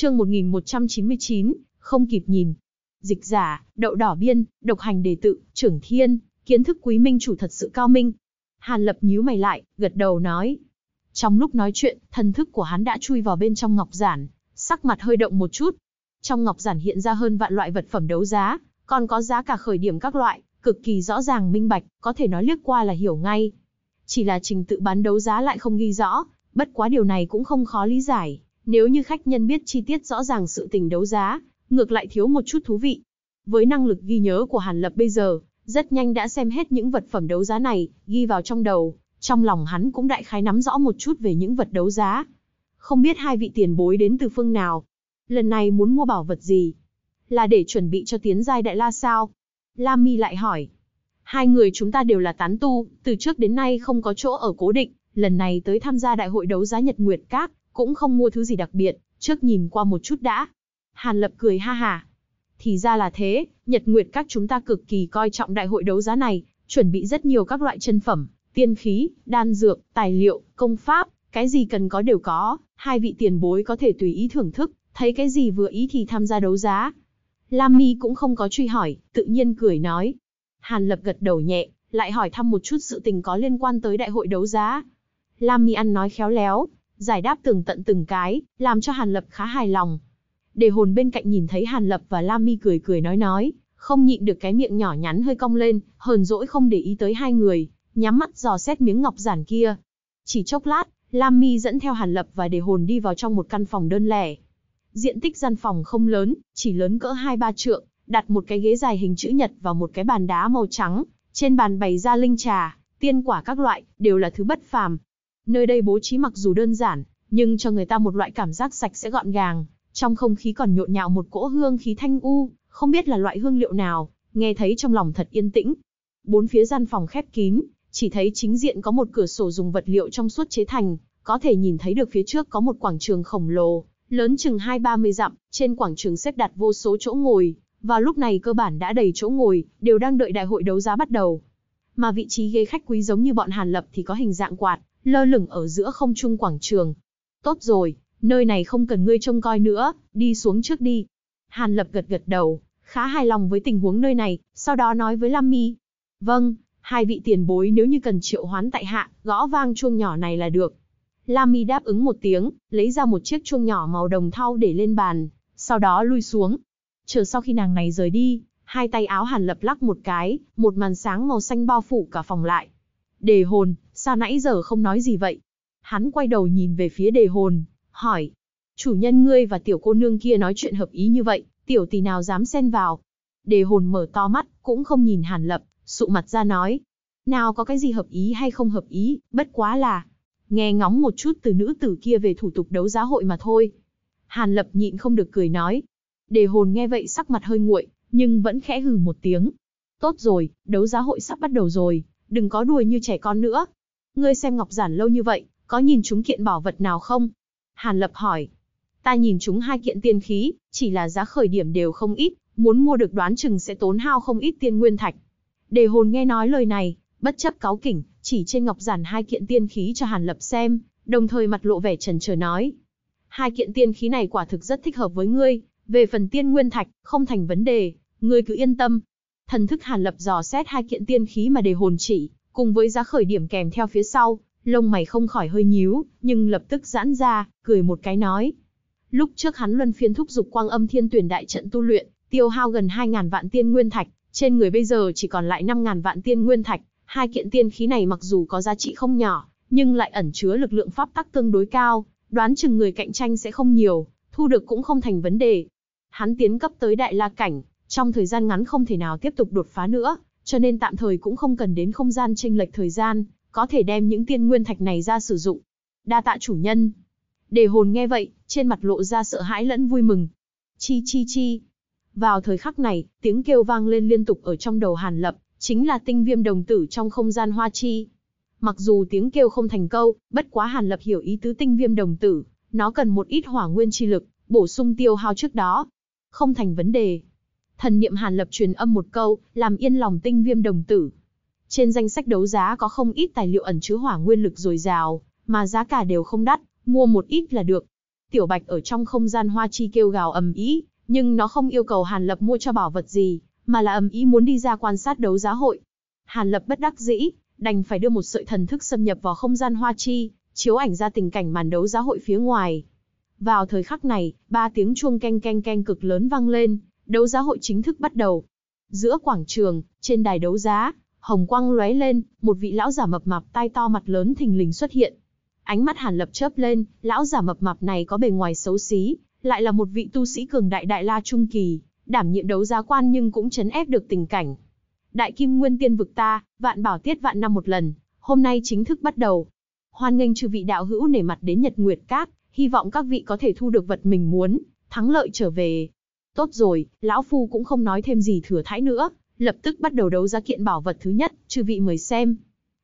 chương 1199, không kịp nhìn. Dịch giả, đậu đỏ biên, độc hành đề tự, trưởng thiên, kiến thức quý minh chủ thật sự cao minh. Hàn lập nhíu mày lại, gật đầu nói. Trong lúc nói chuyện, thần thức của hắn đã chui vào bên trong ngọc giản, sắc mặt hơi động một chút. Trong ngọc giản hiện ra hơn vạn loại vật phẩm đấu giá, còn có giá cả khởi điểm các loại, cực kỳ rõ ràng minh bạch, có thể nói liếc qua là hiểu ngay. Chỉ là trình tự bán đấu giá lại không ghi rõ, bất quá điều này cũng không khó lý giải. Nếu như khách nhân biết chi tiết rõ ràng sự tình đấu giá, ngược lại thiếu một chút thú vị. Với năng lực ghi nhớ của Hàn Lập bây giờ, rất nhanh đã xem hết những vật phẩm đấu giá này, ghi vào trong đầu, trong lòng hắn cũng đại khái nắm rõ một chút về những vật đấu giá. Không biết hai vị tiền bối đến từ phương nào, lần này muốn mua bảo vật gì? Là để chuẩn bị cho tiến giai đại la sao? Lam Mi lại hỏi. Hai người chúng ta đều là tán tu, từ trước đến nay không có chỗ ở cố định, lần này tới tham gia đại hội đấu giá Nhật Nguyệt Các, cũng không mua thứ gì đặc biệt, trước nhìn qua một chút đã. Hàn Lập cười ha hả. Thì ra là thế, Nhật Nguyệt các chúng ta cực kỳ coi trọng đại hội đấu giá này, chuẩn bị rất nhiều các loại chân phẩm, tiên khí, đan dược, tài liệu, công pháp, cái gì cần có đều có, hai vị tiền bối có thể tùy ý thưởng thức, thấy cái gì vừa ý thì tham gia đấu giá. Lam Mi cũng không có truy hỏi, tự nhiên cười nói. Hàn Lập gật đầu nhẹ, lại hỏi thăm một chút sự tình có liên quan tới đại hội đấu giá. Lam Mi ăn nói khéo léo, giải đáp từng tận từng cái, làm cho Hàn Lập khá hài lòng. Đề hồn bên cạnh nhìn thấy Hàn Lập và Lam Mi cười cười nói nói, không nhịn được cái miệng nhỏ nhắn hơi cong lên, hờn dỗi không để ý tới hai người, nhắm mắt dò xét miếng ngọc giản kia. Chỉ chốc lát, Lam Mi dẫn theo Hàn Lập và Đề Hồn đi vào trong một căn phòng đơn lẻ. Diện tích gian phòng không lớn, chỉ lớn cỡ 2-3 trượng, đặt một cái ghế dài hình chữ nhật và một cái bàn đá màu trắng, trên bàn bày ra linh trà, tiên quả các loại, đều là thứ bất phàm, Nơi đây bố trí mặc dù đơn giản, nhưng cho người ta một loại cảm giác sạch sẽ gọn gàng, trong không khí còn nhộn nhạo một cỗ hương khí thanh u, không biết là loại hương liệu nào, nghe thấy trong lòng thật yên tĩnh. Bốn phía gian phòng khép kín, chỉ thấy chính diện có một cửa sổ dùng vật liệu trong suốt chế thành, có thể nhìn thấy được phía trước có một quảng trường khổng lồ, lớn chừng hai ba mươi dặm, trên quảng trường xếp đặt vô số chỗ ngồi, vào lúc này cơ bản đã đầy chỗ ngồi, đều đang đợi đại hội đấu giá bắt đầu. Mà vị trí ghế khách quý giống như bọn Hàn Lập thì có hình dạng quạt, lơ lửng ở giữa không trung quảng trường. Tốt rồi, nơi này không cần ngươi trông coi nữa, đi xuống trước đi. Hàn Lập gật gật đầu, khá hài lòng với tình huống nơi này, sau đó nói với Lam Mi. Vâng, hai vị tiền bối nếu như cần triệu hoán tại hạ, gõ vang chuông nhỏ này là được. Lam Mi đáp ứng một tiếng, lấy ra một chiếc chuông nhỏ màu đồng thau để lên bàn, sau đó lui xuống. Chờ sau khi nàng này rời đi, hai tay áo Hàn Lập lắc một cái, một màn sáng màu xanh bao phủ cả phòng lại. Đề hồn, sao nãy giờ không nói gì vậy? Hắn quay đầu nhìn về phía đề hồn, hỏi, chủ nhân ngươi và tiểu cô nương kia nói chuyện hợp ý như vậy, tiểu tỷ nào dám xen vào? Đề hồn mở to mắt, cũng không nhìn hàn lập, sụ mặt ra nói, nào có cái gì hợp ý hay không hợp ý, bất quá là, nghe ngóng một chút từ nữ tử kia về thủ tục đấu giá hội mà thôi. Hàn lập nhịn không được cười nói, đề hồn nghe vậy sắc mặt hơi nguội, nhưng vẫn khẽ gừ một tiếng. Tốt rồi, đấu giá hội sắp bắt đầu rồi, đừng có đùa như trẻ con nữa, ngươi xem ngọc giản lâu như vậy, có nhìn chúng kiện bảo vật nào không? Hàn Lập hỏi. Ta nhìn chúng hai kiện tiên khí, chỉ là giá khởi điểm đều không ít, muốn mua được đoán chừng sẽ tốn hao không ít tiên nguyên thạch. Đề hồn nghe nói lời này, bất chấp cáo kỉnh, chỉ trên ngọc giản hai kiện tiên khí cho Hàn Lập xem, đồng thời mặt lộ vẻ trần chờ nói. Hai kiện tiên khí này quả thực rất thích hợp với ngươi, về phần tiên nguyên thạch, không thành vấn đề, ngươi cứ yên tâm. Thần thức Hàn Lập dò xét hai kiện tiên khí mà đề hồn chỉ, cùng với giá khởi điểm kèm theo phía sau, lông mày không khỏi hơi nhíu, nhưng lập tức giãn ra, cười một cái nói. Lúc trước hắn luân phiên thúc dục quang âm thiên tuyển đại trận tu luyện, tiêu hao gần 2.000 vạn tiên nguyên thạch, trên người bây giờ chỉ còn lại 5.000 vạn tiên nguyên thạch, hai kiện tiên khí này mặc dù có giá trị không nhỏ, nhưng lại ẩn chứa lực lượng pháp tắc tương đối cao, đoán chừng người cạnh tranh sẽ không nhiều, thu được cũng không thành vấn đề. Hắn tiến cấp tới đại la cảnh, trong thời gian ngắn không thể nào tiếp tục đột phá nữa, cho nên tạm thời cũng không cần đến không gian chênh lệch thời gian, có thể đem những tiên nguyên thạch này ra sử dụng. Đa tạ chủ nhân. Đề hồn nghe vậy, trên mặt lộ ra sợ hãi lẫn vui mừng. Chi chi chi. Vào thời khắc này, tiếng kêu vang lên liên tục ở trong đầu Hàn Lập, chính là tinh viêm đồng tử trong không gian hoa chi. Mặc dù tiếng kêu không thành câu, bất quá Hàn Lập hiểu ý tứ tinh viêm đồng tử, nó cần một ít hỏa nguyên chi lực, bổ sung tiêu hao trước đó. Không thành vấn đề, thần niệm Hàn Lập truyền âm một câu, làm yên lòng tinh viêm đồng tử. Trên danh sách đấu giá có không ít tài liệu ẩn chứa hỏa nguyên lực dồi dào, mà giá cả đều không đắt, mua một ít là được. Tiểu Bạch ở trong không gian hoa chi kêu gào ầm ĩ, nhưng nó không yêu cầu Hàn Lập mua cho bảo vật gì, mà là ầm ĩ muốn đi ra quan sát đấu giá hội. Hàn Lập bất đắc dĩ, đành phải đưa một sợi thần thức xâm nhập vào không gian hoa chi, chiếu ảnh ra tình cảnh màn đấu giá hội phía ngoài. Vào thời khắc này, ba tiếng chuông keng keng keng cực lớn vang lên, Đấu giá hội chính thức bắt đầu. Giữa quảng trường, trên đài đấu giá, hồng quang lóe lên, một vị lão giả mập mạp tai to mặt lớn thình lình xuất hiện. Ánh mắt Hàn Lập chớp lên, lão giả mập mạp này có bề ngoài xấu xí, lại là một vị tu sĩ cường đại đại la trung kỳ, đảm nhiệm đấu giá quan nhưng cũng chấn ép được tình cảnh. Đại Kim Nguyên Tiên vực ta, vạn bảo tiết vạn năm một lần, hôm nay chính thức bắt đầu. Hoan nghênh chư vị đạo hữu nể mặt đến Nhật Nguyệt Các, hy vọng các vị có thể thu được vật mình muốn, thắng lợi trở về. Tốt rồi, lão phu cũng không nói thêm gì thừa thãi nữa, lập tức bắt đầu đấu giá kiện bảo vật thứ nhất, chư vị mời xem.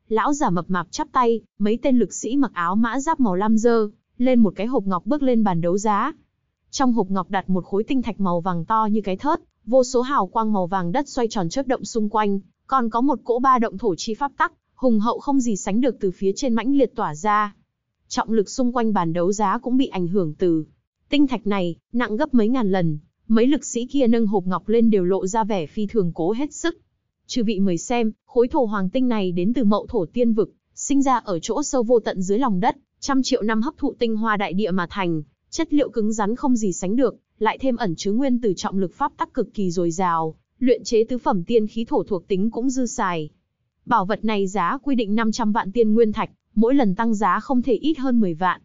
Lão giả mập mạp chắp tay, mấy tên lực sĩ mặc áo mã giáp màu lam dơ, lên một cái hộp ngọc bước lên bàn đấu giá. Trong hộp ngọc đặt một khối tinh thạch màu vàng to như cái thớt, vô số hào quang màu vàng đất xoay tròn chớp động xung quanh, còn có một cỗ ba động thổ chi pháp tắc, hùng hậu không gì sánh được từ phía trên mãnh liệt tỏa ra. Trọng lực xung quanh bàn đấu giá cũng bị ảnh hưởng từ tinh thạch này, nặng gấp mấy ngàn lần, Mấy lực sĩ kia nâng hộp ngọc lên đều lộ ra vẻ phi thường cố hết sức. Chư vị mời xem, khối thổ hoàng tinh này đến từ mậu thổ tiên vực, sinh ra ở chỗ sâu vô tận dưới lòng đất, trăm triệu năm hấp thụ tinh hoa đại địa mà thành, chất liệu cứng rắn không gì sánh được, lại thêm ẩn chứa nguyên từ trọng lực pháp tắc cực kỳ dồi dào, luyện chế tứ phẩm tiên khí thổ thuộc tính cũng dư xài. Bảo vật này giá quy định 500 vạn tiên nguyên thạch, mỗi lần tăng giá không thể ít hơn 10 vạn.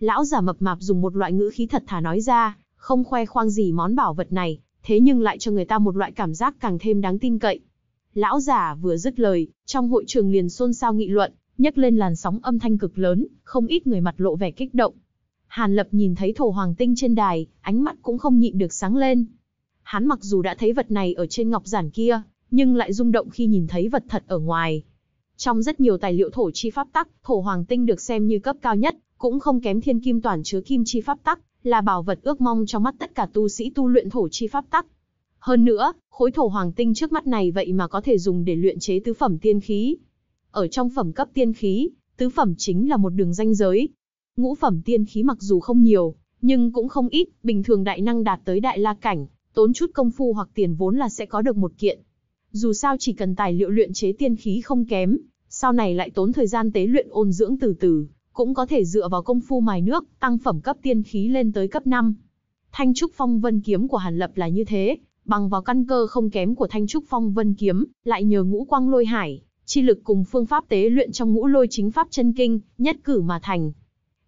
Lão giả mập mạp dùng một loại ngữ khí thật thà nói ra, không khoe khoang gì món bảo vật này, thế nhưng lại cho người ta một loại cảm giác càng thêm đáng tin cậy. Lão giả vừa dứt lời, trong hội trường liền xôn xao nghị luận, nhấc lên làn sóng âm thanh cực lớn, không ít người mặt lộ vẻ kích động. Hàn Lập nhìn thấy thổ hoàng tinh trên đài, ánh mắt cũng không nhịn được sáng lên. Hắn mặc dù đã thấy vật này ở trên ngọc giản kia, nhưng lại rung động khi nhìn thấy vật thật ở ngoài. Trong rất nhiều tài liệu thổ chi pháp tắc, thổ hoàng tinh được xem như cấp cao nhất, cũng không kém thiên kim toàn chứa kim chi pháp tắc, là bảo vật ước mong trong mắt tất cả tu sĩ tu luyện thổ chi pháp tắc. Hơn nữa, khối thổ hoàng tinh trước mắt này vậy mà có thể dùng để luyện chế tứ phẩm tiên khí. Ở trong phẩm cấp tiên khí, tứ phẩm chính là một đường danh giới. Ngũ phẩm tiên khí mặc dù không nhiều, nhưng cũng không ít, bình thường đại năng đạt tới đại la cảnh, tốn chút công phu hoặc tiền vốn là sẽ có được một kiện. Dù sao chỉ cần tài liệu luyện chế tiên khí không kém, sau này lại tốn thời gian tế luyện ôn dưỡng từ từ, cũng có thể dựa vào công phu mài nước, tăng phẩm cấp tiên khí lên tới cấp 5. Thanh trúc phong vân kiếm của Hàn Lập là như thế, bằng vào căn cơ không kém của thanh trúc phong vân kiếm, lại nhờ ngũ quang lôi hải, chi lực cùng phương pháp tế luyện trong ngũ lôi chính pháp chân kinh, nhất cử mà thành.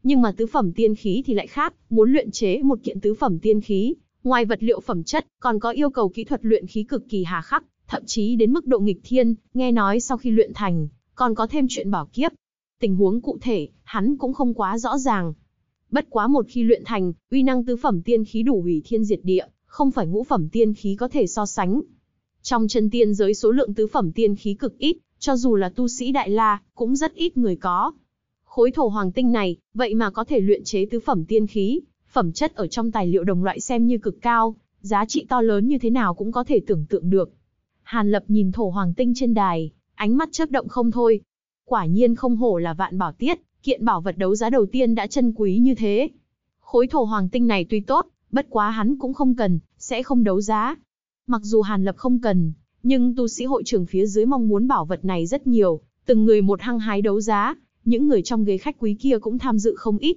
Nhưng mà tứ phẩm tiên khí thì lại khác, muốn luyện chế một kiện tứ phẩm tiên khí, ngoài vật liệu phẩm chất, còn có yêu cầu kỹ thuật luyện khí cực kỳ hà khắc, thậm chí đến mức độ nghịch thiên, nghe nói sau khi luyện thành, còn có thêm chuyện bảo kiếp, tình huống cụ thể, hắn cũng không quá rõ ràng. Bất quá một khi luyện thành, uy năng tứ phẩm tiên khí đủ hủy thiên diệt địa, không phải ngũ phẩm tiên khí có thể so sánh. Trong chân tiên giới số lượng tứ phẩm tiên khí cực ít, cho dù là tu sĩ đại la, cũng rất ít người có. Khối thổ hoàng tinh này, vậy mà có thể luyện chế tứ phẩm tiên khí, phẩm chất ở trong tài liệu đồng loại xem như cực cao, giá trị to lớn như thế nào cũng có thể tưởng tượng được. Hàn Lập nhìn thổ hoàng tinh trên đài, ánh mắt chớp động không thôi, Quả nhiên không hổ là vạn bảo tiết, kiện bảo vật đấu giá đầu tiên đã chân quý như thế. Khối thổ hoàng tinh này tuy tốt, bất quá hắn cũng không cần, sẽ không đấu giá. Mặc dù Hàn Lập không cần, nhưng tu sĩ hội trưởng phía dưới mong muốn bảo vật này rất nhiều, từng người một hăng hái đấu giá, những người trong ghế khách quý kia cũng tham dự không ít.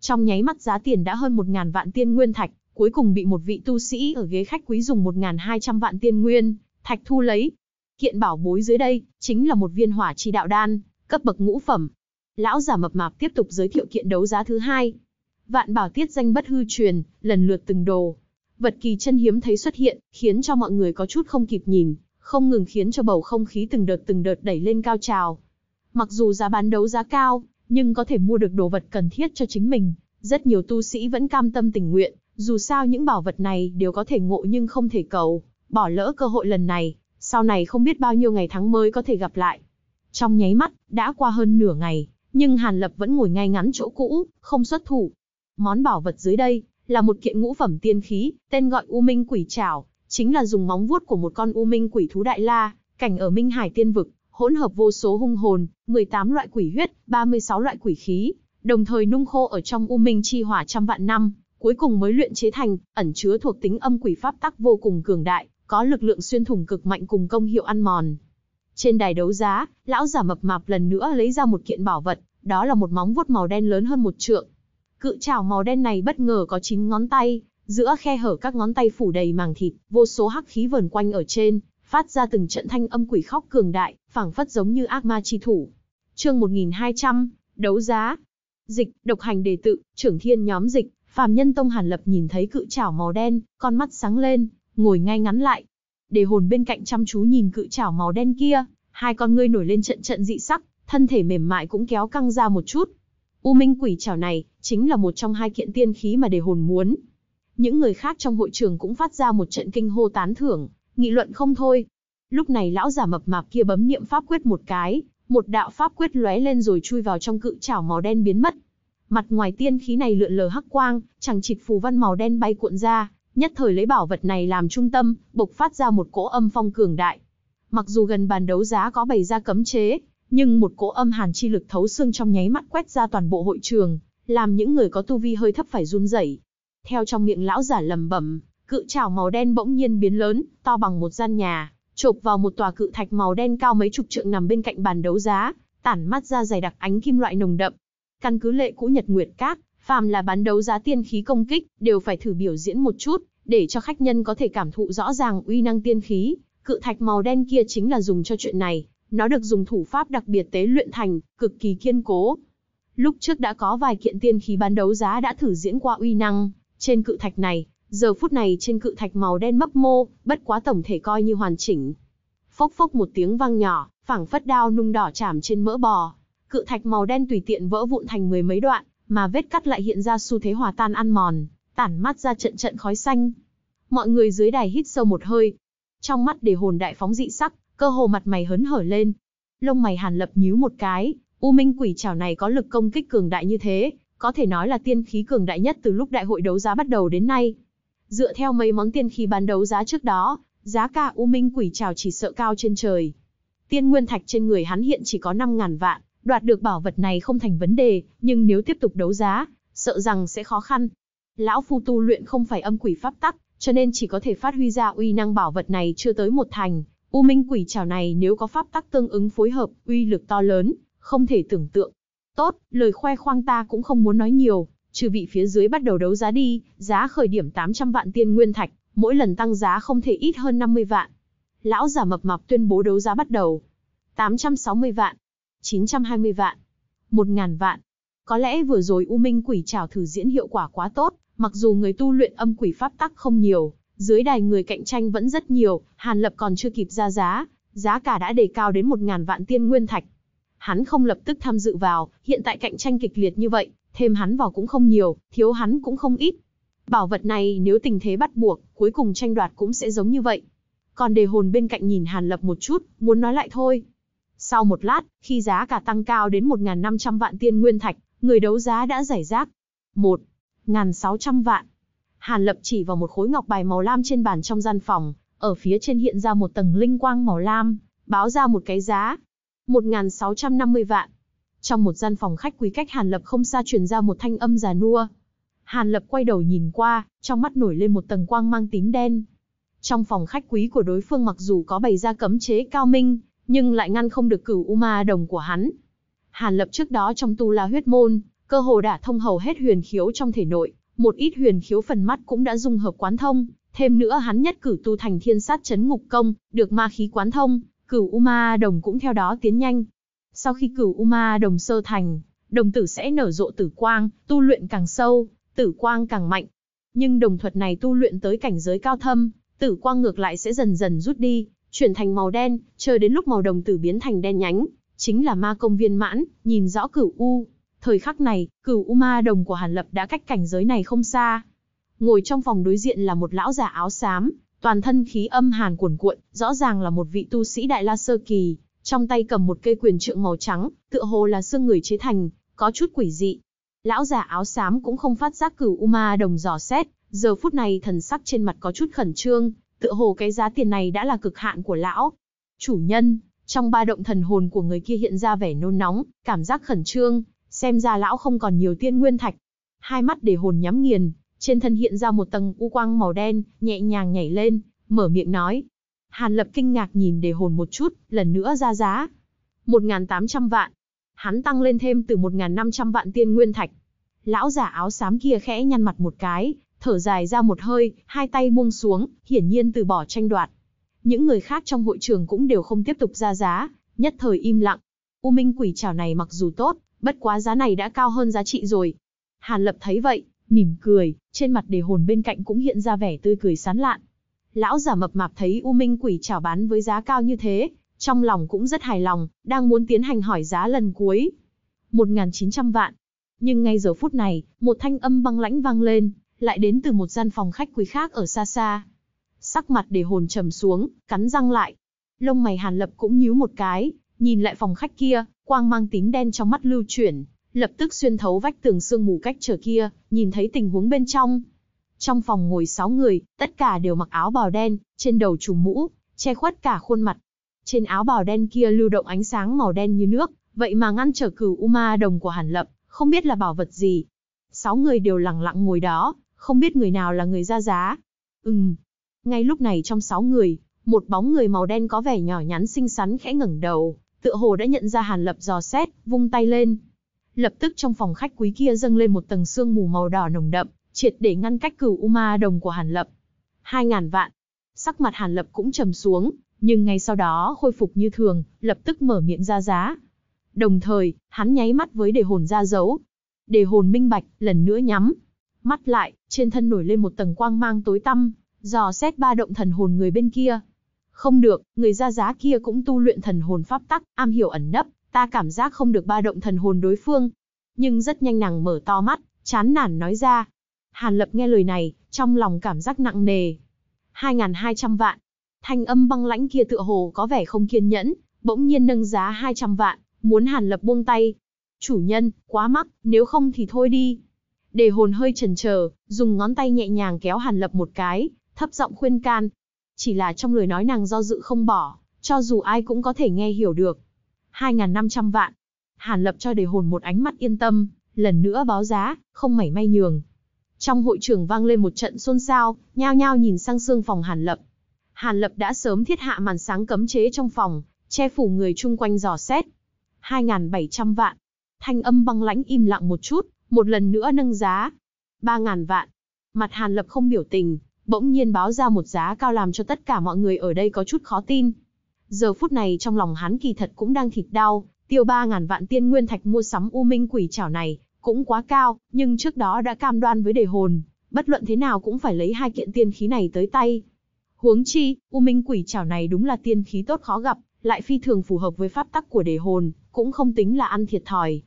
Trong nháy mắt giá tiền đã hơn 1.000 vạn tiên nguyên thạch, cuối cùng bị một vị tu sĩ ở ghế khách quý dùng 1.200 vạn tiên nguyên, thạch thu lấy, Kiện bảo bối dưới đây, chính là một viên hỏa chi đạo đan, cấp bậc ngũ phẩm. Lão giả mập mạp tiếp tục giới thiệu kiện đấu giá thứ hai. Vạn bảo tiết danh bất hư truyền, lần lượt từng đồ. Vật kỳ chân hiếm thấy xuất hiện, khiến cho mọi người có chút không kịp nhìn, không ngừng khiến cho bầu không khí từng đợt từng đợt đẩy lên cao trào. Mặc dù giá bán đấu giá cao, nhưng có thể mua được đồ vật cần thiết cho chính mình. Rất nhiều tu sĩ vẫn cam tâm tình nguyện, dù sao những bảo vật này đều có thể ngộ nhưng không thể cầu. Bỏ lỡ cơ hội lần này, sau này không biết bao nhiêu ngày tháng mới có thể gặp lại. Trong nháy mắt, đã qua hơn nửa ngày, nhưng Hàn Lập vẫn ngồi ngay ngắn chỗ cũ, không xuất thủ. Món bảo vật dưới đây là một kiện ngũ phẩm tiên khí, tên gọi U Minh Quỷ Trảo, chính là dùng móng vuốt của một con U Minh Quỷ thú đại la, cảnh ở Minh Hải Tiên vực, hỗn hợp vô số hung hồn, 18 loại quỷ huyết, 36 loại quỷ khí, đồng thời nung khô ở trong U Minh chi hỏa trăm vạn năm, cuối cùng mới luyện chế thành, ẩn chứa thuộc tính âm quỷ pháp tắc vô cùng cường đại, có lực lượng xuyên thủng cực mạnh cùng công hiệu ăn mòn. Trên đài đấu giá, lão giả mập mạp lần nữa lấy ra một kiện bảo vật, đó là một móng vuốt màu đen lớn hơn một trượng. Cự trảo màu đen này bất ngờ có 9 ngón tay, giữa khe hở các ngón tay phủ đầy màng thịt, vô số hắc khí vờn quanh ở trên, phát ra từng trận thanh âm quỷ khóc cường đại, phảng phất giống như ác ma chi thủ. Chương 1200, đấu giá. Dịch, độc hành đề tự, trưởng thiên nhóm dịch, phàm nhân tông Hàn Lập nhìn thấy cự trảo màu đen, con mắt sáng lên, ngồi ngay ngắn lại. Đề hồn bên cạnh chăm chú nhìn cự chảo màu đen kia, hai con ngươi nổi lên trận trận dị sắc, thân thể mềm mại cũng kéo căng ra một chút. U minh quỷ chảo này, chính là một trong hai kiện tiên khí mà đề hồn muốn. Những người khác trong hội trường cũng phát ra một trận kinh hô tán thưởng, nghị luận không thôi. Lúc này lão giả mập mạp kia bấm niệm pháp quyết một cái, một đạo pháp quyết lóe lên rồi chui vào trong cự chảo màu đen biến mất. Mặt ngoài tiên khí này lượn lờ hắc quang, chẳng chịt phù văn màu đen bay cuộn ra, Nhất thời lấy bảo vật này làm trung tâm, bộc phát ra một cỗ âm phong cường đại. Mặc dù gần bàn đấu giá có bày ra cấm chế, nhưng một cỗ âm hàn chi lực thấu xương trong nháy mắt quét ra toàn bộ hội trường, làm những người có tu vi hơi thấp phải run rẩy. Theo trong miệng lão giả lầm bẩm, cự trảo màu đen bỗng nhiên biến lớn, to bằng một gian nhà, chộp vào một tòa cự thạch màu đen cao mấy chục trượng nằm bên cạnh bàn đấu giá, tản mắt ra dày đặc ánh kim loại nồng đậm. Căn cứ lệ cũ Nhật Nguyệt Các, phàm là bán đấu giá tiên khí công kích, đều phải thử biểu diễn một chút, để cho khách nhân có thể cảm thụ rõ ràng uy năng tiên khí. Cự thạch màu đen kia chính là dùng cho chuyện này, nó được dùng thủ pháp đặc biệt tế luyện thành, cực kỳ kiên cố. Lúc trước đã có vài kiện tiên khí bán đấu giá đã thử diễn qua uy năng, trên cự thạch này, giờ phút này trên cự thạch màu đen mấp mô, bất quá tổng thể coi như hoàn chỉnh. Phốc phốc một tiếng vang nhỏ, phẳng phất đao nung đỏ chạm trên mỡ bò, cự thạch màu đen tùy tiện vỡ vụn thành mười mấy đoạn, mà vết cắt lại hiện ra xu thế hòa tan ăn mòn, tản mát ra trận trận khói xanh. Mọi người dưới đài hít sâu một hơi. Trong mắt để hồn đại phóng dị sắc, cơ hồ mặt mày hớn hở lên. Lông mày hàn lập nhíu một cái, U Minh quỷ trảo này có lực công kích cường đại như thế, có thể nói là tiên khí cường đại nhất từ lúc đại hội đấu giá bắt đầu đến nay. Dựa theo mấy món tiên khí bán đấu giá trước đó, giá cả U Minh quỷ trảo chỉ sợ cao trên trời. Tiên nguyên thạch trên người hắn hiện chỉ có 5.000 vạn, Đoạt được bảo vật này không thành vấn đề, nhưng nếu tiếp tục đấu giá, sợ rằng sẽ khó khăn. Lão Phu tu luyện không phải âm quỷ pháp tắc, cho nên chỉ có thể phát huy ra uy năng bảo vật này chưa tới một thành. U Minh quỷ trảo này nếu có pháp tắc tương ứng phối hợp, uy lực to lớn, không thể tưởng tượng. Tốt, lời khoe khoang ta cũng không muốn nói nhiều, trừ vị phía dưới bắt đầu đấu giá đi, giá khởi điểm 800 vạn tiên nguyên thạch, mỗi lần tăng giá không thể ít hơn 50 vạn. Lão giả mập mập tuyên bố đấu giá bắt đầu. 860 vạn, 920 vạn, 1.000 vạn. Có lẽ vừa rồi U Minh quỷ trảo thử diễn hiệu quả quá tốt, mặc dù người tu luyện âm quỷ pháp tắc không nhiều, dưới đài người cạnh tranh vẫn rất nhiều, Hàn Lập còn chưa kịp ra giá, giá cả đã đề cao đến 1.000 vạn tiên nguyên thạch. Hắn không lập tức tham dự vào, hiện tại cạnh tranh kịch liệt như vậy, thêm hắn vào cũng không nhiều, thiếu hắn cũng không ít. Bảo vật này nếu tình thế bắt buộc, cuối cùng tranh đoạt cũng sẽ giống như vậy. Còn đề hồn bên cạnh nhìn Hàn Lập một chút, muốn nói lại thôi. Sau một lát, khi giá cả tăng cao đến 1.500 vạn tiên nguyên thạch, người đấu giá đã giải rác. 1.600 vạn. Hàn Lập chỉ vào một khối ngọc bài màu lam trên bàn trong gian phòng, ở phía trên hiện ra một tầng linh quang màu lam, báo ra một cái giá. 1.650 vạn. Trong một gian phòng khách quý cách Hàn Lập không xa truyền ra một thanh âm già nua. Hàn Lập quay đầu nhìn qua, trong mắt nổi lên một tầng quang mang tím đen. Trong phòng khách quý của đối phương mặc dù có bày ra cấm chế cao minh, nhưng lại ngăn không được cửu u ma đồng của hắn. Hàn Lập trước đó trong tu la huyết môn, cơ hồ đã thông hầu hết huyền khiếu trong thể nội, một ít huyền khiếu phần mắt cũng đã dung hợp quán thông, thêm nữa hắn nhất cử tu thành thiên sát chấn ngục công, được ma khí quán thông, cửu u ma đồng cũng theo đó tiến nhanh. Sau khi cửu u ma đồng sơ thành, đồng tử sẽ nở rộ tử quang, tu luyện càng sâu, tử quang càng mạnh. Nhưng đồng thuật này tu luyện tới cảnh giới cao thâm, tử quang ngược lại sẽ dần dần rút đi, chuyển thành màu đen, chờ đến lúc màu đồng tử biến thành đen nhánh, chính là ma công viên mãn, nhìn rõ cửu u. Thời khắc này, cửu u ma đồng của Hàn Lập đã cách cảnh giới này không xa. Ngồi trong phòng đối diện là một lão già áo xám, toàn thân khí âm hàn cuồn cuộn, rõ ràng là một vị tu sĩ đại la sơ kỳ, trong tay cầm một cây quyền trượng màu trắng, tựa hồ là xương người chế thành, có chút quỷ dị. Lão già áo xám cũng không phát giác cửu u ma đồng dò xét, giờ phút này thần sắc trên mặt có chút khẩn trương, tựa hồ cái giá tiền này đã là cực hạn của lão. Chủ nhân, trong ba động thần hồn của người kia hiện ra vẻ nôn nóng, cảm giác khẩn trương, xem ra lão không còn nhiều tiên nguyên thạch. Hai mắt để hồn nhắm nghiền, trên thân hiện ra một tầng u quang màu đen, nhẹ nhàng nhảy lên, mở miệng nói. Hàn lập kinh ngạc nhìn để hồn một chút, lần nữa ra giá. 1.800 vạn. Hắn tăng lên thêm từ 1.500 vạn tiên nguyên thạch. Lão giả áo xám kia khẽ nhăn mặt một cái, Thở dài ra một hơi, hai tay buông xuống, hiển nhiên từ bỏ tranh đoạt. Những người khác trong hội trường cũng đều không tiếp tục ra giá, nhất thời im lặng. U Minh quỷ trảo này mặc dù tốt, bất quá giá này đã cao hơn giá trị rồi. Hàn Lập thấy vậy, mỉm cười, trên mặt đề hồn bên cạnh cũng hiện ra vẻ tươi cười sán lạn. Lão giả mập mạp thấy U Minh quỷ trảo bán với giá cao như thế, trong lòng cũng rất hài lòng, đang muốn tiến hành hỏi giá lần cuối. 1.900 vạn. Nhưng ngay giờ phút này, một thanh âm băng lãnh vang lên, lại đến từ một gian phòng khách quý khác ở xa xa. Sắc mặt để hồn trầm xuống, cắn răng lại. Lông mày Hàn Lập cũng nhíu một cái, nhìn lại phòng khách kia, quang mang tính đen trong mắt lưu chuyển, lập tức xuyên thấu vách tường sương mù cách trở kia, nhìn thấy tình huống bên trong. Trong phòng ngồi 6 người, tất cả đều mặc áo bào đen, trên đầu trùm mũ, che khuất cả khuôn mặt. Trên áo bào đen kia lưu động ánh sáng màu đen như nước, vậy mà ngăn trở cửu Uma đồng của Hàn Lập, không biết là bảo vật gì. Sáu người đều lặng lặng ngồi đó, không biết người nào là người ra giá. Ừm. Ngay lúc này trong sáu người, một bóng người màu đen có vẻ nhỏ nhắn xinh xắn khẽ ngẩng đầu, tựa hồ đã nhận ra Hàn Lập dò xét, vung tay lên. Lập tức trong phòng khách quý kia dâng lên một tầng sương mù màu đỏ nồng đậm, triệt để ngăn cách cửu u ma đồng của Hàn Lập. Hai ngàn vạn. Sắc mặt Hàn Lập cũng trầm xuống, nhưng ngay sau đó khôi phục như thường, lập tức mở miệng ra giá. Đồng thời, hắn nháy mắt với đề hồn ra dấu. Đề hồn minh bạch, lần nữa nhắm. Mắt lại, trên thân nổi lên một tầng quang mang tối tăm, dò xét ba động thần hồn người bên kia. Không được, người ra giá kia cũng tu luyện thần hồn pháp tắc, am hiểu ẩn nấp, ta cảm giác không được ba động thần hồn đối phương. Nhưng rất nhanh nàng mở to mắt, chán nản nói ra. Hàn Lập nghe lời này, trong lòng cảm giác nặng nề. 2.200 vạn. Thanh âm băng lãnh kia tựa hồ có vẻ không kiên nhẫn, bỗng nhiên nâng giá 200 vạn, muốn Hàn Lập buông tay. Chủ nhân, quá mắc, nếu không thì thôi đi. Để hồn hơi chần chờ, dùng ngón tay nhẹ nhàng kéo Hàn Lập một cái, thấp giọng khuyên can. Chỉ là trong lời nói nàng do dự không bỏ, cho dù ai cũng có thể nghe hiểu được. 2.500 vạn. Hàn Lập cho đề hồn một ánh mắt yên tâm, lần nữa báo giá, không mảy may nhường. Trong hội trường vang lên một trận xôn xao, nhao nhao nhìn sang xương phòng Hàn Lập. Hàn Lập đã sớm thiết hạ màn sáng cấm chế trong phòng, che phủ người chung quanh dò xét. 2.700 vạn. Thanh âm băng lãnh im lặng một chút, một lần nữa nâng giá. 3.000 vạn. Mặt Hàn Lập không biểu tình, bỗng nhiên báo ra một giá cao làm cho tất cả mọi người ở đây có chút khó tin. Giờ phút này trong lòng hắn kỳ thật cũng đang thịt đau, tiêu 3.000 vạn tiên nguyên thạch mua sắm U Minh quỷ chảo này, cũng quá cao, nhưng trước đó đã cam đoan với đề hồn, bất luận thế nào cũng phải lấy hai kiện tiên khí này tới tay. Huống chi, U Minh quỷ chảo này đúng là tiên khí tốt khó gặp, lại phi thường phù hợp với pháp tắc của đề hồn, cũng không tính là ăn thiệt thòi.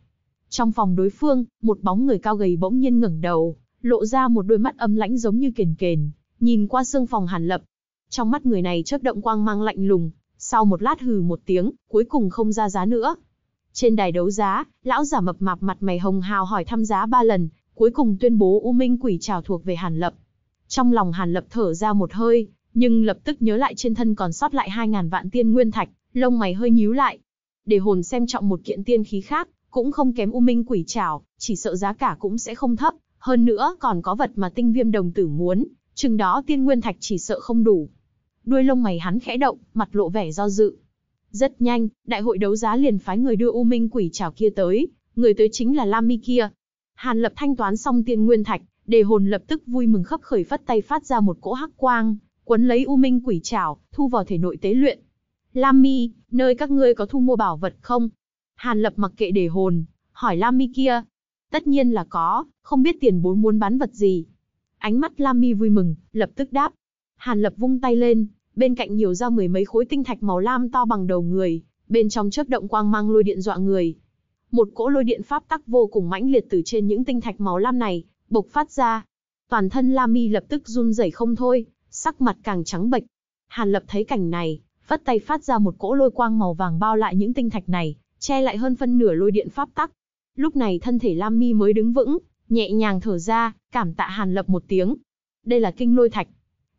Trong phòng đối phương, một bóng người cao gầy bỗng nhiên ngẩng đầu, lộ ra một đôi mắt âm lãnh giống như kền kền, nhìn qua xương phòng Hàn Lập. Trong mắt người này chớp động quang mang lạnh lùng, sau một lát hừ một tiếng, cuối cùng không ra giá nữa. Trên đài đấu giá, lão giả mập mạp mặt mày hồng hào hỏi thăm giá ba lần, cuối cùng tuyên bố U Minh Quỷ trào thuộc về Hàn Lập. Trong lòng Hàn Lập thở ra một hơi, nhưng lập tức nhớ lại trên thân còn sót lại 2000 vạn tiên nguyên thạch, lông mày hơi nhíu lại. Để hồn xem trọng một kiện tiên khí khác, cũng không kém U Minh Quỷ Trảo, chỉ sợ giá cả cũng sẽ không thấp, hơn nữa còn có vật mà Tinh Viêm đồng tử muốn, chừng đó Tiên Nguyên Thạch chỉ sợ không đủ. Đuôi lông mày hắn khẽ động, mặt lộ vẻ do dự. Rất nhanh, đại hội đấu giá liền phái người đưa U Minh Quỷ Trảo kia tới, người tới chính là Lam Mi kia. Hàn Lập thanh toán xong Tiên Nguyên Thạch, Đề hồn lập tức vui mừng khấp khởi phất tay phát ra một cỗ hắc quang, quấn lấy U Minh Quỷ Trảo, thu vào thể nội tế luyện. Lam Mi, nơi các ngươi có thu mua bảo vật không? Hàn Lập mặc kệ để hồn, hỏi Lam Mi kia. Tất nhiên là có, không biết tiền bối muốn bán vật gì. Ánh mắt Lam Mi vui mừng, lập tức đáp. Hàn Lập vung tay lên, bên cạnh nhiều ra mười mấy khối tinh thạch màu lam to bằng đầu người, bên trong chớp động quang mang lôi điện dọa người. Một cỗ lôi điện pháp tắc vô cùng mãnh liệt từ trên những tinh thạch màu lam này bộc phát ra. Toàn thân Lam Mi lập tức run rẩy không thôi, sắc mặt càng trắng bệch. Hàn Lập thấy cảnh này, vất tay phát ra một cỗ lôi quang màu vàng bao lại những tinh thạch này, che lại hơn phân nửa lôi điện pháp tắc. Lúc này thân thể Lam Mi mới đứng vững, nhẹ nhàng thở ra, cảm tạ Hàn Lập một tiếng. Đây là kinh lôi thạch.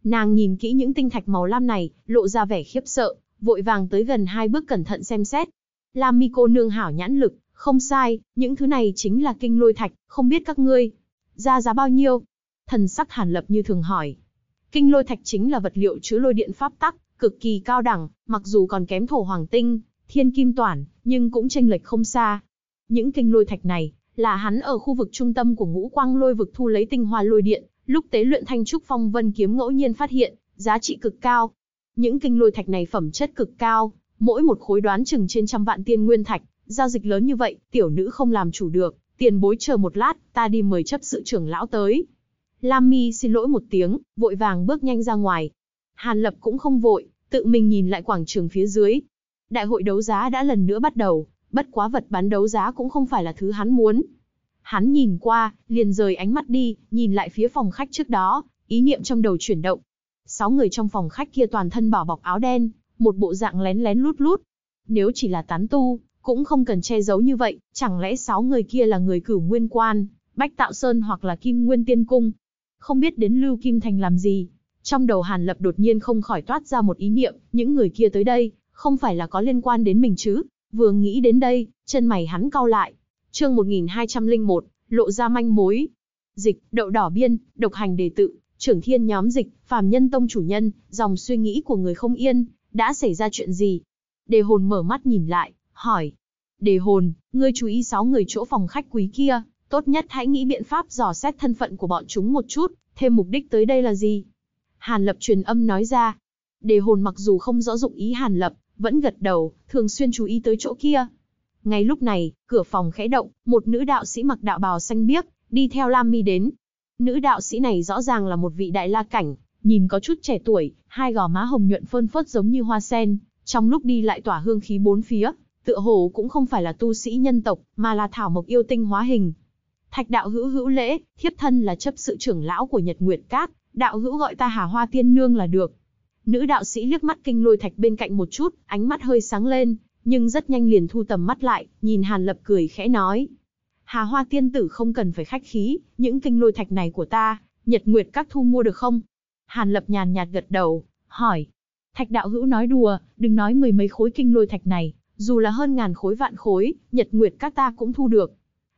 Nàng nhìn kỹ những tinh thạch màu lam này, lộ ra vẻ khiếp sợ, vội vàng tới gần hai bước cẩn thận xem xét. Lam Mi cô nương hảo nhãn lực, không sai, những thứ này chính là kinh lôi thạch, không biết các ngươi ra giá bao nhiêu? Thần sắc Hàn Lập như thường hỏi. Kinh lôi thạch chính là vật liệu chứa lôi điện pháp tắc, cực kỳ cao đẳng, mặc dù còn kém thổ hoàng tinh, thiên kim toản, nhưng cũng tranh lệch không xa. Những kinh lôi thạch này, là hắn ở khu vực trung tâm của ngũ quang lôi vực thu lấy tinh hoa lôi điện, lúc tế luyện thanh trúc phong vân kiếm ngẫu nhiên phát hiện, giá trị cực cao. Những kinh lôi thạch này phẩm chất cực cao, mỗi một khối đoán chừng trên trăm vạn tiên nguyên thạch, giao dịch lớn như vậy, tiểu nữ không làm chủ được, tiền bối chờ một lát, ta đi mời chấp sự trưởng lão tới. Lam Mi xin lỗi một tiếng, vội vàng bước nhanh ra ngoài. Hàn Lập cũng không vội, tự mình nhìn lại quảng trường phía dưới, Đại hội đấu giá đã lần nữa bắt đầu, bất quá vật bán đấu giá cũng không phải là thứ hắn muốn. Hắn nhìn qua, liền rời ánh mắt đi, nhìn lại phía phòng khách trước đó, ý niệm trong đầu chuyển động. Sáu người trong phòng khách kia toàn thân bỏ bọc áo đen, một bộ dạng lén lén lút lút. Nếu chỉ là tán tu, cũng không cần che giấu như vậy, chẳng lẽ sáu người kia là người cửu nguyên quan, Bách Tạo Sơn hoặc là Kim Nguyên Tiên Cung. Không biết đến Lưu Kim Thành làm gì. Trong đầu Hàn Lập đột nhiên không khỏi toát ra một ý niệm, những người kia tới đây, không phải là có liên quan đến mình chứ. Vừa nghĩ đến đây, chân mày hắn cau lại. Chương 1201, lộ ra manh mối. Dịch, đậu đỏ biên, độc hành đề tự, trưởng thiên nhóm dịch, phàm nhân tông chủ nhân, dòng suy nghĩ của người không yên, đã xảy ra chuyện gì? Đề hồn mở mắt nhìn lại, hỏi. Đề hồn, ngươi chú ý sáu người chỗ phòng khách quý kia, tốt nhất hãy nghĩ biện pháp dò xét thân phận của bọn chúng một chút, thêm mục đích tới đây là gì? Hàn Lập truyền âm nói ra. Đề hồn mặc dù không rõ dụng ý Hàn Lập, vẫn gật đầu, thường xuyên chú ý tới chỗ kia. Ngay lúc này, cửa phòng khẽ động, một nữ đạo sĩ mặc đạo bào xanh biếc, đi theo Lam Mi đến. Nữ đạo sĩ này rõ ràng là một vị đại la cảnh, nhìn có chút trẻ tuổi, hai gò má hồng nhuận phơn phớt giống như hoa sen, trong lúc đi lại tỏa hương khí bốn phía, tựa hồ cũng không phải là tu sĩ nhân tộc, mà là thảo mộc yêu tinh hóa hình. Thạch đạo hữu hữu lễ, thiếp thân là chấp sự trưởng lão của Nhật Nguyệt Các, đạo hữu gọi ta Hà Hoa Tiên Nương là được. Nữ đạo sĩ liếc mắt kinh lôi thạch bên cạnh một chút, ánh mắt hơi sáng lên, nhưng rất nhanh liền thu tầm mắt lại, nhìn Hàn Lập cười khẽ nói. Hà hoa tiên tử không cần phải khách khí, những kinh lôi thạch này của ta, nhật nguyệt các thu mua được không? Hàn Lập nhàn nhạt gật đầu, hỏi. Thạch đạo hữu nói đùa, đừng nói mười mấy khối kinh lôi thạch này, dù là hơn ngàn khối vạn khối, nhật nguyệt các ta cũng thu được.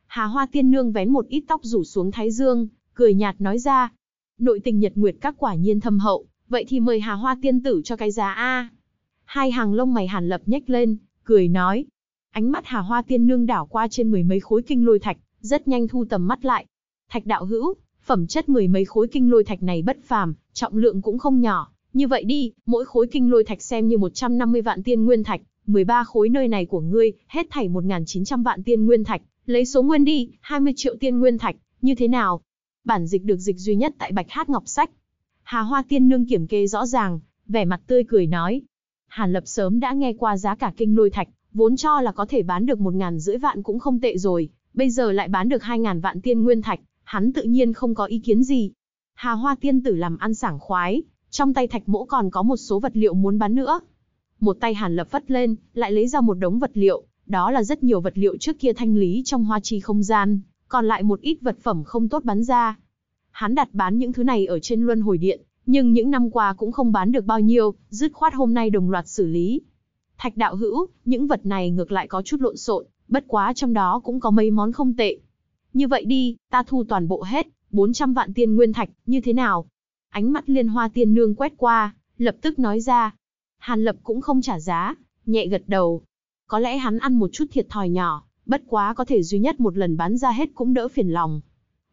Hà hoa tiên nương vén một ít tóc rủ xuống thái dương, cười nhạt nói ra. Nội tình nhật nguyệt các quả nhiên thâm hậu, vậy thì mời Hà Hoa tiên tử cho cái giá a." Hai hàng lông mày Hàn Lập nhếch lên, cười nói. Ánh mắt Hà Hoa tiên nương đảo qua trên mười mấy khối kinh lôi thạch, rất nhanh thu tầm mắt lại. Thạch đạo hữu, phẩm chất mười mấy khối kinh lôi thạch này bất phàm, trọng lượng cũng không nhỏ, như vậy đi, mỗi khối kinh lôi thạch xem như 150 vạn tiên nguyên thạch, 13 khối nơi này của ngươi, hết thảy 1900 vạn tiên nguyên thạch, lấy số nguyên đi, 20 triệu tiên nguyên thạch, như thế nào? Bản dịch được dịch duy nhất tại Bạch Hát Ngọc Sách. Hà Hoa Tiên Nương kiểm kê rõ ràng, vẻ mặt tươi cười nói. Hàn Lập sớm đã nghe qua giá cả kinh lôi thạch, vốn cho là có thể bán được một ngàn rưỡi vạn cũng không tệ rồi, bây giờ lại bán được hai ngàn vạn tiên nguyên thạch, hắn tự nhiên không có ý kiến gì. Hà Hoa Tiên Tử làm ăn sảng khoái, trong tay thạch mỗ còn có một số vật liệu muốn bán nữa. Một tay Hàn Lập vất lên, lại lấy ra một đống vật liệu, đó là rất nhiều vật liệu trước kia thanh lý trong hoa trì không gian, còn lại một ít vật phẩm không tốt bán ra, hắn đặt bán những thứ này ở trên luân hồi điện, nhưng những năm qua cũng không bán được bao nhiêu, dứt khoát hôm nay đồng loạt xử lý. Thạch đạo hữu, những vật này ngược lại có chút lộn xộn, bất quá trong đó cũng có mấy món không tệ. Như vậy đi, ta thu toàn bộ hết, 400 vạn tiên nguyên thạch, như thế nào? Ánh mắt liên hoa tiên nương quét qua, lập tức nói ra. Hàn lập cũng không trả giá, nhẹ gật đầu. Có lẽ hắn ăn một chút thiệt thòi nhỏ, bất quá có thể duy nhất một lần bán ra hết cũng đỡ phiền lòng.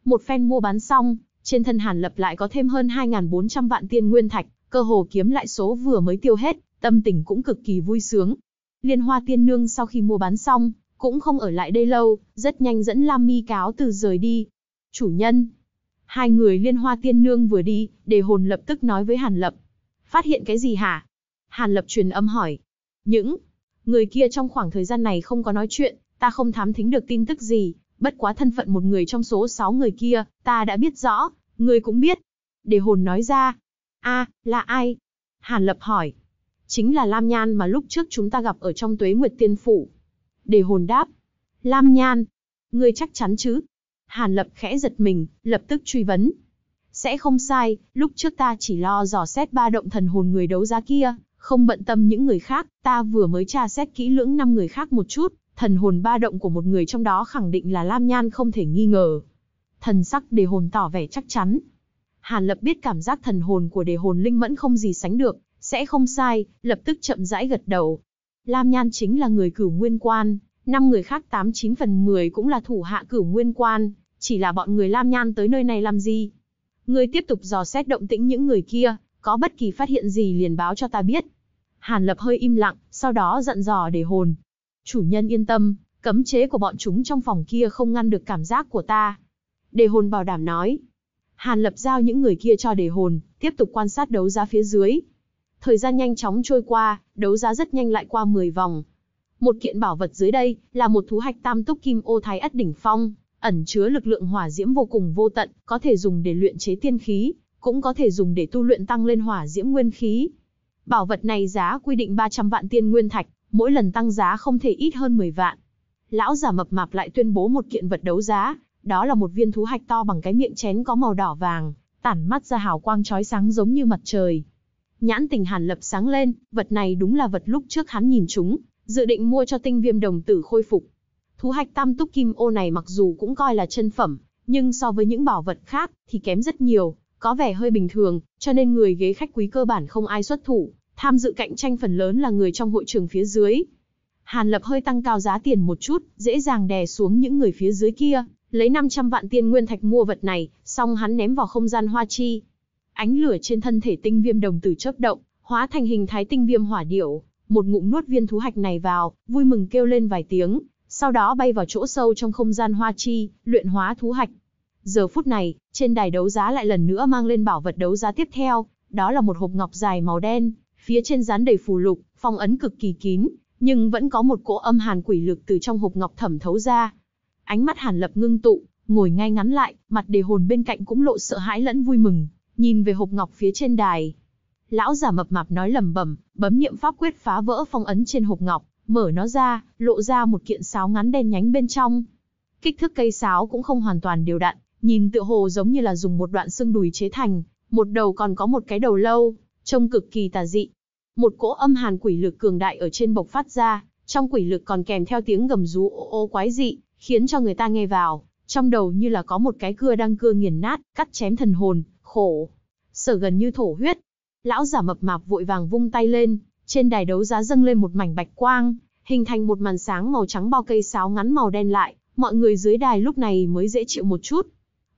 Một phen mua bán xong, trên thân Hàn Lập lại có thêm hơn 2.400 vạn tiên nguyên thạch, cơ hồ kiếm lại số vừa mới tiêu hết, tâm tình cũng cực kỳ vui sướng. Liên hoa tiên nương sau khi mua bán xong, cũng không ở lại đây lâu, rất nhanh dẫn Lam Mi cáo từ rời đi. Chủ nhân, hai người liên hoa tiên nương vừa đi, đề hồn lập tức nói với Hàn Lập. Phát hiện cái gì hả? Hàn Lập truyền âm hỏi. Những người kia trong khoảng thời gian này không có nói chuyện, ta không thám thính được tin tức gì, bất quá thân phận một người trong số sáu người kia, ta đã biết rõ, ngươi cũng biết. Để hồn nói ra. a là ai? Hàn Lập hỏi. Chính là Lam Nhan mà lúc trước chúng ta gặp ở trong tuế nguyệt tiên phủ. Để hồn đáp. Lam Nhan. Ngươi chắc chắn chứ? Hàn Lập khẽ giật mình, lập tức truy vấn. Sẽ không sai, lúc trước ta chỉ lo dò xét ba động thần hồn người đấu giá kia, không bận tâm những người khác, ta vừa mới tra xét kỹ lưỡng năm người khác một chút, thần hồn ba động của một người trong đó khẳng định là Lam Nhan không thể nghi ngờ. Thần sắc đề hồn tỏ vẻ chắc chắn. Hàn Lập biết cảm giác thần hồn của đề hồn linh mẫn không gì sánh được, sẽ không sai, lập tức chậm rãi gật đầu. Lam Nhan chính là người cửu nguyên quan, năm người khác 89 phần 10 cũng là thủ hạ cửu nguyên quan, chỉ là bọn người Lam Nhan tới nơi này làm gì? Người tiếp tục dò xét động tĩnh những người kia, có bất kỳ phát hiện gì liền báo cho ta biết. Hàn Lập hơi im lặng, sau đó giận dò để hồn, Chủ nhân yên tâm, cấm chế của bọn chúng trong phòng kia không ngăn được cảm giác của ta. Đề hồn bảo đảm nói. Hàn lập giao những người kia cho đề hồn, tiếp tục quan sát đấu giá phía dưới. Thời gian nhanh chóng trôi qua, đấu giá rất nhanh lại qua 10 vòng. Một kiện bảo vật dưới đây là một thú hạch tam túc kim ô thái ất đỉnh phong, ẩn chứa lực lượng hỏa diễm vô cùng vô tận, có thể dùng để luyện chế tiên khí, cũng có thể dùng để tu luyện tăng lên hỏa diễm nguyên khí. Bảo vật này giá quy định 300 vạn tiên nguyên thạch, mỗi lần tăng giá không thể ít hơn 10 vạn. Lão giả mập mạp lại tuyên bố một kiện vật đấu giá, đó là một viên thú hạch to bằng cái miệng chén có màu đỏ vàng, tản mắt ra hào quang chói sáng giống như mặt trời. Nhãn tình hàn lập sáng lên, vật này đúng là vật lúc trước hắn nhìn chúng, dự định mua cho tinh viêm đồng tử khôi phục. Thú hạch tam túc kim ô này mặc dù cũng coi là chân phẩm, nhưng so với những bảo vật khác thì kém rất nhiều, có vẻ hơi bình thường, cho nên người ghế khách quý cơ bản không ai xuất thủ. Tham dự cạnh tranh phần lớn là người trong hội trường phía dưới. Hàn Lập hơi tăng cao giá tiền một chút, dễ dàng đè xuống những người phía dưới kia, lấy 500 vạn tiên nguyên thạch mua vật này, xong hắn ném vào không gian hoa chi. Ánh lửa trên thân thể tinh viêm đồng tử chớp động, hóa thành hình thái tinh viêm hỏa điểu, một ngụm nuốt viên thú hạch này vào, vui mừng kêu lên vài tiếng, sau đó bay vào chỗ sâu trong không gian hoa chi, luyện hóa thú hạch. Giờ phút này, trên đài đấu giá lại lần nữa mang lên bảo vật đấu giá tiếp theo, đó là một hộp ngọc dài màu đen, phía trên dán đầy phù lục, phong ấn cực kỳ kín, nhưng vẫn có một cỗ âm hàn quỷ lực từ trong hộp ngọc thẩm thấu ra. Ánh mắt Hàn Lập ngưng tụ, ngồi ngay ngắn lại, mặt đề hồn bên cạnh cũng lộ sợ hãi lẫn vui mừng, nhìn về hộp ngọc phía trên đài. Lão giả mập mạp nói lầm bẩm, bấm niệm pháp quyết phá vỡ phong ấn trên hộp ngọc, mở nó ra, lộ ra một kiện sáo ngắn đen nhánh bên trong. Kích thước cây sáo cũng không hoàn toàn đều đặn, nhìn tựa hồ giống như là dùng một đoạn xương đùi chế thành, một đầu còn có một cái đầu lâu, trông cực kỳ tà dị. Một cỗ âm hàn quỷ lực cường đại ở trên bộc phát ra, trong quỷ lực còn kèm theo tiếng gầm rú ô ô quái dị, khiến cho người ta nghe vào, trong đầu như là có một cái cưa đang cưa nghiền nát, cắt chém thần hồn, khổ. Sở gần như thổ huyết. Lão giả mập mạp vội vàng vung tay lên, trên đài đấu giá dâng lên một mảnh bạch quang, hình thành một màn sáng màu trắng bao cây sáo ngắn màu đen lại, mọi người dưới đài lúc này mới dễ chịu một chút.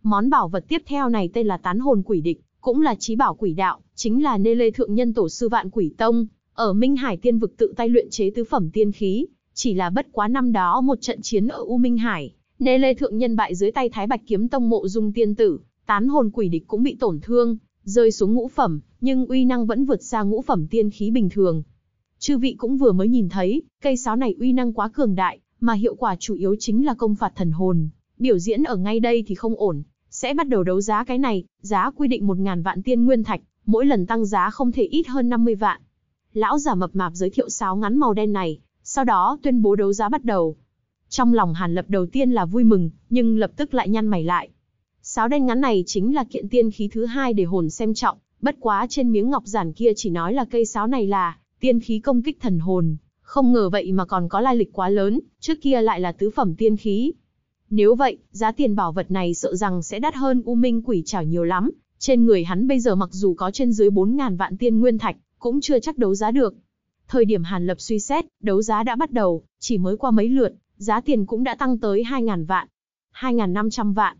Món bảo vật tiếp theo này tên là tán hồn quỷ địch, cũng là trí bảo quỷ đạo, chính là Nê Lê Thượng Nhân Tổ Sư Vạn Quỷ Tông, ở Minh Hải Tiên Vực tự tay luyện chế tứ phẩm tiên khí, chỉ là bất quá năm đó một trận chiến ở U Minh Hải, Nê Lê Thượng Nhân bại dưới tay Thái Bạch Kiếm Tông mộ dung tiên tử, tán hồn quỷ địch cũng bị tổn thương, rơi xuống ngũ phẩm, nhưng uy năng vẫn vượt xa ngũ phẩm tiên khí bình thường. Chư vị cũng vừa mới nhìn thấy, cây sáo này uy năng quá cường đại, mà hiệu quả chủ yếu chính là công phạt thần hồn, biểu diễn ở ngay đây thì không ổn, sẽ bắt đầu đấu giá cái này, giá quy định 1.000 vạn tiên nguyên thạch, mỗi lần tăng giá không thể ít hơn 50 vạn. Lão giả mập mạp giới thiệu sáo ngắn màu đen này, sau đó tuyên bố đấu giá bắt đầu. Trong lòng Hàn Lập đầu tiên là vui mừng, nhưng lập tức lại nhăn mày lại. Sáo đen ngắn này chính là kiện tiên khí thứ hai để hồn xem trọng, bất quá trên miếng ngọc giản kia chỉ nói là cây sáo này là tiên khí công kích thần hồn, không ngờ vậy mà còn có lai lịch quá lớn, trước kia lại là tứ phẩm tiên khí, nếu vậy, giá tiền bảo vật này sợ rằng sẽ đắt hơn U Minh Quỷ Trảo nhiều lắm. Trên người hắn bây giờ mặc dù có trên dưới 4.000 vạn tiên nguyên thạch, cũng chưa chắc đấu giá được. Thời điểm Hàn Lập suy xét, đấu giá đã bắt đầu, chỉ mới qua mấy lượt, giá tiền cũng đã tăng tới 2.000 vạn, 2.500 vạn.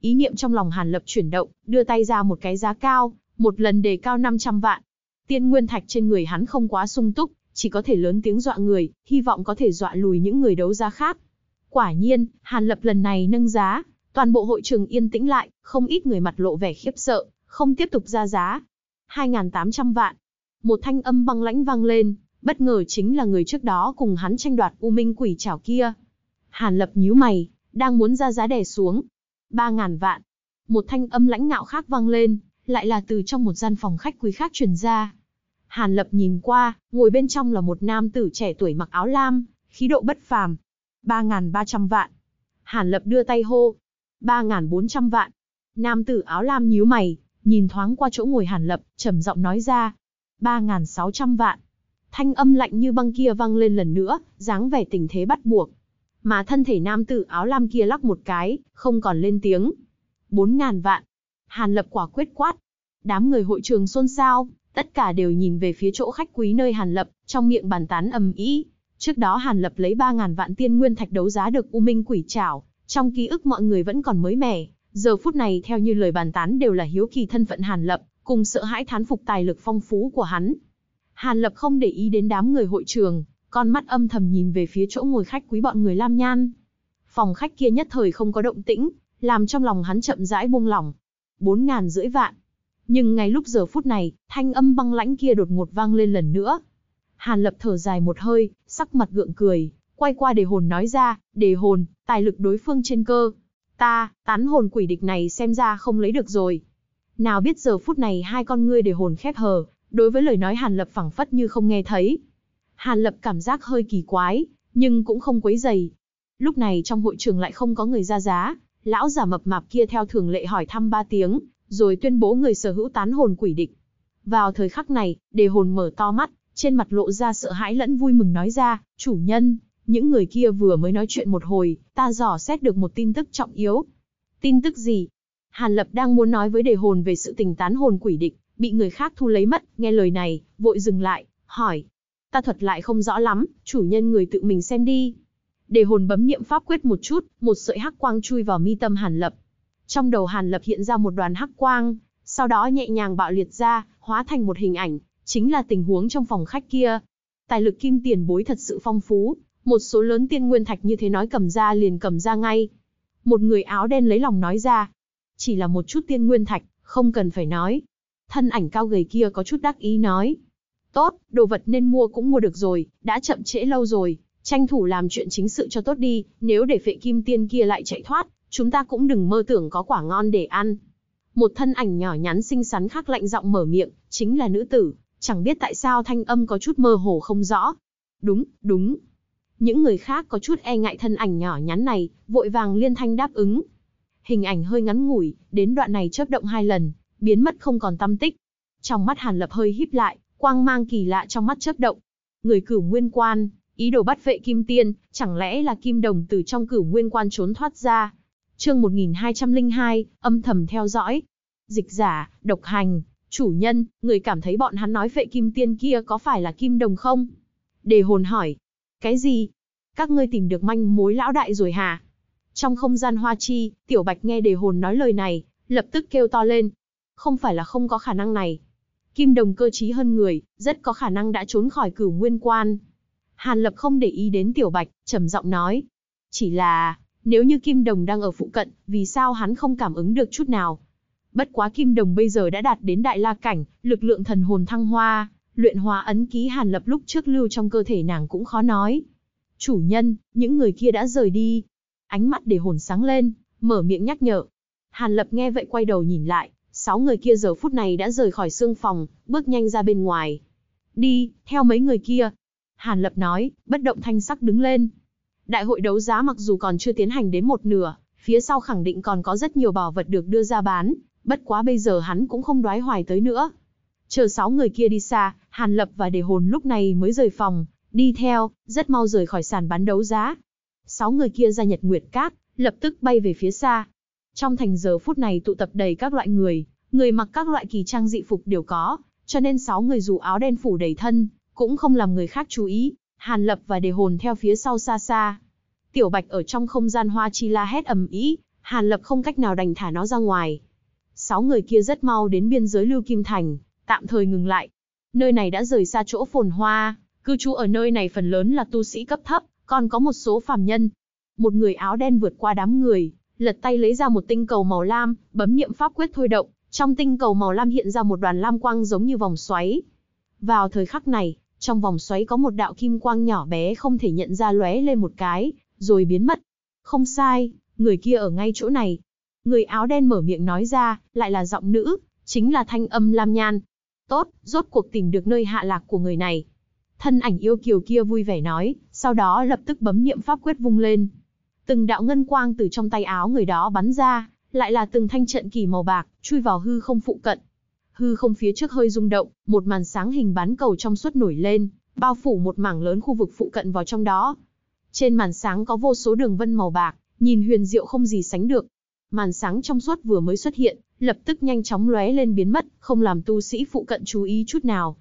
Ý niệm trong lòng Hàn Lập chuyển động, đưa tay ra một cái giá cao, một lần đề cao 500 vạn. Tiên nguyên thạch trên người hắn không quá sung túc, chỉ có thể lớn tiếng dọa người, hy vọng có thể dọa lùi những người đấu giá khác. Quả nhiên, Hàn Lập lần này nâng giá, toàn bộ hội trường yên tĩnh lại, không ít người mặt lộ vẻ khiếp sợ, không tiếp tục ra giá. 2.800 vạn. Một thanh âm băng lãnh vang lên, bất ngờ chính là người trước đó cùng hắn tranh đoạt U Minh quỷ chảo kia. Hàn Lập nhíu mày, đang muốn ra giá đè xuống. 3.000 vạn. Một thanh âm lãnh ngạo khác vang lên, lại là từ trong một gian phòng khách quý khác truyền ra. Hàn Lập nhìn qua, ngồi bên trong là một nam tử trẻ tuổi mặc áo lam, khí độ bất phàm, 3.300 vạn. Hàn Lập đưa tay hô. 3.400 vạn. Nam tử áo lam nhíu mày, nhìn thoáng qua chỗ ngồi Hàn Lập, trầm giọng nói ra. 3.600 vạn. Thanh âm lạnh như băng kia vang lên lần nữa, dáng vẻ tình thế bắt buộc. Mà thân thể nam tử áo lam kia lắc một cái, không còn lên tiếng. 4.000 vạn. Hàn Lập quả quyết quát. Đám người hội trường xôn xao, tất cả đều nhìn về phía chỗ khách quý nơi Hàn Lập, trong miệng bàn tán ầm ĩ. Trước đó Hàn Lập lấy 3.000 vạn tiên nguyên thạch đấu giá được U Minh Quỷ Trảo, trong ký ức mọi người vẫn còn mới mẻ. Giờ phút này theo như lời bàn tán đều là hiếu kỳ thân phận Hàn Lập, cùng sợ hãi thán phục tài lực phong phú của hắn. Hàn Lập không để ý đến đám người hội trường, con mắt âm thầm nhìn về phía chỗ ngồi khách quý bọn người Lam Nhan. Phòng khách kia nhất thời không có động tĩnh, làm trong lòng hắn chậm rãi buông lỏng. Bốn ngàn rưỡi vạn. Nhưng ngay lúc giờ phút này, thanh âm băng lãnh kia đột ngột vang lên lần nữa, Hàn lập thở dài một hơi, sắc mặt gượng cười, quay qua đề hồn nói ra, đề hồn, tài lực đối phương trên cơ. Ta, tán hồn quỷ địch này xem ra không lấy được rồi. Nào biết giờ phút này hai con ngươi đề hồn khép hờ, đối với lời nói Hàn Lập phẳng phất như không nghe thấy. Hàn Lập cảm giác hơi kỳ quái, nhưng cũng không quấy dày. Lúc này trong hội trường lại không có người ra giá, lão giả mập mạp kia theo thường lệ hỏi thăm ba tiếng, rồi tuyên bố người sở hữu tán hồn quỷ địch. Vào thời khắc này, đề hồn mở to mắt, trên mặt lộ ra sợ hãi lẫn vui mừng nói ra, chủ nhân, những người kia vừa mới nói chuyện một hồi, ta dò xét được một tin tức trọng yếu. Tin tức gì? Hàn Lập đang muốn nói với đề hồn về sự tình tán hồn quỷ địch, bị người khác thu lấy mất, nghe lời này, vội dừng lại, hỏi. Ta thuật lại không rõ lắm, chủ nhân người tự mình xem đi. Đề hồn bấm niệm pháp quyết một chút, một sợi hắc quang chui vào mi tâm Hàn Lập. Trong đầu Hàn Lập hiện ra một đoàn hắc quang, sau đó nhẹ nhàng bạo liệt ra, hóa thành một hình ảnh, chính là tình huống trong phòng khách kia. Tài lực kim tiền bối thật sự phong phú, một số lớn tiên nguyên thạch như thế nói cầm ra liền cầm ra ngay. Một người áo đen lấy lòng nói ra, chỉ là một chút tiên nguyên thạch, không cần phải nói. Thân ảnh cao gầy kia có chút đắc ý nói, tốt, đồ vật nên mua cũng mua được rồi, đã chậm trễ lâu rồi, tranh thủ làm chuyện chính sự cho tốt đi, nếu để phệ kim tiên kia lại chạy thoát, chúng ta cũng đừng mơ tưởng có quả ngon để ăn. Một thân ảnh nhỏ nhắn xinh xắn khác lạnh giọng mở miệng, chính là nữ tử, Chẳng biết tại sao thanh âm có chút mơ hồ không rõ. Đúng, đúng. Những người khác có chút e ngại thân ảnh nhỏ nhắn này, vội vàng liên thanh đáp ứng. Hình ảnh hơi ngắn ngủi, đến đoạn này chớp động hai lần, biến mất không còn tâm tích. Trong mắt Hàn Lập hơi híp lại, quang mang kỳ lạ trong mắt chớp động. Người cửu nguyên quan, ý đồ bắt vệ kim tiên, chẳng lẽ là kim đồng từ trong cửu nguyên quan trốn thoát ra. Chương 1202, âm thầm theo dõi. Dịch giả, độc hành, Chủ nhân, người cảm thấy bọn hắn nói vệ kim tiên kia có phải là kim đồng không? Đề hồn hỏi. Cái gì? Các ngươi tìm được manh mối lão đại rồi hả? Trong không gian hoa chi, tiểu bạch nghe đề hồn nói lời này, lập tức kêu to lên. Không phải là không có khả năng này. Kim đồng cơ trí hơn người, rất có khả năng đã trốn khỏi cửu nguyên quan. Hàn lập không để ý đến tiểu bạch, trầm giọng nói. Chỉ là, nếu như kim đồng đang ở phụ cận, vì sao hắn không cảm ứng được chút nào? Bất quá kim đồng bây giờ đã đạt đến đại la cảnh, lực lượng thần hồn thăng hoa, luyện hóa ấn ký hàn lập lúc trước lưu trong cơ thể nàng cũng khó nói. Chủ nhân, những người kia đã rời đi. Ánh mắt để hồn sáng lên, mở miệng nhắc nhở. Hàn lập nghe vậy quay đầu nhìn lại, sáu người kia giờ phút này đã rời khỏi xương phòng, bước nhanh ra bên ngoài. Đi, theo mấy người kia. Hàn lập nói, bất động thanh sắc đứng lên. Đại hội đấu giá mặc dù còn chưa tiến hành đến một nửa, phía sau khẳng định còn có rất nhiều bảo vật được đưa ra bán, bất quá bây giờ hắn cũng không đoái hoài tới nữa. Chờ sáu người kia đi xa, Hàn Lập và Đề Hồn lúc này mới rời phòng, đi theo, rất mau rời khỏi sàn bán đấu giá. Sáu người kia ra Nhật Nguyệt Cát, lập tức bay về phía xa. Trong thành giờ phút này tụ tập đầy các loại người, người mặc các loại kỳ trang dị phục đều có, cho nên sáu người dù áo đen phủ đầy thân, cũng không làm người khác chú ý. Hàn Lập và Đề Hồn theo phía sau xa xa. Tiểu Bạch ở trong không gian hoa chi la hét ầm ĩ, Hàn Lập không cách nào đành thả nó ra ngoài sáu người kia rất mau đến biên giới Lưu Kim Thành, tạm thời ngừng lại. Nơi này đã rời xa chỗ phồn hoa, cư trú ở nơi này phần lớn là tu sĩ cấp thấp, còn có một số phàm nhân. Một người áo đen vượt qua đám người, lật tay lấy ra một tinh cầu màu lam, bấm niệm pháp quyết thôi động, trong tinh cầu màu lam hiện ra một đoàn lam quang giống như vòng xoáy. Vào thời khắc này, trong vòng xoáy có một đạo kim quang nhỏ bé không thể nhận ra lóe lên một cái, rồi biến mất. Không sai, người kia ở ngay chỗ này, Người áo đen mở miệng nói ra, lại là giọng nữ, chính là thanh âm Lam Nhan. Tốt, rốt cuộc tìm được nơi hạ lạc của người này. Thân ảnh yêu kiều kia vui vẻ nói, sau đó lập tức bấm niệm pháp quyết vung lên. Từng đạo ngân quang từ trong tay áo người đó bắn ra, lại là từng thanh trận kỳ màu bạc, chui vào hư không phụ cận. Hư không phía trước hơi rung động, một màn sáng hình bán cầu trong suốt nổi lên, bao phủ một mảng lớn khu vực phụ cận vào trong đó. Trên màn sáng có vô số đường vân màu bạc, nhìn huyền diệu không gì sánh được, màn sáng trong suốt vừa mới xuất hiện, lập tức nhanh chóng lóe lên biến mất, không làm tu sĩ phụ cận chú ý chút nào.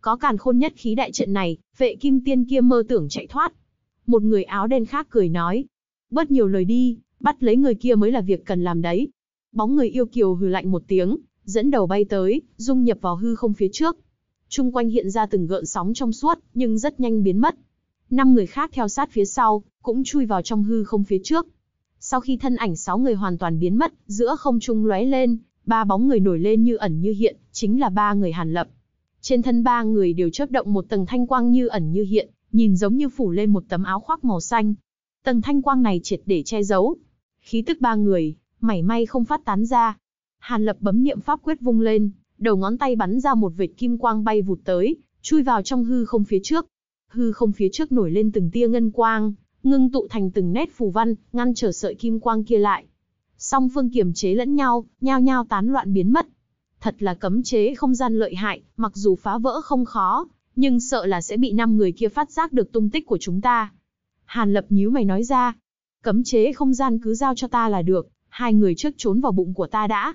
Có càn khôn nhất khí đại trận này, vệ kim tiên kia mơ tưởng chạy thoát. Một người áo đen khác cười nói, bớt nhiều lời đi, bắt lấy người kia mới là việc cần làm đấy. Bóng người yêu kiều hừ lạnh một tiếng, dẫn đầu bay tới, dung nhập vào hư không phía trước. Trung quanh hiện ra từng gợn sóng trong suốt, nhưng rất nhanh biến mất. Năm người khác theo sát phía sau, cũng chui vào trong hư không phía trước. Sau khi thân ảnh sáu người hoàn toàn biến mất, giữa không trung lóe lên, ba bóng người nổi lên như ẩn như hiện, chính là ba người Hàn Lập. Trên thân ba người đều chớp động một tầng thanh quang như ẩn như hiện, nhìn giống như phủ lên một tấm áo khoác màu xanh. Tầng thanh quang này triệt để che giấu. Khí tức ba người, mảy may không phát tán ra. Hàn Lập bấm niệm pháp quyết vung lên, đầu ngón tay bắn ra một vệt kim quang bay vụt tới, chui vào trong hư không phía trước. Hư không phía trước nổi lên từng tia ngân quang, ngưng tụ thành từng nét phù văn, ngăn trở sợi kim quang kia lại. Song phương kiềm chế lẫn nhau, nhao nhao tán loạn biến mất. Thật là cấm chế không gian lợi hại, mặc dù phá vỡ không khó, nhưng sợ là sẽ bị năm người kia phát giác được tung tích của chúng ta. Hàn Lập nhíu mày nói ra, cấm chế không gian cứ giao cho ta là được, hai người trước trốn vào bụng của ta đã.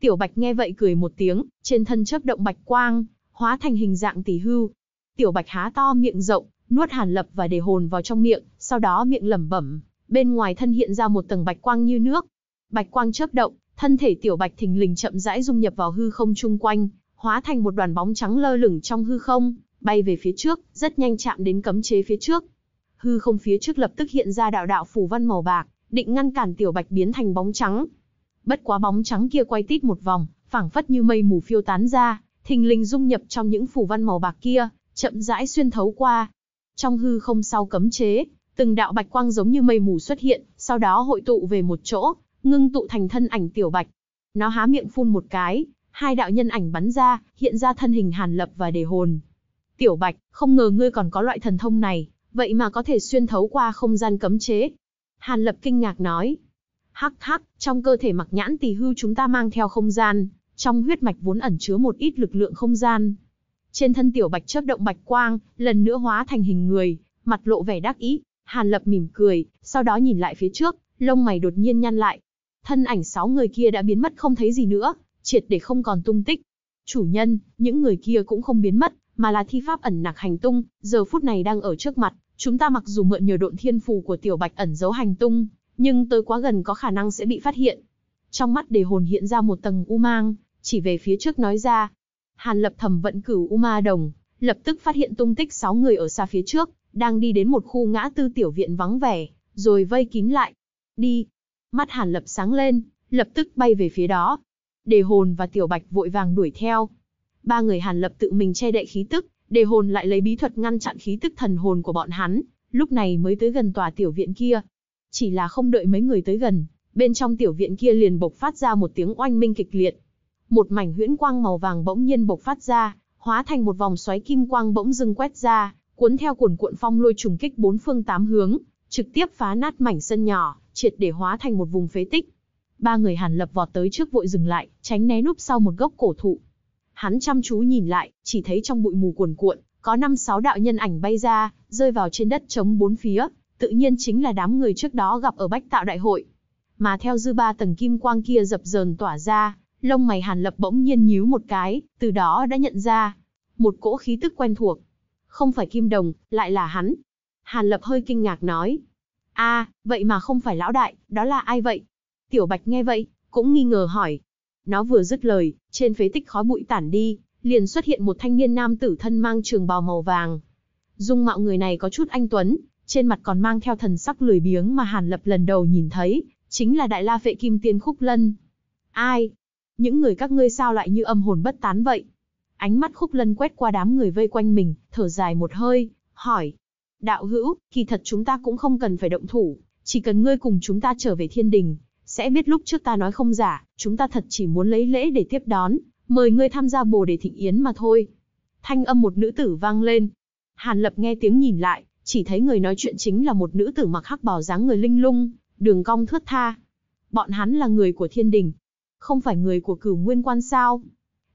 Tiểu Bạch nghe vậy cười một tiếng, trên thân chớp động bạch quang, hóa thành hình dạng tỷ hưu. Tiểu Bạch há to miệng rộng, nuốt Hàn Lập và đề hồn vào trong miệng, sau đó miệng lẩm bẩm, bên ngoài thân hiện ra một tầng bạch quang như nước. Bạch quang chớp động, thân thể tiểu bạch thình lình chậm rãi dung nhập vào hư không chung quanh, hóa thành một đoàn bóng trắng lơ lửng trong hư không, bay về phía trước, rất nhanh chạm đến cấm chế phía trước. Hư không phía trước lập tức hiện ra đạo đạo phù văn màu bạc, định ngăn cản tiểu bạch biến thành bóng trắng. Bất quá bóng trắng kia quay tít một vòng, phảng phất như mây mù phiêu tán ra, thình lình dung nhập trong những phù văn màu bạc kia, chậm rãi xuyên thấu qua. Trong hư không sau cấm chế, Từng đạo bạch quang giống như mây mù xuất hiện, sau đó hội tụ về một chỗ, ngưng tụ thành thân ảnh tiểu bạch. Nó há miệng phun một cái, hai đạo nhân ảnh bắn ra, hiện ra thân hình Hàn Lập và Đề Hồn. Tiểu Bạch, không ngờ ngươi còn có loại thần thông này, vậy mà có thể xuyên thấu qua không gian cấm chế. Hàn Lập kinh ngạc nói. Hắc hắc, trong cơ thể mặc nhãn tỳ hưu chúng ta mang theo không gian, trong huyết mạch vốn ẩn chứa một ít lực lượng không gian. Trên thân Tiểu Bạch chớp động bạch quang, lần nữa hóa thành hình người, mặt lộ vẻ đắc ý, Hàn Lập mỉm cười, sau đó nhìn lại phía trước, lông mày đột nhiên nhăn lại. Thân ảnh sáu người kia đã biến mất không thấy gì nữa, triệt để không còn tung tích. Chủ nhân, những người kia cũng không biến mất, mà là thi pháp ẩn nặc hành tung, giờ phút này đang ở trước mặt. Chúng ta mặc dù mượn nhờ độn thiên phù của tiểu bạch ẩn giấu hành tung, nhưng tới quá gần có khả năng sẽ bị phát hiện. Trong mắt đề hồn hiện ra một tầng u mang, chỉ về phía trước nói ra. Hàn lập thầm vận cửu u ma đồng, lập tức phát hiện tung tích sáu người ở xa phía trước, đang đi đến một khu ngã tư tiểu viện vắng vẻ, rồi vây kín lại. Đi. Mắt Hàn Lập sáng lên, lập tức bay về phía đó. Đề hồn và tiểu bạch vội vàng đuổi theo. Ba người Hàn Lập tự mình che đậy khí tức, đề hồn lại lấy bí thuật ngăn chặn khí tức thần hồn của bọn hắn, lúc này mới tới gần tòa tiểu viện kia. Chỉ là không đợi mấy người tới gần, bên trong tiểu viện kia liền bộc phát ra một tiếng oanh minh kịch liệt. Một mảnh huyễn quang màu vàng bỗng nhiên bộc phát ra, hóa thành một vòng xoáy kim quang bỗng dưng quét ra, cuốn theo cuồn cuộn phong lôi trùng kích bốn phương tám hướng, trực tiếp phá nát mảnh sân nhỏ, triệt để hóa thành một vùng phế tích. Ba người Hàn Lập vọt tới trước vội dừng lại, tránh né núp sau một gốc cổ thụ. Hắn chăm chú nhìn lại, chỉ thấy trong bụi mù cuồn cuộn, có năm sáu đạo nhân ảnh bay ra, rơi vào trên đất trống bốn phía, tự nhiên chính là đám người trước đó gặp ở Bách Tạo Đại hội. Mà theo dư ba tầng kim quang kia dập dờn tỏa ra, lông mày Hàn Lập bỗng nhiên nhíu một cái, từ đó đã nhận ra một cỗ khí tức quen thuộc, không phải Kim Đồng, lại là hắn. Hàn Lập hơi kinh ngạc nói. a à, vậy mà không phải lão đại, đó là ai vậy? Tiểu Bạch nghe vậy, cũng nghi ngờ hỏi. Nó vừa dứt lời, trên phế tích khói bụi tản đi, liền xuất hiện một thanh niên nam tử thân mang trường bào màu vàng. Dung mạo người này có chút anh tuấn, trên mặt còn mang theo thần sắc lười biếng mà Hàn Lập lần đầu nhìn thấy, chính là Đại La Vệ Kim Tiên Khúc Lân. Ai? Những người các ngươi sao lại như âm hồn bất tán vậy? Ánh mắt khúc lân quét qua đám người vây quanh mình, thở dài một hơi, hỏi. Đạo hữu, kỳ thật chúng ta cũng không cần phải động thủ, chỉ cần ngươi cùng chúng ta trở về thiên đình, sẽ biết lúc trước ta nói không giả, chúng ta thật chỉ muốn lấy lễ để tiếp đón, mời ngươi tham gia bồ đề thịnh yến mà thôi. Thanh âm một nữ tử vang lên. Hàn lập nghe tiếng nhìn lại, chỉ thấy người nói chuyện chính là một nữ tử mặc hắc bào dáng người linh lung, đường cong thướt tha. Bọn hắn là người của thiên đình, không phải người của cửu nguyên quan sao.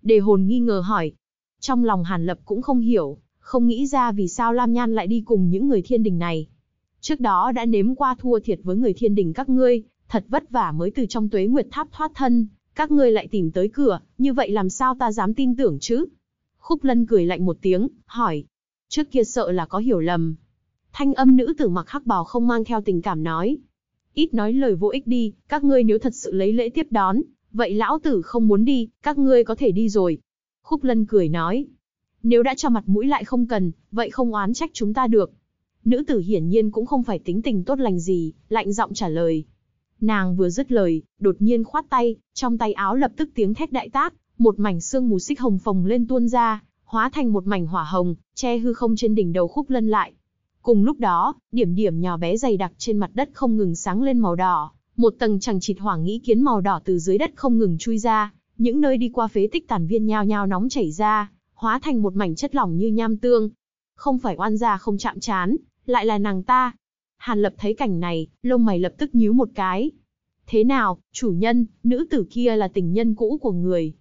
Đề hồn nghi ngờ hỏi. Trong lòng Hàn Lập cũng không hiểu, không nghĩ ra vì sao Lam Nhan lại đi cùng những người thiên đình này. Trước đó đã nếm qua thua thiệt với người thiên đình các ngươi, thật vất vả mới từ trong tuế nguyệt tháp thoát thân, các ngươi lại tìm tới cửa, như vậy làm sao ta dám tin tưởng chứ? Khúc lân cười lạnh một tiếng, hỏi. Trước kia sợ là có hiểu lầm. Thanh âm nữ tử mặc hắc bào không mang theo tình cảm nói. Ít nói lời vô ích đi, các ngươi nếu thật sự lấy lễ tiếp đón, Vậy lão tử không muốn đi, các ngươi có thể đi rồi. Khúc lân cười nói. Nếu đã cho mặt mũi lại không cần, vậy không oán trách chúng ta được. Nữ tử hiển nhiên cũng không phải tính tình tốt lành gì, lạnh giọng trả lời. Nàng vừa dứt lời, đột nhiên khoát tay, trong tay áo lập tức tiếng thét đại tác, một mảnh xương mù xích hồng phồng lên tuôn ra, hóa thành một mảnh hỏa hồng, che hư không trên đỉnh đầu khúc lân lại. Cùng lúc đó, điểm điểm nhỏ bé dày đặc trên mặt đất không ngừng sáng lên màu đỏ, một tầng chẳng chịt hoảng nghĩ kiến màu đỏ từ dưới đất không ngừng chui ra, những nơi đi qua phế tích tàn viên nhao nhao nóng chảy ra, hóa thành một mảnh chất lỏng như nham tương. Không phải oan gia không chạm chán, lại là nàng ta. Hàn lập thấy cảnh này, lông mày lập tức nhíu một cái. Thế nào, chủ nhân, nữ tử kia là tình nhân cũ của người.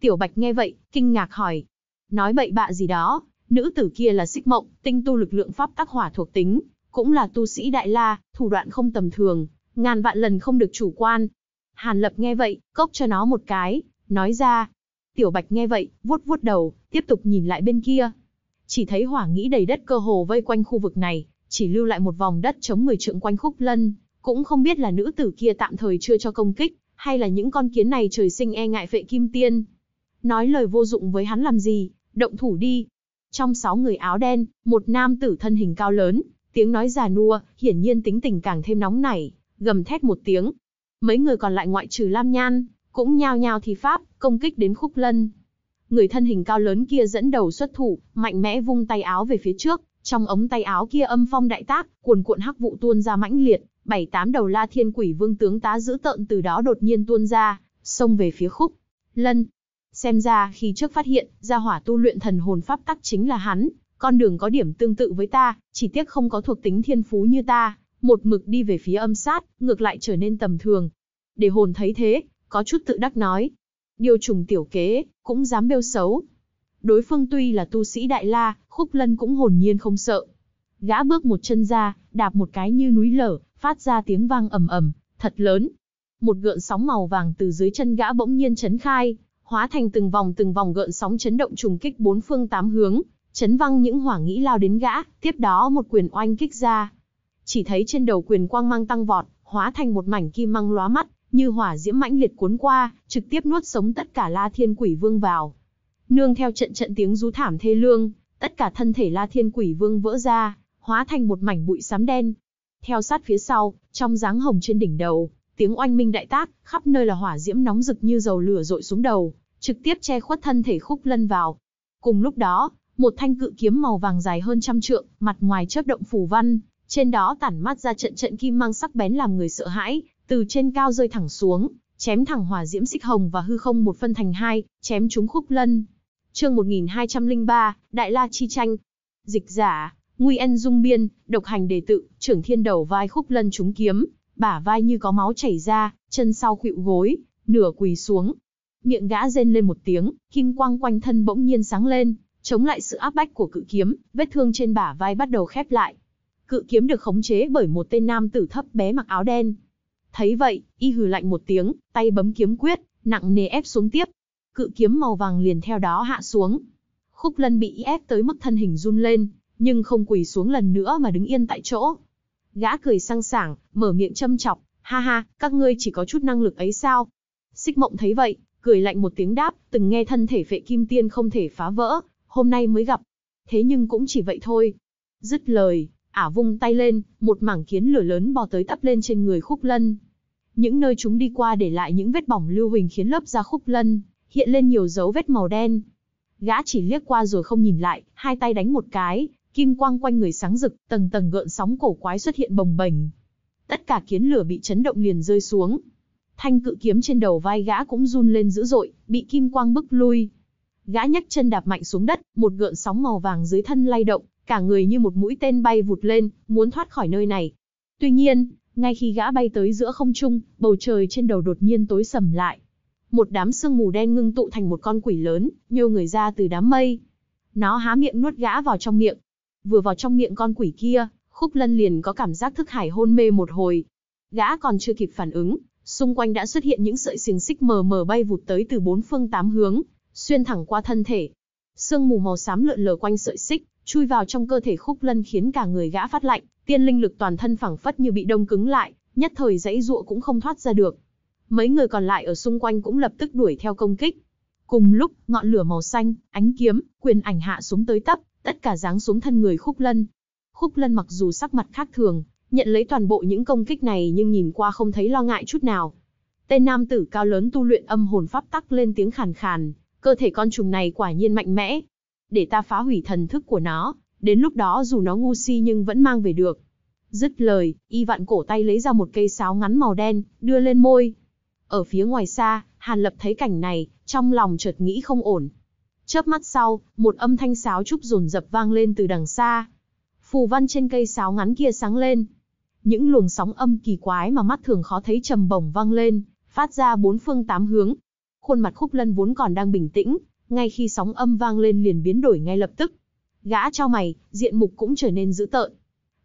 Tiểu bạch nghe vậy, kinh ngạc hỏi. Nói bậy bạ gì đó, nữ tử kia là xích mộng, tinh tu lực lượng pháp tác hỏa thuộc tính, cũng là tu sĩ đại la, thủ đoạn không tầm thường, ngàn vạn lần không được chủ quan. Hàn Lập nghe vậy, cốc cho nó một cái, nói ra. Tiểu Bạch nghe vậy, vuốt vuốt đầu, tiếp tục nhìn lại bên kia. Chỉ thấy hỏa nghĩ đầy đất cơ hồ vây quanh khu vực này, chỉ lưu lại một vòng đất chống mười trượng quanh khúc lân, cũng không biết là nữ tử kia tạm thời chưa cho công kích, hay là những con kiến này trời sinh e ngại vệ kim tiên. Nói lời vô dụng với hắn làm gì, động thủ đi. Trong sáu người áo đen, một nam tử thân hình cao lớn, tiếng nói già nua, hiển nhiên tính tình càng thêm nóng nảy gầm thét một tiếng. Mấy người còn lại ngoại trừ Lam Nhan, cũng nhao nhao thi pháp, công kích đến khúc lân. Người thân hình cao lớn kia dẫn đầu xuất thủ, mạnh mẽ vung tay áo về phía trước, trong ống tay áo kia âm phong đại tác, cuồn cuộn hắc vụ tuôn ra mãnh liệt, bảy tám đầu la thiên quỷ vương tướng tá giữ tợn từ đó đột nhiên tuôn ra, xông về phía khúc. Lân, xem ra khi trước phát hiện, gia hỏa tu luyện thần hồn pháp tắc chính là hắn, con đường có điểm tương tự với ta, chỉ tiếc không có thuộc tính thiên phú như ta một mực đi về phía âm sát, ngược lại trở nên tầm thường. Để hồn thấy thế, có chút tự đắc nói. Điều trùng tiểu kế, cũng dám bêu xấu. Đối phương tuy là tu sĩ đại la, khúc lân cũng hồn nhiên không sợ. Gã bước một chân ra, đạp một cái như núi lở, phát ra tiếng vang ầm ầm, thật lớn. Một gợn sóng màu vàng từ dưới chân gã bỗng nhiên chấn khai, hóa thành từng vòng từng vòng gợn sóng chấn động trùng kích bốn phương tám hướng, chấn văng những hỏa nghĩ lao đến gã, tiếp đó một quyền oanh kích ra, chỉ thấy trên đầu quyền quang mang tăng vọt, hóa thành một mảnh kim mang lóa mắt, như hỏa diễm mãnh liệt cuốn qua, trực tiếp nuốt sống tất cả La Thiên Quỷ Vương vào. Nương theo trận trận tiếng rú thảm thê lương, tất cả thân thể La Thiên Quỷ Vương vỡ ra, hóa thành một mảnh bụi xám đen. Theo sát phía sau, trong dáng hồng trên đỉnh đầu, tiếng oanh minh đại tác, khắp nơi là hỏa diễm nóng rực như dầu lửa dội xuống đầu, trực tiếp che khuất thân thể Khúc Lân vào. Cùng lúc đó, một thanh cự kiếm màu vàng dài hơn trăm trượng, mặt ngoài chớp động phù văn, trên đó tản mát ra trận trận kim mang sắc bén làm người sợ hãi, từ trên cao rơi thẳng xuống, chém thẳng hỏa diễm xích hồng và hư không một phân thành hai, chém trúng khúc lân. Chương 1203, Đại La chi tranh. Dịch giả, Nguy Ân Dung Biên, độc hành đề tự, trưởng thiên đầu vai khúc lân trúng kiếm, bả vai như có máu chảy ra, chân sau khuỵu gối, nửa quỳ xuống. Miệng gã rên lên một tiếng, kim quang quanh thân bỗng nhiên sáng lên, chống lại sự áp bách của cự kiếm, vết thương trên bả vai bắt đầu khép lại, Cự kiếm được khống chế bởi một tên nam tử thấp bé mặc áo đen. Thấy vậy, y hừ lạnh một tiếng, tay bấm kiếm quyết, nặng nề ép xuống tiếp. Cự kiếm màu vàng liền theo đó hạ xuống. Khúc Lân bị y ép tới mức thân hình run lên, nhưng không quỳ xuống lần nữa mà đứng yên tại chỗ. Gã cười sang sảng, mở miệng châm chọc, ha ha, các ngươi chỉ có chút năng lực ấy sao? Xích mộng thấy vậy, cười lạnh một tiếng đáp, từng nghe thân thể phệ kim tiên không thể phá vỡ, hôm nay mới gặp. Thế nhưng cũng chỉ vậy thôi. Dứt lời, Ả vung tay lên, một mảng kiến lửa lớn bò tới tắp lên trên người khúc lân. Những nơi chúng đi qua để lại những vết bỏng lưu huỳnh khiến lớp da khúc lân, hiện lên nhiều dấu vết màu đen. Gã chỉ liếc qua rồi không nhìn lại, hai tay đánh một cái, kim quang quanh người sáng rực, tầng tầng gợn sóng cổ quái xuất hiện bồng bềnh. Tất cả kiến lửa bị chấn động liền rơi xuống. Thanh cự kiếm trên đầu vai gã cũng run lên dữ dội, bị kim quang bức lui. Gã nhấc chân đạp mạnh xuống đất, một gợn sóng màu vàng dưới thân lay động, Cả người như một mũi tên bay vụt lên, muốn thoát khỏi nơi này. Tuy nhiên, ngay khi gã bay tới giữa không trung, bầu trời trên đầu đột nhiên tối sầm lại. Một đám sương mù đen ngưng tụ thành một con quỷ lớn, nhô người ra từ đám mây. Nó há miệng nuốt gã vào trong miệng. Vừa vào trong miệng con quỷ kia, khúc lân liền có cảm giác thức hải hôn mê một hồi. Gã còn chưa kịp phản ứng, xung quanh đã xuất hiện những sợi xiềng xích mờ mờ bay vụt tới từ bốn phương tám hướng, xuyên thẳng qua thân thể. Sương mù màu xám lượn lờ quanh sợi xích, chui vào trong cơ thể khúc lân khiến cả người gã phát lạnh, tiên linh lực toàn thân phẳng phất như bị đông cứng lại, nhất thời dãy dụa cũng không thoát ra được. Mấy người còn lại ở xung quanh cũng lập tức đuổi theo công kích. Cùng lúc, ngọn lửa màu xanh, ánh kiếm, quyền ảnh hạ xuống tới tấp, tất cả giáng xuống thân người khúc lân. Khúc lân mặc dù sắc mặt khác thường, nhận lấy toàn bộ những công kích này nhưng nhìn qua không thấy lo ngại chút nào. Tên nam tử cao lớn tu luyện âm hồn pháp tắc lên tiếng khàn khàn, cơ thể con trùng này quả nhiên mạnh mẽ, để ta phá hủy thần thức của nó, đến lúc đó dù nó ngu si nhưng vẫn mang về được. Dứt lời, y Vạn cổ tay lấy ra một cây sáo ngắn màu đen, đưa lên môi. Ở phía ngoài xa, Hàn Lập thấy cảnh này, trong lòng chợt nghĩ không ổn. Chớp mắt sau, một âm thanh sáo trúc rồn rập vang lên từ đằng xa. Phù văn trên cây sáo ngắn kia sáng lên. Những luồng sóng âm kỳ quái mà mắt thường khó thấy trầm bổng vang lên, phát ra bốn phương tám hướng. Khuôn mặt khúc lân vốn còn đang bình tĩnh, ngay khi sóng âm vang lên liền biến đổi ngay lập tức. Gã cho mày, diện mục cũng trở nên dữ tợn.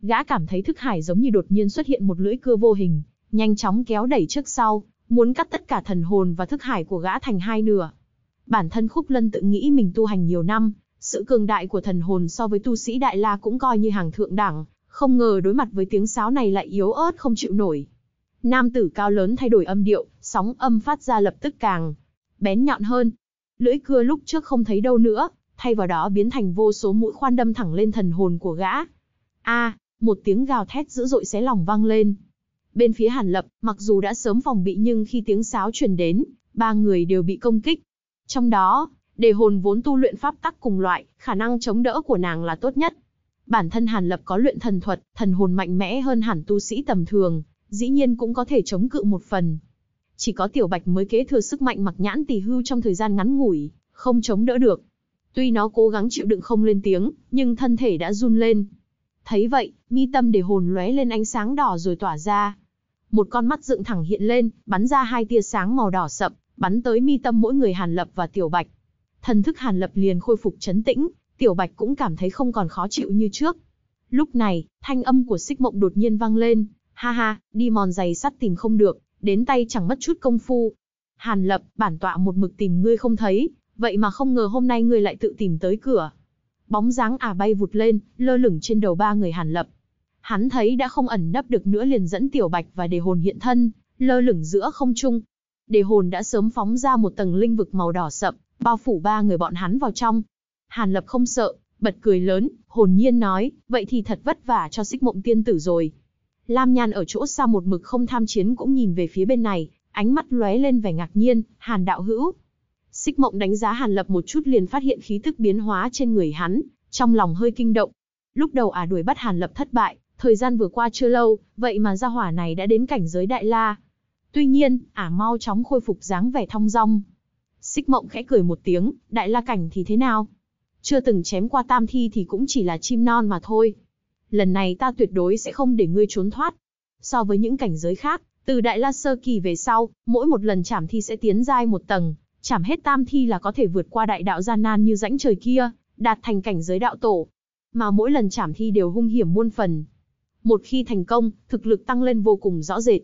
Gã cảm thấy thức hải giống như đột nhiên xuất hiện một lưỡi cưa vô hình, nhanh chóng kéo đẩy trước sau, muốn cắt tất cả thần hồn và thức hải của gã thành hai nửa. Bản thân Khúc Lân tự nghĩ mình tu hành nhiều năm, sự cường đại của thần hồn so với tu sĩ Đại La cũng coi như hàng thượng đẳng, không ngờ đối mặt với tiếng sáo này lại yếu ớt không chịu nổi. Nam tử cao lớn thay đổi âm điệu, sóng âm phát ra lập tức càng bén nhọn hơn, lưỡi cưa lúc trước không thấy đâu nữa, thay vào đó biến thành vô số mũi khoan đâm thẳng lên thần hồn của gã. A, một tiếng gào thét dữ dội xé lòng vang lên. Bên phía Hàn Lập, mặc dù đã sớm phòng bị nhưng khi tiếng sáo truyền đến, ba người đều bị công kích. Trong đó, đề hồn vốn tu luyện pháp tắc cùng loại, khả năng chống đỡ của nàng là tốt nhất. Bản thân Hàn Lập có luyện thần thuật, thần hồn mạnh mẽ hơn hẳn tu sĩ tầm thường, dĩ nhiên cũng có thể chống cự một phần. Chỉ có Tiểu Bạch mới kế thừa sức mạnh mặc nhãn tỷ hưu trong thời gian ngắn ngủi, không chống đỡ được. Tuy nó cố gắng chịu đựng không lên tiếng, nhưng thân thể đã run lên. Thấy vậy, mi tâm để hồn lóe lên ánh sáng đỏ rồi tỏa ra. Một con mắt dựng thẳng hiện lên, bắn ra hai tia sáng màu đỏ sậm, bắn tới mi tâm mỗi người Hàn Lập và Tiểu Bạch. Thần thức Hàn Lập liền khôi phục chấn tĩnh, Tiểu Bạch cũng cảm thấy không còn khó chịu như trước. Lúc này, thanh âm của xích mộng đột nhiên vang lên, ha ha, đi mòn giày sắt tìm không được, đến tay chẳng mất chút công phu. Hàn Lập, bản tọa một mực tìm ngươi không thấy, vậy mà không ngờ hôm nay ngươi lại tự tìm tới cửa. Bóng dáng à bay vụt lên, lơ lửng trên đầu ba người Hàn Lập. Hắn thấy đã không ẩn nấp được nữa liền dẫn Tiểu Bạch và Đề Hồn hiện thân, lơ lửng giữa không trung. Đề Hồn đã sớm phóng ra một tầng linh vực màu đỏ sậm, bao phủ ba người bọn hắn vào trong. Hàn Lập không sợ, bật cười lớn, hồn nhiên nói, vậy thì thật vất vả cho xích mộng tiên tử rồi. Lam Nhan ở chỗ xa một mực không tham chiến cũng nhìn về phía bên này, ánh mắt lóe lên vẻ ngạc nhiên, Hàn đạo hữu. Xích mộng đánh giá Hàn Lập một chút liền phát hiện khí tức biến hóa trên người hắn, trong lòng hơi kinh động. Lúc đầu ả à đuổi bắt Hàn Lập thất bại, thời gian vừa qua chưa lâu, vậy mà gia hỏa này đã đến cảnh giới đại la. Tuy nhiên, ả mau chóng khôi phục dáng vẻ thong dong. Xích mộng khẽ cười một tiếng, đại la cảnh thì thế nào? Chưa từng chém qua tam thi thì cũng chỉ là chim non mà thôi lần này ta tuyệt đối sẽ không để ngươi trốn thoát. So với những cảnh giới khác, từ Đại La Sơ Kỳ về sau, mỗi một lần chảm thi sẽ tiến giai một tầng, chảm hết tam thi là có thể vượt qua đại đạo gian nan như rãnh trời kia, đạt thành cảnh giới đạo tổ. Mà mỗi lần chảm thi đều hung hiểm muôn phần. Một khi thành công, thực lực tăng lên vô cùng rõ rệt.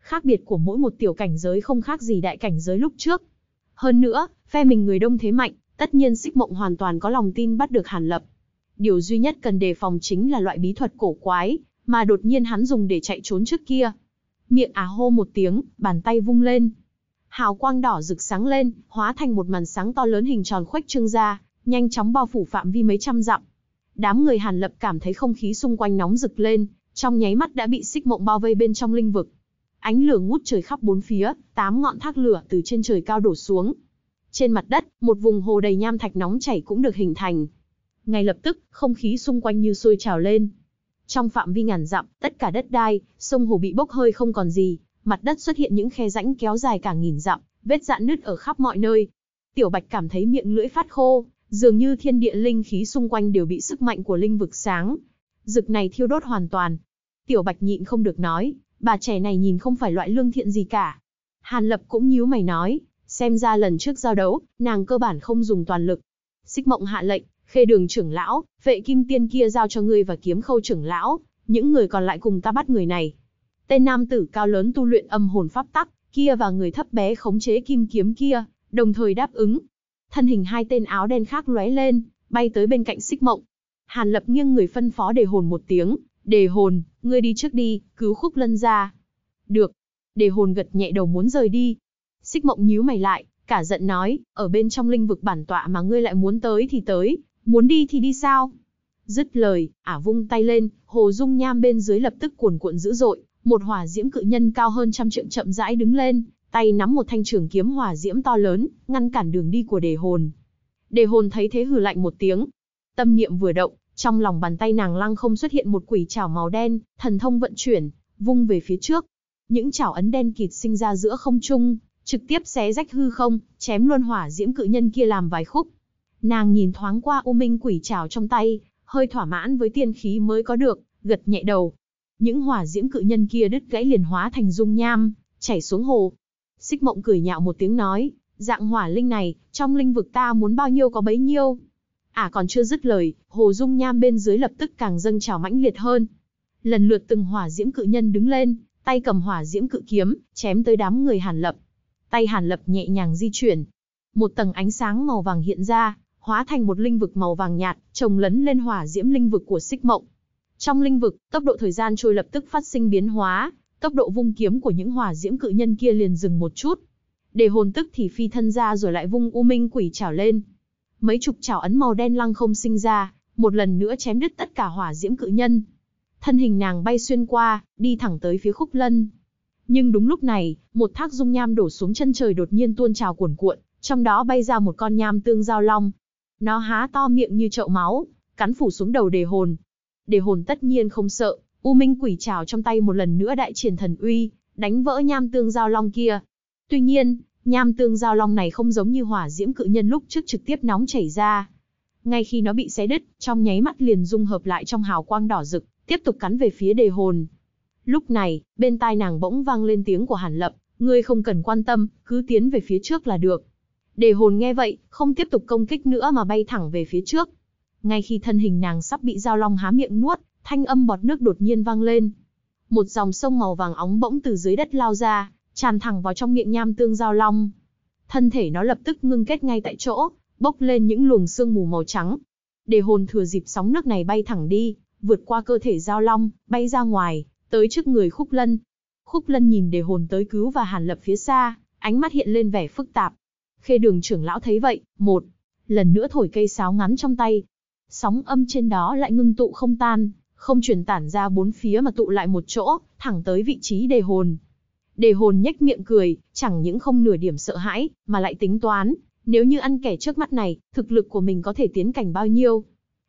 Khác biệt của mỗi một tiểu cảnh giới không khác gì đại cảnh giới lúc trước. Hơn nữa, phe mình người đông thế mạnh, tất nhiên xích mộng hoàn toàn có lòng tin bắt được hàn lập. Điều duy nhất cần đề phòng chính là loại bí thuật cổ quái, mà đột nhiên hắn dùng để chạy trốn trước kia. Miệng á hô một tiếng, bàn tay vung lên. Hào quang đỏ rực sáng lên, hóa thành một màn sáng to lớn hình tròn khuếch trương ra, nhanh chóng bao phủ phạm vi mấy trăm dặm. Đám người Hàn Lập cảm thấy không khí xung quanh nóng rực lên, trong nháy mắt đã bị xích mộng bao vây bên trong linh vực. Ánh lửa ngút trời khắp bốn phía, tám ngọn thác lửa từ trên trời cao đổ xuống. Trên mặt đất, một vùng hồ đầy nham thạch nóng chảy cũng được hình thành, ngay lập tức, không khí xung quanh như sôi trào lên. Trong phạm vi ngàn dặm, tất cả đất đai, sông hồ bị bốc hơi không còn gì, mặt đất xuất hiện những khe rãnh kéo dài cả nghìn dặm, vết rạn nứt ở khắp mọi nơi. Tiểu Bạch cảm thấy miệng lưỡi phát khô, dường như thiên địa linh khí xung quanh đều bị sức mạnh của linh vực sáng. Dực này thiêu đốt hoàn toàn. Tiểu Bạch nhịn không được nói, bà trẻ này nhìn không phải loại lương thiện gì cả. Hàn Lập cũng nhíu mày nói, xem ra lần trước giao đấu, nàng cơ bản không dùng toàn lực. Xích Mộng hạ lệnh, Khê đường trưởng lão, vệ kim tiên kia giao cho ngươi và kiếm khâu trưởng lão, những người còn lại cùng ta bắt người này. Tên nam tử cao lớn tu luyện âm hồn pháp tắc, kia và người thấp bé khống chế kim kiếm kia, đồng thời đáp ứng. Thân hình hai tên áo đen khác lóe lên, bay tới bên cạnh xích mộng. Hàn lập nghiêng người phân phó đề hồn một tiếng, đề hồn, ngươi đi trước đi, cứu khúc lân ra. Được. Đề hồn gật nhẹ đầu muốn rời đi. Xích mộng nhíu mày lại, cả giận nói, ở bên trong linh vực bản tọa mà ngươi lại muốn tới thì tới, Muốn đi thì đi sao? Dứt lời, ả vung tay lên, hồ dung nham bên dưới lập tức cuồn cuộn dữ dội, một hỏa diễm cự nhân cao hơn trăm trượng chậm rãi đứng lên, tay nắm một thanh trường kiếm hỏa diễm to lớn, ngăn cản đường đi của đề hồn. Đề hồn thấy thế hừ lạnh một tiếng. Tâm niệm vừa động, trong lòng bàn tay nàng lăng không xuất hiện một quỷ chảo màu đen, thần thông vận chuyển, vung về phía trước. Những chảo ấn đen kịt sinh ra giữa không trung, trực tiếp xé rách hư không, chém luôn hỏa diễm cự nhân kia làm vài khúc. Nàng nhìn thoáng qua U Minh Quỷ Trảo trong tay, hơi thỏa mãn với tiên khí mới có được, gật nhẹ đầu. Những hỏa diễm cự nhân kia đứt gãy liền hóa thành dung nham, chảy xuống hồ. Xích Mộng cười nhạo một tiếng nói, dạng hỏa linh này, trong linh vực ta muốn bao nhiêu có bấy nhiêu. À còn chưa dứt lời, hồ dung nham bên dưới lập tức càng dâng trào mãnh liệt hơn. Lần lượt từng hỏa diễm cự nhân đứng lên, tay cầm hỏa diễm cự kiếm, chém tới đám người Hàn Lập. Tay Hàn Lập nhẹ nhàng di chuyển, một tầng ánh sáng màu vàng hiện ra, hóa thành một linh vực màu vàng nhạt, trồng lấn lên hỏa diễm linh vực của Xích Mộng. Trong linh vực, tốc độ thời gian trôi lập tức phát sinh biến hóa, tốc độ vung kiếm của những hỏa diễm cự nhân kia liền dừng một chút. Để hồn tức thì phi thân ra rồi lại vung u minh quỷ chảo lên. Mấy chục chảo ấn màu đen lăng không sinh ra, một lần nữa chém đứt tất cả hỏa diễm cự nhân. Thân hình nàng bay xuyên qua, đi thẳng tới phía Khúc Lân. Nhưng đúng lúc này, một thác dung nham đổ xuống chân trời đột nhiên tuôn trào cuồn cuộn, trong đó bay ra một con nham tương giao long, nó há to miệng như chậu máu, cắn phủ xuống đầu đề hồn. Đề hồn tất nhiên không sợ, U Minh quỷ trảo trong tay một lần nữa đại triển thần uy, đánh vỡ nham tương giao long kia. Tuy nhiên, nham tương giao long này không giống như hỏa diễm cự nhân lúc trước trực tiếp nóng chảy ra. Ngay khi nó bị xé đứt, trong nháy mắt liền dung hợp lại trong hào quang đỏ rực, tiếp tục cắn về phía đề hồn. Lúc này, bên tai nàng bỗng vang lên tiếng của Hàn Lập, ngươi không cần quan tâm, cứ tiến về phía trước là được. Đề hồn nghe vậy, không tiếp tục công kích nữa mà bay thẳng về phía trước. Ngay khi thân hình nàng sắp bị dao long há miệng nuốt, thanh âm bọt nước đột nhiên vang lên. Một dòng sông màu vàng óng bỗng từ dưới đất lao ra, tràn thẳng vào trong miệng nham tương dao long. Thân thể nó lập tức ngưng kết ngay tại chỗ, bốc lên những luồng sương mù màu trắng. Đề hồn thừa dịp sóng nước này bay thẳng đi, vượt qua cơ thể giao long, bay ra ngoài, tới trước người Khúc Lân. Khúc Lân nhìn đề hồn tới cứu và Hàn Lập phía xa, ánh mắt hiện lên vẻ phức tạp. Khê đường trưởng lão thấy vậy, một, lần nữa thổi cây sáo ngắn trong tay. Sóng âm trên đó lại ngưng tụ không tan, không truyền tản ra bốn phía mà tụ lại một chỗ, thẳng tới vị trí đề hồn. Đề hồn nhếch miệng cười, chẳng những không nửa điểm sợ hãi, mà lại tính toán, nếu như ăn kẻ trước mắt này, thực lực của mình có thể tiến cảnh bao nhiêu.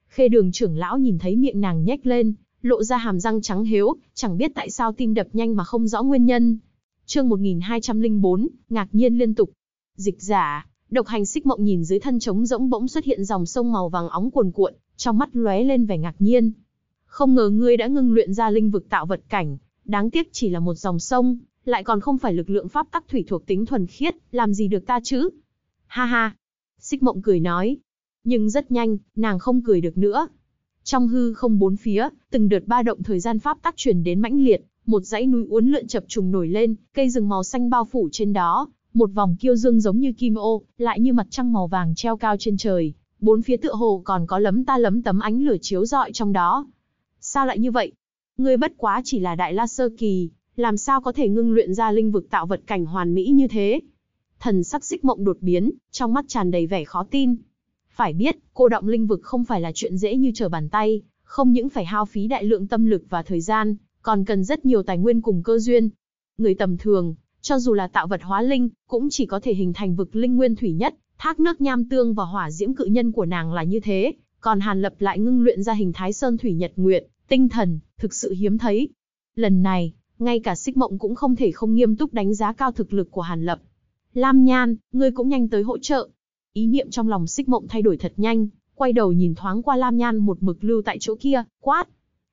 Khê đường trưởng lão nhìn thấy miệng nàng nhếch lên, lộ ra hàm răng trắng hiếu, chẳng biết tại sao tim đập nhanh mà không rõ nguyên nhân. Chương 1204, ngạc nhiên liên tục, Dịch giả, độc hành xích mộng nhìn dưới thân trống rỗng bỗng xuất hiện dòng sông màu vàng óng cuồn cuộn, trong mắt lóe lên vẻ ngạc nhiên. Không ngờ ngươi đã ngưng luyện ra linh vực tạo vật cảnh, đáng tiếc chỉ là một dòng sông, lại còn không phải lực lượng pháp tắc thủy thuộc tính thuần khiết, làm gì được ta chứ? Ha ha! Xích mộng cười nói. Nhưng rất nhanh, nàng không cười được nữa. Trong hư không bốn phía, từng đợt ba động thời gian pháp tắc truyền đến mãnh liệt, một dãy núi uốn lượn chập trùng nổi lên, cây rừng màu xanh bao phủ trên đó, một vòng kiêu dương giống như kim ô, lại như mặt trăng màu vàng treo cao trên trời, bốn phía tựa hồ còn có lấm ta lấm tấm ánh lửa chiếu rọi trong đó. Sao lại như vậy? Ngươi bất quá chỉ là đại la sơ kỳ, làm sao có thể ngưng luyện ra linh vực tạo vật cảnh hoàn mỹ như thế? Thần sắc xích mộng đột biến, trong mắt tràn đầy vẻ khó tin. Phải biết, cô động linh vực không phải là chuyện dễ như trở bàn tay, không những phải hao phí đại lượng tâm lực và thời gian, còn cần rất nhiều tài nguyên cùng cơ duyên. Người tầm thường, cho dù là tạo vật hóa linh, cũng chỉ có thể hình thành vực linh nguyên thủy nhất, thác nước nham tương và hỏa diễm cự nhân của nàng là như thế, còn Hàn Lập lại ngưng luyện ra hình thái sơn thủy nhật nguyệt, tinh thần, thực sự hiếm thấy. Lần này, ngay cả xích mộng cũng không thể không nghiêm túc đánh giá cao thực lực của Hàn Lập. Lam Nhan, ngươi cũng nhanh tới hỗ trợ. Ý niệm trong lòng xích mộng thay đổi thật nhanh, quay đầu nhìn thoáng qua Lam Nhan một mực lưu tại chỗ kia, quát.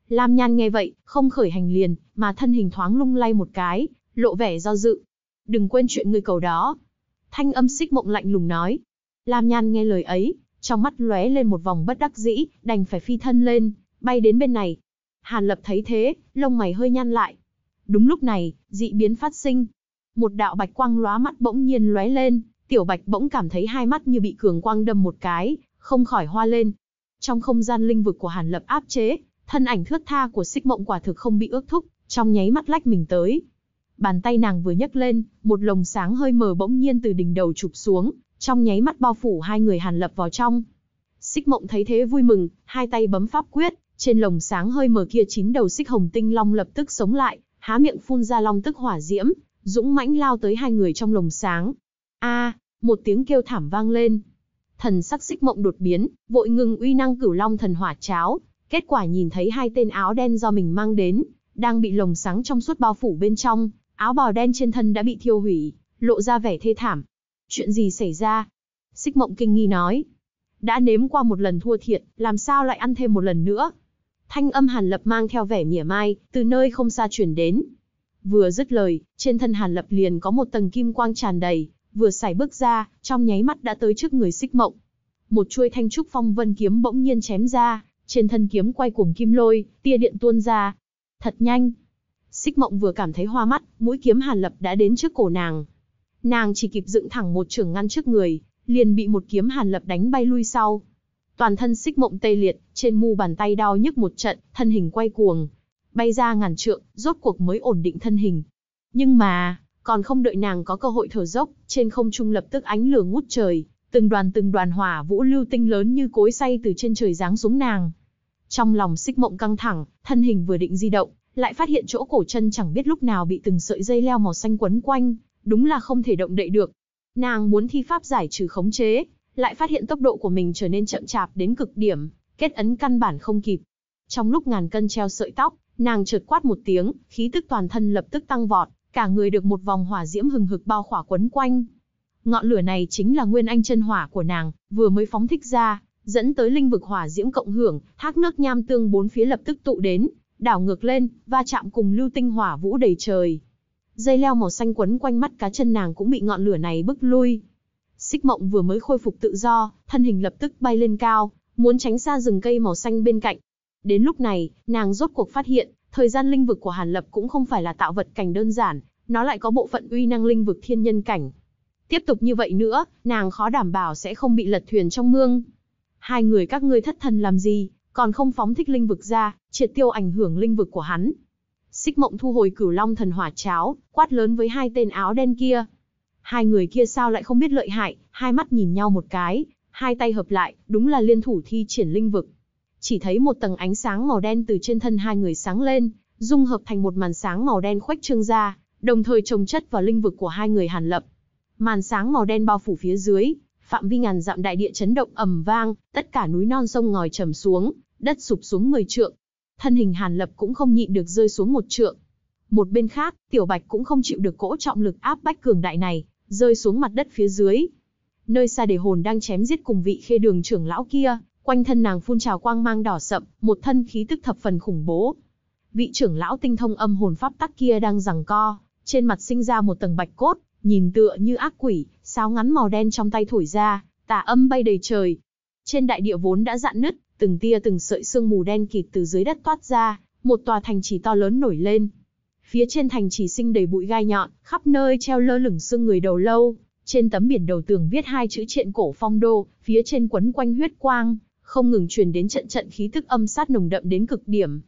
Lam Nhan nghe vậy, không khởi hành liền, mà thân hình thoáng lung lay một cái, lộ vẻ do dự. Đừng quên chuyện ngươi cầu đó. Thanh âm xích mộng lạnh lùng nói. Lam Nhan nghe lời ấy, trong mắt lóe lên một vòng bất đắc dĩ, đành phải phi thân lên, bay đến bên này. Hàn Lập thấy thế, lông mày hơi nhăn lại. Đúng lúc này, dị biến phát sinh. Một đạo bạch quang lóa mắt bỗng nhiên lóe lên, tiểu bạch bỗng cảm thấy hai mắt như bị cường quang đâm một cái, không khỏi hoa lên. Trong không gian linh vực của Hàn Lập áp chế, thân ảnh thướt tha của xích mộng quả thực không bị ước thúc, trong nháy mắt lách mình tới, Bàn tay nàng vừa nhấc lên, một lồng sáng hơi mờ bỗng nhiên từ đỉnh đầu chụp xuống, trong nháy mắt bao phủ hai người Hàn Lập vào trong. Xích Mộng thấy thế vui mừng, hai tay bấm pháp quyết, trên lồng sáng hơi mờ kia chín đầu xích hồng tinh long lập tức sống lại, há miệng phun ra long tức hỏa diễm, dũng mãnh lao tới hai người trong lồng sáng. A, một tiếng kêu thảm vang lên. Thần sắc xích mộng đột biến, vội ngừng uy năng cửu long thần hỏa cháo, kết quả nhìn thấy hai tên áo đen do mình mang đến, đang bị lồng sáng trong suốt bao phủ bên trong, Áo bào đen trên thân đã bị thiêu hủy, lộ ra vẻ thê thảm. Chuyện gì xảy ra? Xích mộng kinh nghi nói. Đã nếm qua một lần thua thiệt, làm sao lại ăn thêm một lần nữa? Thanh âm hàn lập mang theo vẻ mỉa mai, từ nơi không xa chuyển đến. Vừa dứt lời, trên thân hàn lập liền có một tầng kim quang tràn đầy, vừa xảy bước ra, trong nháy mắt đã tới trước người xích mộng. Một chuôi thanh trúc phong vân kiếm bỗng nhiên chém ra, trên thân kiếm quay cuồng kim lôi, tia điện tuôn ra. Thật nhanh, Xích mộng vừa cảm thấy hoa mắt, mũi kiếm hàn lập đã đến trước cổ nàng. Nàng chỉ kịp dựng thẳng một trường ngăn trước người, liền bị một kiếm hàn lập đánh bay lui sau. Toàn thân xích mộng tê liệt, trên mu bàn tay đau nhức một trận, thân hình quay cuồng. Bay ra ngàn trượng, rốt cuộc mới ổn định thân hình. Nhưng mà, còn không đợi nàng có cơ hội thở dốc, trên không trung lập tức ánh lửa ngút trời, từng đoàn từng đoàn hỏa vũ lưu tinh lớn như cối xay từ trên trời giáng xuống nàng. Trong lòng xích mộng căng thẳng, thân hình vừa định di động, lại phát hiện chỗ cổ chân chẳng biết lúc nào bị từng sợi dây leo màu xanh quấn quanh, đúng là không thể động đậy được. Nàng muốn thi pháp giải trừ khống chế, lại phát hiện tốc độ của mình trở nên chậm chạp đến cực điểm, kết ấn căn bản không kịp. Trong lúc ngàn cân treo sợi tóc, nàng chợt quát một tiếng, khí tức toàn thân lập tức tăng vọt, cả người được một vòng hỏa diễm hừng hực bao khỏa quấn quanh. Ngọn lửa này chính là nguyên anh chân hỏa của nàng, vừa mới phóng thích ra, dẫn tới linh vực hỏa diễm cộng hưởng, thác nước nham tương bốn phía lập tức tụ đến, đảo ngược lên, va chạm cùng lưu tinh hỏa vũ đầy trời. Dây leo màu xanh quấn quanh mắt cá chân nàng cũng bị ngọn lửa này bức lui. Xích mộng vừa mới khôi phục tự do, thân hình lập tức bay lên cao, muốn tránh xa rừng cây màu xanh bên cạnh. Đến lúc này, nàng rốt cuộc phát hiện, thời gian linh vực của Hàn Lập cũng không phải là tạo vật cảnh đơn giản, nó lại có bộ phận uy năng linh vực thiên nhân cảnh. Tiếp tục như vậy nữa, nàng khó đảm bảo sẽ không bị lật thuyền trong mương. Hai người các ngươi thất thần làm gì, còn không phóng thích linh vực ra, triệt tiêu ảnh hưởng linh vực của hắn. Xích Mộng thu hồi Cửu Long thần hỏa cháo, quát lớn với hai tên áo đen kia. Hai người kia sao lại không biết lợi hại, hai mắt nhìn nhau một cái, hai tay hợp lại, đúng là liên thủ thi triển linh vực. Chỉ thấy một tầng ánh sáng màu đen từ trên thân hai người sáng lên, dung hợp thành một màn sáng màu đen khuếch trương ra, đồng thời trồng chất vào linh vực của hai người Hàn Lập. Màn sáng màu đen bao phủ phía dưới, phạm vi ngàn dặm đại địa chấn động ầm vang, tất cả núi non sông ngòi trầm xuống, đất sụp xuống 10 trượng. Thân hình Hàn Lập cũng không nhịn được rơi xuống một trượng. Một bên khác, Tiểu Bạch cũng không chịu được cỗ trọng lực áp bách cường đại này, rơi xuống mặt đất phía dưới. Nơi xa để hồn đang chém giết cùng vị khê đường trưởng lão kia, quanh thân nàng phun trào quang mang đỏ sậm, một thân khí tức thập phần khủng bố. Vị trưởng lão tinh thông âm hồn pháp tắc kia đang giằng co, trên mặt sinh ra một tầng bạch cốt, nhìn tựa như ác quỷ, sáo ngắn màu đen trong tay thổi ra, tà âm bay đầy trời. Trên đại địa vốn đã dạn nứt, từng tia từng sợi sương mù đen kịt từ dưới đất toát ra, một tòa thành trì to lớn nổi lên. Phía trên thành trì sinh đầy bụi gai nhọn, khắp nơi treo lơ lửng xương người đầu lâu, trên tấm biển đầu tường viết hai chữ triện cổ phong đô, phía trên quấn quanh huyết quang, không ngừng truyền đến trận trận khí tức âm sát nồng đậm đến cực điểm.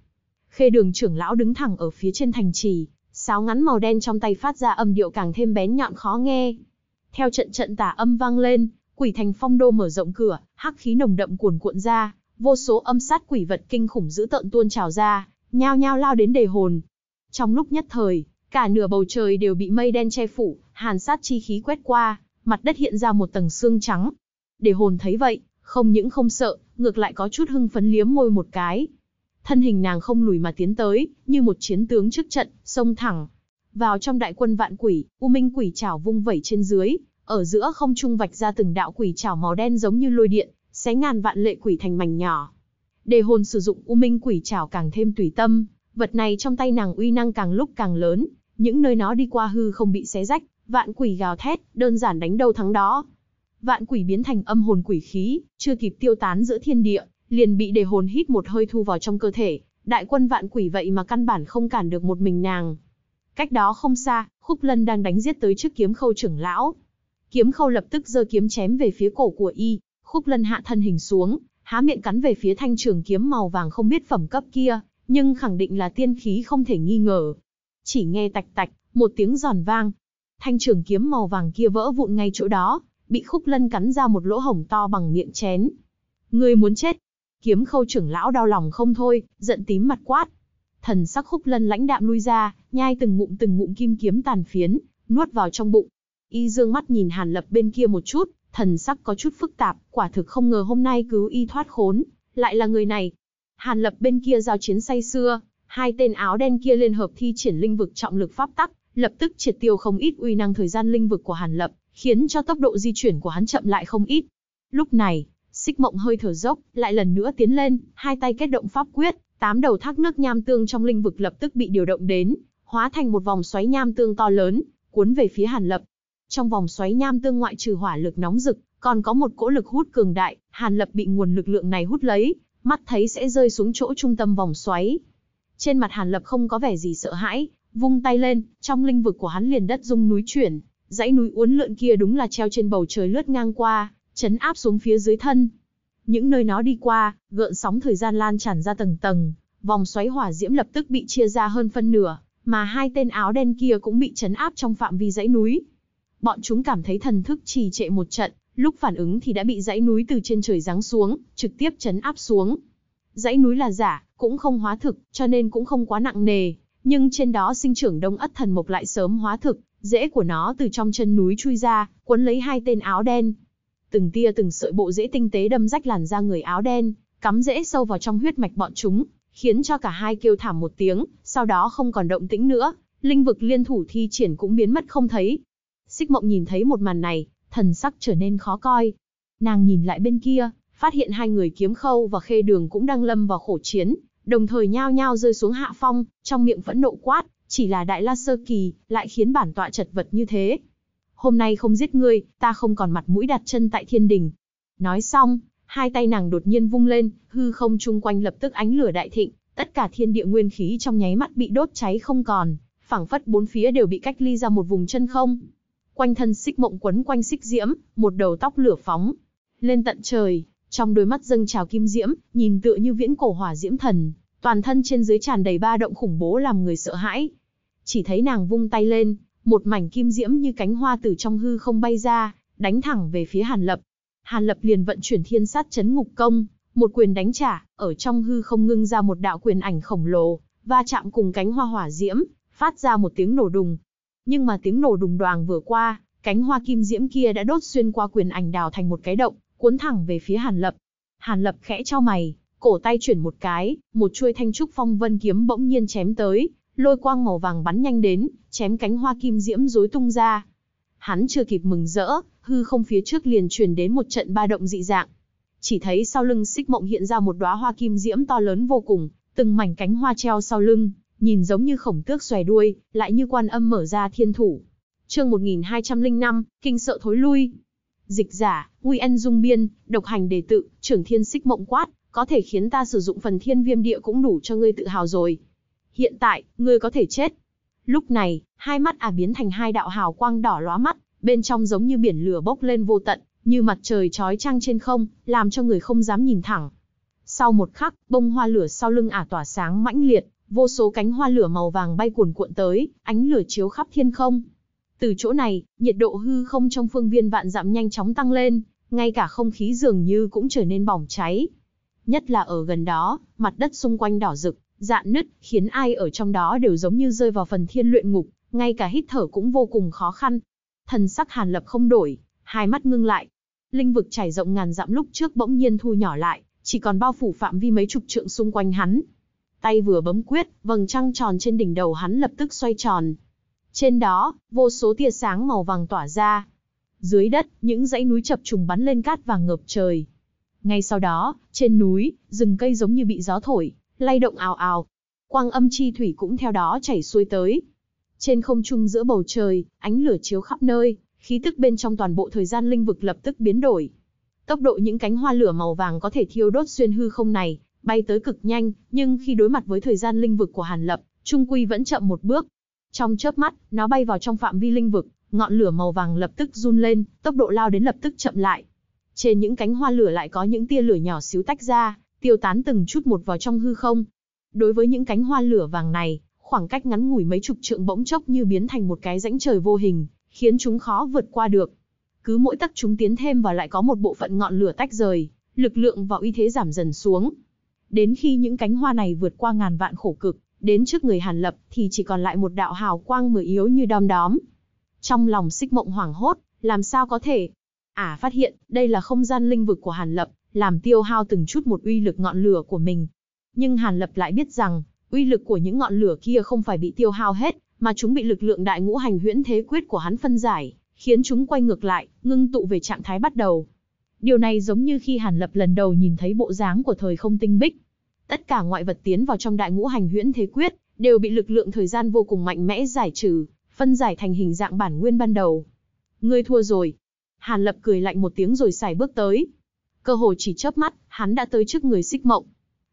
Khê đường trưởng lão đứng thẳng ở phía trên thành trì, sáo ngắn màu đen trong tay phát ra âm điệu càng thêm bén nhọn khó nghe. Theo trận trận tả âm vang lên, quỷ thành phong đô mở rộng cửa, hắc khí nồng đậm cuồn cuộn ra, vô số âm sát quỷ vật kinh khủng dữ tợn tuôn trào ra, nhao nhao lao đến đề hồn. Trong lúc nhất thời, cả nửa bầu trời đều bị mây đen che phủ, hàn sát chi khí quét qua, mặt đất hiện ra một tầng xương trắng. Đề hồn thấy vậy, không những không sợ, ngược lại có chút hưng phấn liếm môi một cái, thân hình nàng không lùi mà tiến tới, như một chiến tướng trước trận, xông thẳng vào trong đại quân vạn quỷ, U Minh quỷ trảo vung vẩy trên dưới, ở giữa không trung vạch ra từng đạo quỷ trảo màu đen giống như lôi điện, xé ngàn vạn lệ quỷ thành mảnh nhỏ. Đề hồn sử dụng U Minh quỷ trảo càng thêm tùy tâm, vật này trong tay nàng uy năng càng lúc càng lớn, những nơi nó đi qua hư không bị xé rách, vạn quỷ gào thét, đơn giản đánh đâu thắng đó. Vạn quỷ biến thành âm hồn quỷ khí, chưa kịp tiêu tán giữa thiên địa, liền bị đề hồn hít một hơi thu vào trong cơ thể, đại quân vạn quỷ vậy mà căn bản không cản được một mình nàng. Cách đó không xa, Khúc Lân đang đánh giết tới trước kiếm khâu trưởng lão. Kiếm khâu lập tức giơ kiếm chém về phía cổ của y, Khúc Lân hạ thân hình xuống, há miệng cắn về phía thanh trường kiếm màu vàng không biết phẩm cấp kia, nhưng khẳng định là tiên khí không thể nghi ngờ. Chỉ nghe tạch tạch, một tiếng giòn vang, thanh trường kiếm màu vàng kia vỡ vụn ngay chỗ đó, bị Khúc Lân cắn ra một lỗ hổng to bằng miệng chén. Ngươi muốn chết, Kiếm khâu trưởng lão đau lòng không thôi, giận tím mặt quát. Thần sắc khúc lân lãnh đạm lui ra, nhai từng ngụm từng ngụm kim kiếm tàn phiến, nuốt vào trong bụng. Y dương mắt nhìn hàn lập bên kia một chút, thần sắc có chút phức tạp, quả thực không ngờ hôm nay cứu y thoát khốn, lại là người này. Hàn lập bên kia giao chiến say xưa, hai tên áo đen kia liên hợp thi triển linh vực trọng lực pháp tắc, lập tức triệt tiêu không ít uy năng thời gian linh vực của Hàn Lập, khiến cho tốc độ di chuyển của hắn chậm lại không ít. Lúc này, Xích mộng hơi thở dốc, lại lần nữa tiến lên, hai tay kết động pháp quyết, tám đầu thác nước nham tương trong linh vực lập tức bị điều động đến, hóa thành một vòng xoáy nham tương to lớn, cuốn về phía Hàn Lập. Trong vòng xoáy nham tương ngoại trừ hỏa lực nóng rực, còn có một cỗ lực hút cường đại, Hàn Lập bị nguồn lực lượng này hút lấy, mắt thấy sẽ rơi xuống chỗ trung tâm vòng xoáy. Trên mặt Hàn Lập không có vẻ gì sợ hãi, vung tay lên, trong linh vực của hắn liền đất rung núi chuyển, dãy núi uốn lượn kia đúng là treo trên bầu trời lướt ngang qua, chấn áp xuống phía dưới thân. Những nơi nó đi qua, gợn sóng thời gian lan tràn ra tầng tầng, vòng xoáy hỏa diễm lập tức bị chia ra hơn phân nửa, mà hai tên áo đen kia cũng bị chấn áp trong phạm vi dãy núi. Bọn chúng cảm thấy thần thức trì trệ một trận, lúc phản ứng thì đã bị dãy núi từ trên trời giáng xuống, trực tiếp chấn áp xuống. Dãy núi là giả, cũng không hóa thực, cho nên cũng không quá nặng nề, nhưng trên đó sinh trưởng đông ất thần mộc lại sớm hóa thực, rễ của nó từ trong chân núi chui ra, quấn lấy hai tên áo đen, từng tia từng sợi bộ rễ tinh tế đâm rách làn da người áo đen, cắm rễ sâu vào trong huyết mạch bọn chúng, khiến cho cả hai kêu thảm một tiếng, sau đó không còn động tĩnh nữa, linh vực liên thủ thi triển cũng biến mất không thấy. Xích Mộng nhìn thấy một màn này, thần sắc trở nên khó coi. Nàng nhìn lại bên kia, phát hiện hai người kiếm khâu và khê đường cũng đang lâm vào khổ chiến, đồng thời nhao nhao rơi xuống hạ phong, trong miệng vẫn nộ quát, chỉ là đại la sơ kỳ, lại khiến bản tọa chật vật như thế, hôm nay không giết ngươi, ta không còn mặt mũi đặt chân tại thiên đình. Nói xong, hai tay nàng đột nhiên vung lên, hư không chung quanh lập tức ánh lửa đại thịnh, tất cả thiên địa nguyên khí trong nháy mắt bị đốt cháy không còn, phảng phất bốn phía đều bị cách ly ra một vùng chân không. Quanh thân xích mộng quấn quanh xích diễm, một đầu tóc lửa phóng lên tận trời, trong đôi mắt dâng trào kim diễm, nhìn tựa như viễn cổ hỏa diễm thần, toàn thân trên dưới tràn đầy ba động khủng bố làm người sợ hãi. Chỉ thấy nàng vung tay lên, một mảnh kim diễm như cánh hoa từ trong hư không bay ra, đánh thẳng về phía Hàn Lập. Hàn Lập liền vận chuyển thiên sát chấn ngục công, một quyền đánh trả, ở trong hư không ngưng ra một đạo quyền ảnh khổng lồ, va chạm cùng cánh hoa hỏa diễm, phát ra một tiếng nổ đùng. Nhưng mà tiếng nổ đùng đoàng vừa qua, cánh hoa kim diễm kia đã đốt xuyên qua quyền ảnh đào thành một cái động, cuốn thẳng về phía Hàn Lập. Hàn Lập khẽ cho mày, cổ tay chuyển một cái, một chuôi thanh trúc phong vân kiếm bỗng nhiên chém tới, lôi quang màu vàng bắn nhanh đến, chém cánh hoa kim diễm rối tung ra. Hắn chưa kịp mừng rỡ, hư không phía trước liền truyền đến một trận ba động dị dạng. Chỉ thấy sau lưng xích mộng hiện ra một đóa hoa kim diễm to lớn vô cùng, từng mảnh cánh hoa treo sau lưng, nhìn giống như khổng tước xòe đuôi, lại như quan âm mở ra thiên thủ. Chương 1205, kinh sợ thối lui. Dịch giả, Nguy Ân Dung Biên, độc hành đề tự, trưởng thiên xích mộng quát, có thể khiến ta sử dụng phần thiên viêm địa cũng đủ cho ngươi tự hào rồi hiện tại, ngươi có thể chết. Lúc này, hai mắt ả à biến thành hai đạo hào quang đỏ lóa mắt, bên trong giống như biển lửa bốc lên vô tận, như mặt trời trói trăng trên không, làm cho người không dám nhìn thẳng. Sau một khắc, bông hoa lửa sau lưng ả à tỏa sáng mãnh liệt, vô số cánh hoa lửa màu vàng bay cuồn cuộn tới, ánh lửa chiếu khắp thiên không. Từ chỗ này, nhiệt độ hư không trong phương viên vạn dặm nhanh chóng tăng lên, ngay cả không khí dường như cũng trở nên bỏng cháy. Nhất là ở gần đó, mặt đất xung quanh đỏ rực, dạn nứt, khiến ai ở trong đó đều giống như rơi vào phần thiên luyện ngục, ngay cả hít thở cũng vô cùng khó khăn. Thần sắc Hàn Lập không đổi, hai mắt ngưng lại. Linh vực trải rộng ngàn dặm lúc trước bỗng nhiên thu nhỏ lại, chỉ còn bao phủ phạm vi mấy chục trượng xung quanh hắn. Tay vừa bấm quyết, vầng trăng tròn trên đỉnh đầu hắn lập tức xoay tròn. Trên đó, vô số tia sáng màu vàng tỏa ra. Dưới đất, những dãy núi chập trùng bắn lên cát vàng ngập trời. Ngay sau đó, trên núi, rừng cây giống như bị gió thổi, lay động ào ào. Quang âm chi thủy cũng theo đó chảy xuôi tới. Trên không trung giữa bầu trời, ánh lửa chiếu khắp nơi, khí tức bên trong toàn bộ thời gian linh vực lập tức biến đổi. Tốc độ những cánh hoa lửa màu vàng có thể thiêu đốt xuyên hư không này, bay tới cực nhanh, nhưng khi đối mặt với thời gian linh vực của Hàn Lập, Trung Quy vẫn chậm một bước. Trong chớp mắt, nó bay vào trong phạm vi linh vực, ngọn lửa màu vàng lập tức run lên, tốc độ lao đến lập tức chậm lại. Trên những cánh hoa lửa lại có những tia lửa nhỏ xíu tách ra, tiêu tán từng chút một vào trong hư không. Đối với những cánh hoa lửa vàng này, khoảng cách ngắn ngủi mấy chục trượng bỗng chốc như biến thành một cái rãnh trời vô hình, khiến chúng khó vượt qua được. Cứ mỗi tắc chúng tiến thêm và lại có một bộ phận ngọn lửa tách rời, lực lượng và uy thế giảm dần xuống. Đến khi những cánh hoa này vượt qua ngàn vạn khổ cực, đến trước người Hàn Lập thì chỉ còn lại một đạo hào quang mờ yếu như đom đóm. Trong lòng xích mộng hoảng hốt, làm sao có thể? à, phát hiện, đây là không gian linh vực của Hàn Lập, làm tiêu hao từng chút một uy lực ngọn lửa của mình. Nhưng Hàn Lập lại biết rằng, uy lực của những ngọn lửa kia không phải bị tiêu hao hết, mà chúng bị lực lượng đại ngũ hành huyễn thế quyết của hắn phân giải, khiến chúng quay ngược lại, ngưng tụ về trạng thái bắt đầu. Điều này giống như khi Hàn Lập lần đầu nhìn thấy bộ dáng của thời không tinh bích. Tất cả ngoại vật tiến vào trong đại ngũ hành huyễn thế quyết, đều bị lực lượng thời gian vô cùng mạnh mẽ giải trừ, phân giải thành hình dạng bản nguyên ban đầu. Ngươi thua rồi. Hàn Lập cười lạnh một tiếng rồi xài bước tới, Cơ hồ chỉ chớp mắt, hắn đã tới trước người xích mộng.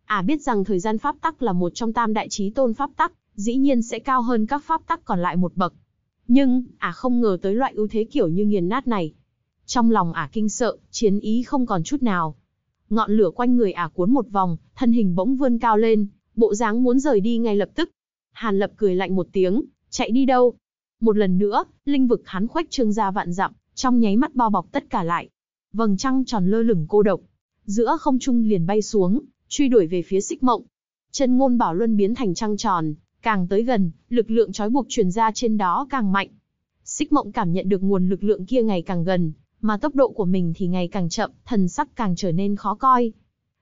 À biết rằng thời gian pháp tắc là một trong tam đại trí tôn pháp tắc, dĩ nhiên sẽ cao hơn các pháp tắc còn lại một bậc. Nhưng, à không ngờ tới loại ưu thế kiểu như nghiền nát này. Trong lòng à kinh sợ, chiến ý không còn chút nào. Ngọn lửa quanh người à cuốn một vòng, thân hình bỗng vươn cao lên, bộ dáng muốn rời đi ngay lập tức. Hàn lập cười lạnh một tiếng, chạy đi đâu? Một lần nữa, linh vực hắn khoách trương ra vạn dặm, trong nháy mắt bao bọc tất cả lại vầng trăng tròn lơ lửng cô độc, giữa không trung liền bay xuống, truy đuổi về phía Xích Mộng. Chân ngôn bảo luân biến thành trăng tròn, càng tới gần, lực lượng trói buộc truyền ra trên đó càng mạnh. Xích Mộng cảm nhận được nguồn lực lượng kia ngày càng gần, mà tốc độ của mình thì ngày càng chậm, thần sắc càng trở nên khó coi.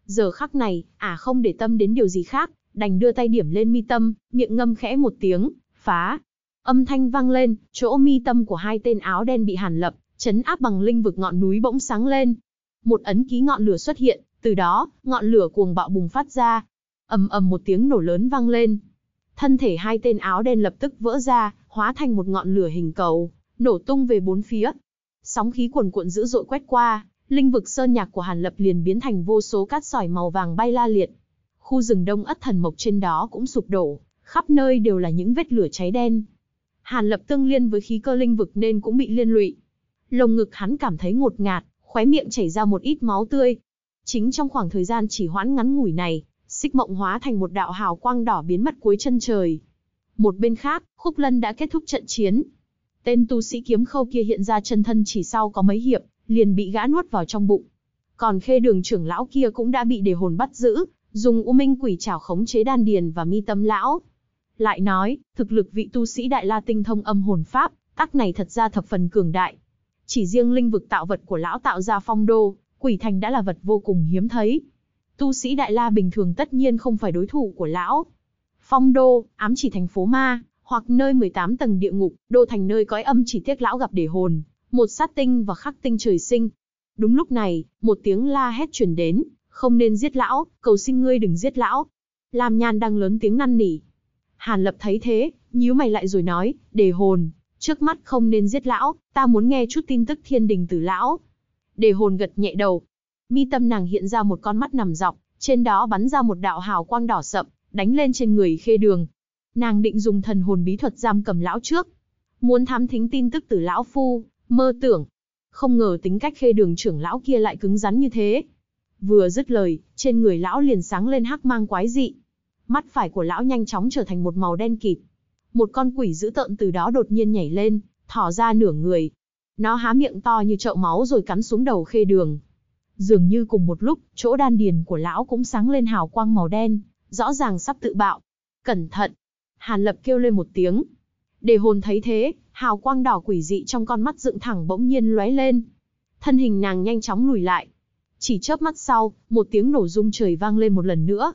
Giờ khắc này, ả à không để tâm đến điều gì khác, đành đưa tay điểm lên mi tâm, miệng ngâm khẽ một tiếng, phá. Âm thanh vang lên, chỗ mi tâm của hai tên áo đen bị hàn lập, chấn áp bằng linh vực ngọn núi bỗng sáng lên. Một ấn ký ngọn lửa xuất hiện, từ đó, ngọn lửa cuồng bạo bùng phát ra. ầm ầm một tiếng nổ lớn vang lên. Thân thể hai tên áo đen lập tức vỡ ra, hóa thành một ngọn lửa hình cầu, nổ tung về bốn phía. Sóng khí cuồn cuộn dữ dội quét qua, linh vực sơn nhạc của Hàn Lập liền biến thành vô số cát sỏi màu vàng bay la liệt. Khu rừng đông ất thần mộc trên đó cũng sụp đổ, khắp nơi đều là những vết lửa cháy đen. Hàn Lập tương liên với khí cơ linh vực nên cũng bị liên lụy, Lồng ngực hắn cảm thấy ngột ngạt, khóe miệng chảy ra một ít máu tươi. Chính trong khoảng thời gian chỉ hoãn ngắn ngủi này, xích mộng hóa thành một đạo hào quang đỏ biến mất cuối chân trời. Một bên khác, Khúc Lân đã kết thúc trận chiến. Tên tu sĩ kiếm khâu kia hiện ra chân thân chỉ sau có mấy hiệp, liền bị gã nuốt vào trong bụng. Còn khê đường trưởng lão kia cũng đã bị đề hồn bắt giữ, dùng u minh quỷ trảo khống chế đan điền và mi tâm lão. Lại nói, thực lực vị tu sĩ đại la tinh thông âm hồn pháp, tắc này thật ra thập phần cường đại. Chỉ riêng linh vực tạo vật của lão tạo ra phong đô, quỷ thành đã là vật vô cùng hiếm thấy. Tu sĩ Đại La bình thường tất nhiên không phải đối thủ của lão. Phong đô, ám chỉ thành phố ma, hoặc nơi 18 tầng địa ngục, đô thành nơi cõi âm chỉ tiếc lão gặp để hồn, một sát tinh và khắc tinh trời sinh. Đúng lúc này, một tiếng la hét truyền đến, không nên giết lão, cầu xin ngươi đừng giết lão. Lam Nhan đang lớn tiếng năn nỉ. Hàn Lập thấy thế, nhíu mày lại rồi nói, đề hồn, Trước mắt không nên giết lão, ta muốn nghe chút tin tức thiên đình từ lão. Để hồn gật nhẹ đầu. Mi tâm nàng hiện ra một con mắt nằm dọc, trên đó bắn ra một đạo hào quang đỏ sậm, đánh lên trên người khê đường. Nàng định dùng thần hồn bí thuật giam cầm lão trước. Muốn thám thính tin tức từ lão phu, mơ tưởng. Không ngờ tính cách khê đường trưởng lão kia lại cứng rắn như thế. Vừa dứt lời, trên người lão liền sáng lên hắc mang quái dị. Mắt phải của lão nhanh chóng trở thành một màu đen kịt, một con quỷ dữ tợn từ đó đột nhiên nhảy lên, thỏ ra nửa người. Nó há miệng to như chậu máu rồi cắn xuống đầu khê đường. Dường như cùng một lúc, chỗ đan điền của lão cũng sáng lên hào quang màu đen, rõ ràng sắp tự bạo. Cẩn thận! Hàn lập kêu lên một tiếng. để hồn thấy thế, hào quang đỏ quỷ dị trong con mắt dựng thẳng bỗng nhiên lóe lên. Thân hình nàng nhanh chóng lùi lại. Chỉ chớp mắt sau, một tiếng nổ rung trời vang lên một lần nữa,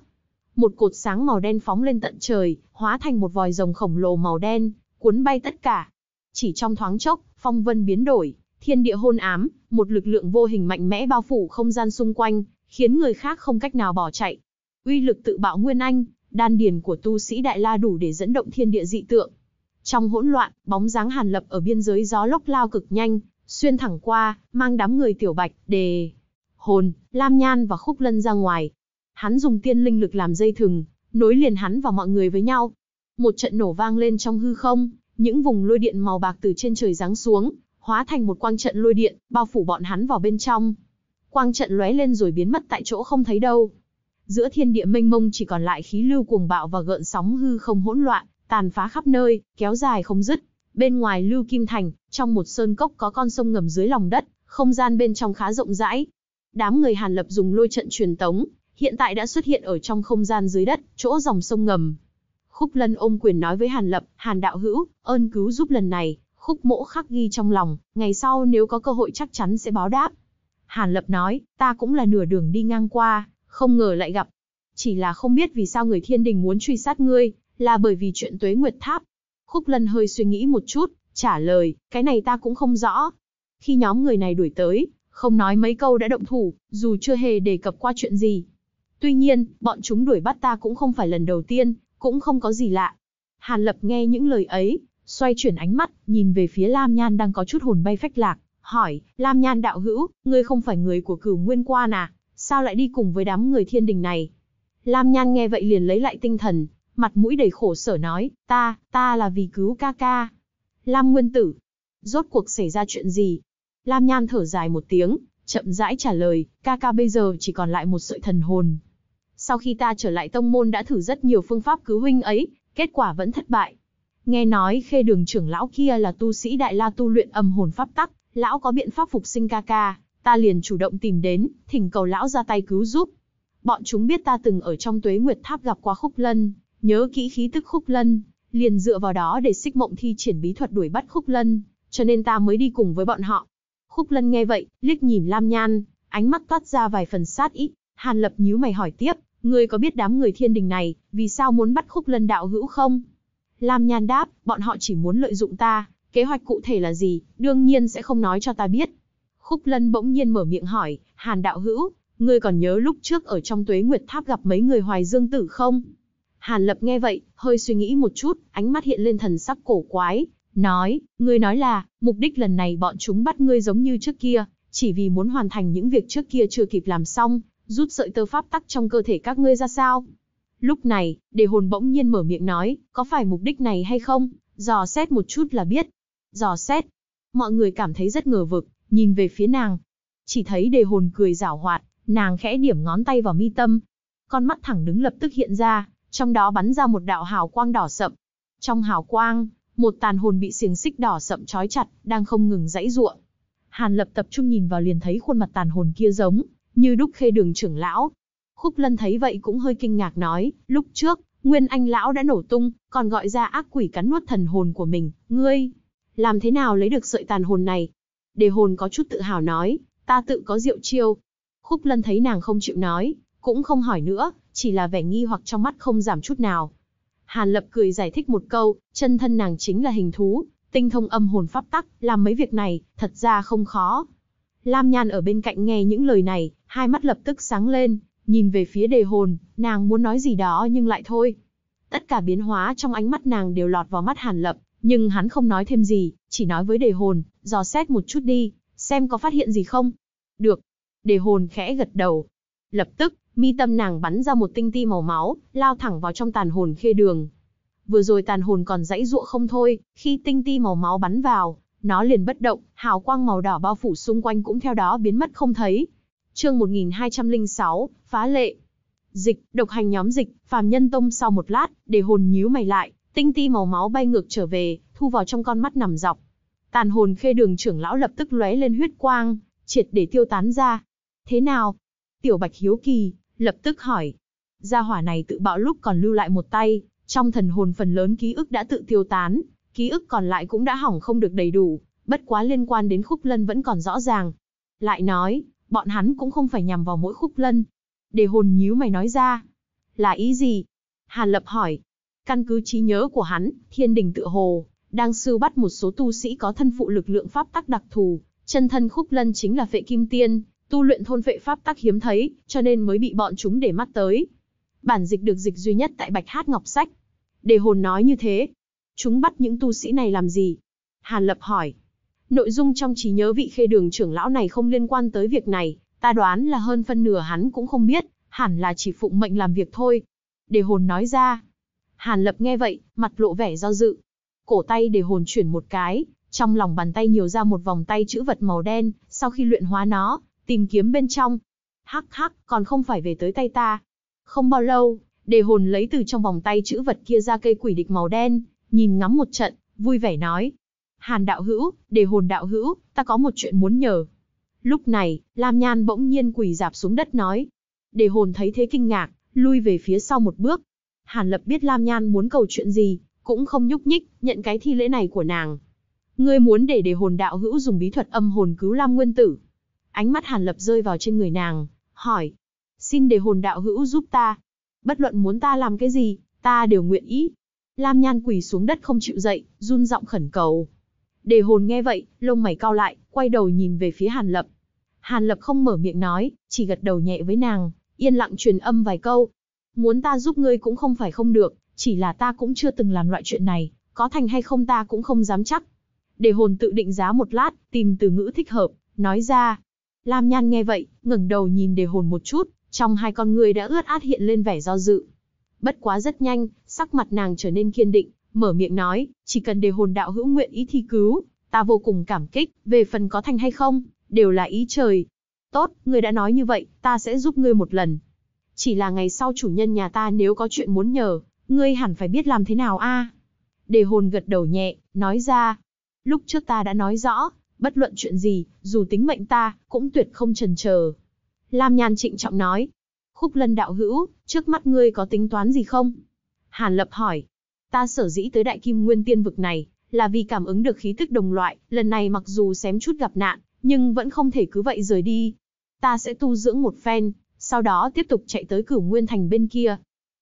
một cột sáng màu đen phóng lên tận trời, hóa thành một vòi rồng khổng lồ màu đen, cuốn bay tất cả. Chỉ trong thoáng chốc, phong vân biến đổi, thiên địa hôn ám, một lực lượng vô hình mạnh mẽ bao phủ không gian xung quanh, khiến người khác không cách nào bỏ chạy. Uy lực tự bạo nguyên anh, đan điền của tu sĩ đại la đủ để dẫn động thiên địa dị tượng. Trong hỗn loạn, bóng dáng Hàn Lập ở biên giới gió lốc lao cực nhanh, xuyên thẳng qua, mang đám người tiểu bạch, đề, hồn, lam nhan và khúc lân ra ngoài, Hắn dùng tiên linh lực làm dây thừng, nối liền hắn và mọi người với nhau. Một trận nổ vang lên trong hư không, những vùng lôi điện màu bạc từ trên trời giáng xuống, hóa thành một quang trận lôi điện, bao phủ bọn hắn vào bên trong. Quang trận lóe lên rồi biến mất tại chỗ không thấy đâu. Giữa thiên địa mênh mông chỉ còn lại khí lưu cuồng bạo và gợn sóng hư không hỗn loạn, tàn phá khắp nơi, kéo dài không dứt. Bên ngoài Lưu Kim Thành, trong một sơn cốc có con sông ngầm dưới lòng đất, không gian bên trong khá rộng rãi. Đám người Hàn Lập dùng lôi trận truyền tống, hiện tại đã xuất hiện ở trong không gian dưới đất, chỗ dòng sông ngầm. Khúc Lân ôm quyền nói với Hàn Lập, Hàn Đạo Hữu, ơn cứu giúp lần này, Khúc Mỗ khắc ghi trong lòng, ngày sau nếu có cơ hội chắc chắn sẽ báo đáp. Hàn Lập nói, ta cũng là nửa đường đi ngang qua, không ngờ lại gặp. Chỉ là không biết vì sao người thiên đình muốn truy sát ngươi, là bởi vì chuyện tuế nguyệt tháp. Khúc Lân hơi suy nghĩ một chút, trả lời, cái này ta cũng không rõ. Khi nhóm người này đuổi tới, không nói mấy câu đã động thủ, dù chưa hề đề cập qua chuyện gì, Tuy nhiên, bọn chúng đuổi bắt ta cũng không phải lần đầu tiên, cũng không có gì lạ. Hàn Lập nghe những lời ấy, xoay chuyển ánh mắt, nhìn về phía Lam Nhan đang có chút hồn bay phách lạc, hỏi, Lam Nhan đạo hữu, ngươi không phải người của cửu nguyên quan à, sao lại đi cùng với đám người thiên đình này? Lam Nhan nghe vậy liền lấy lại tinh thần, mặt mũi đầy khổ sở nói, ta, ta là vì cứu ca ca. Lam Nguyên Tử, rốt cuộc xảy ra chuyện gì? Lam Nhan thở dài một tiếng, chậm rãi trả lời, ca ca bây giờ chỉ còn lại một sợi thần hồn, sau khi ta trở lại tông môn đã thử rất nhiều phương pháp cứu huynh ấy, kết quả vẫn thất bại. Nghe nói khê đường trưởng lão kia là tu sĩ đại la tu luyện âm hồn pháp tắc, lão có biện pháp phục sinh ca ca, ta liền chủ động tìm đến, thỉnh cầu lão ra tay cứu giúp. Bọn chúng biết ta từng ở trong tuế nguyệt tháp gặp qua khúc lân, nhớ kỹ khí tức khúc lân, liền dựa vào đó để xích mộng thi triển bí thuật đuổi bắt khúc lân, cho nên ta mới đi cùng với bọn họ. Khúc lân nghe vậy, liếc nhìn Lam Nhan, ánh mắt toát ra vài phần sát ý, Hàn Lập nhíu mày hỏi tiếp, Ngươi có biết đám người thiên đình này, vì sao muốn bắt khúc lân đạo hữu không? Lam Nhan đáp, bọn họ chỉ muốn lợi dụng ta, kế hoạch cụ thể là gì, đương nhiên sẽ không nói cho ta biết. Khúc lân bỗng nhiên mở miệng hỏi, Hàn đạo hữu, ngươi còn nhớ lúc trước ở trong tuế nguyệt tháp gặp mấy người hoài dương tử không? Hàn lập nghe vậy, hơi suy nghĩ một chút, ánh mắt hiện lên thần sắc cổ quái, nói, ngươi nói là, mục đích lần này bọn chúng bắt ngươi giống như trước kia, chỉ vì muốn hoàn thành những việc trước kia chưa kịp làm xong, rút sợi tơ pháp tắc trong cơ thể các ngươi ra sao? Lúc này, đề hồn bỗng nhiên mở miệng nói, có phải mục đích này hay không? Dò xét một chút là biết. Dò xét. Mọi người cảm thấy rất ngờ vực, nhìn về phía nàng. Chỉ thấy đề hồn cười giảo hoạt, nàng khẽ điểm ngón tay vào mi tâm. Con mắt thẳng đứng lập tức hiện ra, trong đó bắn ra một đạo hào quang đỏ sậm. Trong hào quang, một tàn hồn bị xiềng xích đỏ sậm trói chặt, đang không ngừng giãy giụa. Hàn Lập tập trung nhìn vào liền thấy khuôn mặt tàn hồn kia giống như đúc khê đường trưởng lão. Khúc Lân thấy vậy cũng hơi kinh ngạc nói, lúc trước, Nguyên Anh lão đã nổ tung, còn gọi ra ác quỷ cắn nuốt thần hồn của mình, ngươi, làm thế nào lấy được sợi tàn hồn này? Đề hồn có chút tự hào nói, ta tự có rượu chiêu. Khúc Lân thấy nàng không chịu nói, cũng không hỏi nữa, chỉ là vẻ nghi hoặc trong mắt không giảm chút nào. Hàn Lập cười giải thích một câu, chân thân nàng chính là hình thú, tinh thông âm hồn pháp tắc, làm mấy việc này, thật ra không khó. Lam Nhan ở bên cạnh nghe những lời này, hai mắt lập tức sáng lên, nhìn về phía đề hồn, nàng muốn nói gì đó nhưng lại thôi. Tất cả biến hóa trong ánh mắt nàng đều lọt vào mắt Hàn Lập, nhưng hắn không nói thêm gì, chỉ nói với đề hồn, dò xét một chút đi, xem có phát hiện gì không. Được. Đề hồn khẽ gật đầu. Lập tức, mi tâm nàng bắn ra một tinh ti màu máu, lao thẳng vào trong tàn hồn khê đường. Vừa rồi tàn hồn còn dãy ruộng không thôi, khi tinh ti màu máu bắn vào, nó liền bất động, hào quang màu đỏ bao phủ xung quanh cũng theo đó biến mất không thấy chương 1206, phá lệ. Dịch, độc hành nhóm dịch, phàm nhân tông sau một lát, để hồn nhíu mày lại, tinh ti màu máu bay ngược trở về, thu vào trong con mắt nằm dọc. Tàn hồn khê đường trưởng lão lập tức lóe lên huyết quang, triệt để tiêu tán ra. Thế nào? Tiểu Bạch hiếu kỳ, lập tức hỏi. Gia hỏa này tự bạo lúc còn lưu lại một tay, trong thần hồn phần lớn ký ức đã tự tiêu tán, ký ức còn lại cũng đã hỏng không được đầy đủ, bất quá liên quan đến khúc lân vẫn còn rõ ràng. Lại nói, Bọn hắn cũng không phải nhằm vào mỗi khúc lân. Để hồn nhíu mày nói ra. Là ý gì? Hàn Lập hỏi. Căn cứ trí nhớ của hắn, thiên đình tự hồ, đang sưu bắt một số tu sĩ có thân phụ lực lượng pháp tắc đặc thù. Chân thân khúc lân chính là phệ kim tiên, tu luyện thôn phệ pháp tắc hiếm thấy, cho nên mới bị bọn chúng để mắt tới. Bản dịch được dịch duy nhất tại Bạch Hát Ngọc Sách. để hồn nói như thế. Chúng bắt những tu sĩ này làm gì? Hàn Lập hỏi. Nội dung trong trí nhớ vị khê đường trưởng lão này không liên quan tới việc này, ta đoán là hơn phân nửa hắn cũng không biết, hẳn là chỉ phụ mệnh làm việc thôi. Đề hồn nói ra. Hàn lập nghe vậy, mặt lộ vẻ do dự. Cổ tay đề hồn chuyển một cái, trong lòng bàn tay nhiều ra một vòng tay chữ vật màu đen, sau khi luyện hóa nó, tìm kiếm bên trong. Hắc hắc, còn không phải về tới tay ta. Không bao lâu, đề hồn lấy từ trong vòng tay chữ vật kia ra cây quỷ địch màu đen, nhìn ngắm một trận, vui vẻ nói. Hàn đạo hữu, để hồn đạo hữu, ta có một chuyện muốn nhờ. Lúc này, Lam Nhan bỗng nhiên quỳ dạp xuống đất nói. Để hồn thấy thế kinh ngạc, lui về phía sau một bước. Hàn lập biết Lam Nhan muốn cầu chuyện gì, cũng không nhúc nhích, nhận cái thi lễ này của nàng. Ngươi muốn để để hồn đạo hữu dùng bí thuật âm hồn cứu Lam Nguyên Tử. Ánh mắt Hàn lập rơi vào trên người nàng, hỏi. Xin để hồn đạo hữu giúp ta. Bất luận muốn ta làm cái gì, ta đều nguyện ý. Lam Nhan quỳ xuống đất không chịu dậy, run giọng khẩn cầu. Đề hồn nghe vậy, lông mày cau lại, quay đầu nhìn về phía Hàn Lập. Hàn Lập không mở miệng nói, chỉ gật đầu nhẹ với nàng, yên lặng truyền âm vài câu. Muốn ta giúp ngươi cũng không phải không được, chỉ là ta cũng chưa từng làm loại chuyện này, có thành hay không ta cũng không dám chắc. Đề hồn tự định giá một lát, tìm từ ngữ thích hợp, nói ra. Lam Nhan nghe vậy, ngẩng đầu nhìn đề hồn một chút, trong hai con người đã ướt át hiện lên vẻ do dự. Bất quá rất nhanh, sắc mặt nàng trở nên kiên định, mở miệng nói, chỉ cần đề hồn đạo hữu nguyện ý thi cứu, ta vô cùng cảm kích, về phần có thành hay không, đều là ý trời. Tốt, ngươi đã nói như vậy, ta sẽ giúp ngươi một lần. Chỉ là ngày sau chủ nhân nhà ta nếu có chuyện muốn nhờ, ngươi hẳn phải biết làm thế nào a. À? Đề hồn gật đầu nhẹ, nói ra. Lúc trước ta đã nói rõ, bất luận chuyện gì, dù tính mệnh ta, cũng tuyệt không trần chờ. Lam Nhàn trịnh trọng nói. Khúc lân đạo hữu, trước mắt ngươi có tính toán gì không? Hàn lập hỏi, Ta sở dĩ tới đại kim nguyên tiên vực này, là vì cảm ứng được khí tức đồng loại, lần này mặc dù xém chút gặp nạn, nhưng vẫn không thể cứ vậy rời đi. Ta sẽ tu dưỡng một phen, sau đó tiếp tục chạy tới cửu nguyên thành bên kia.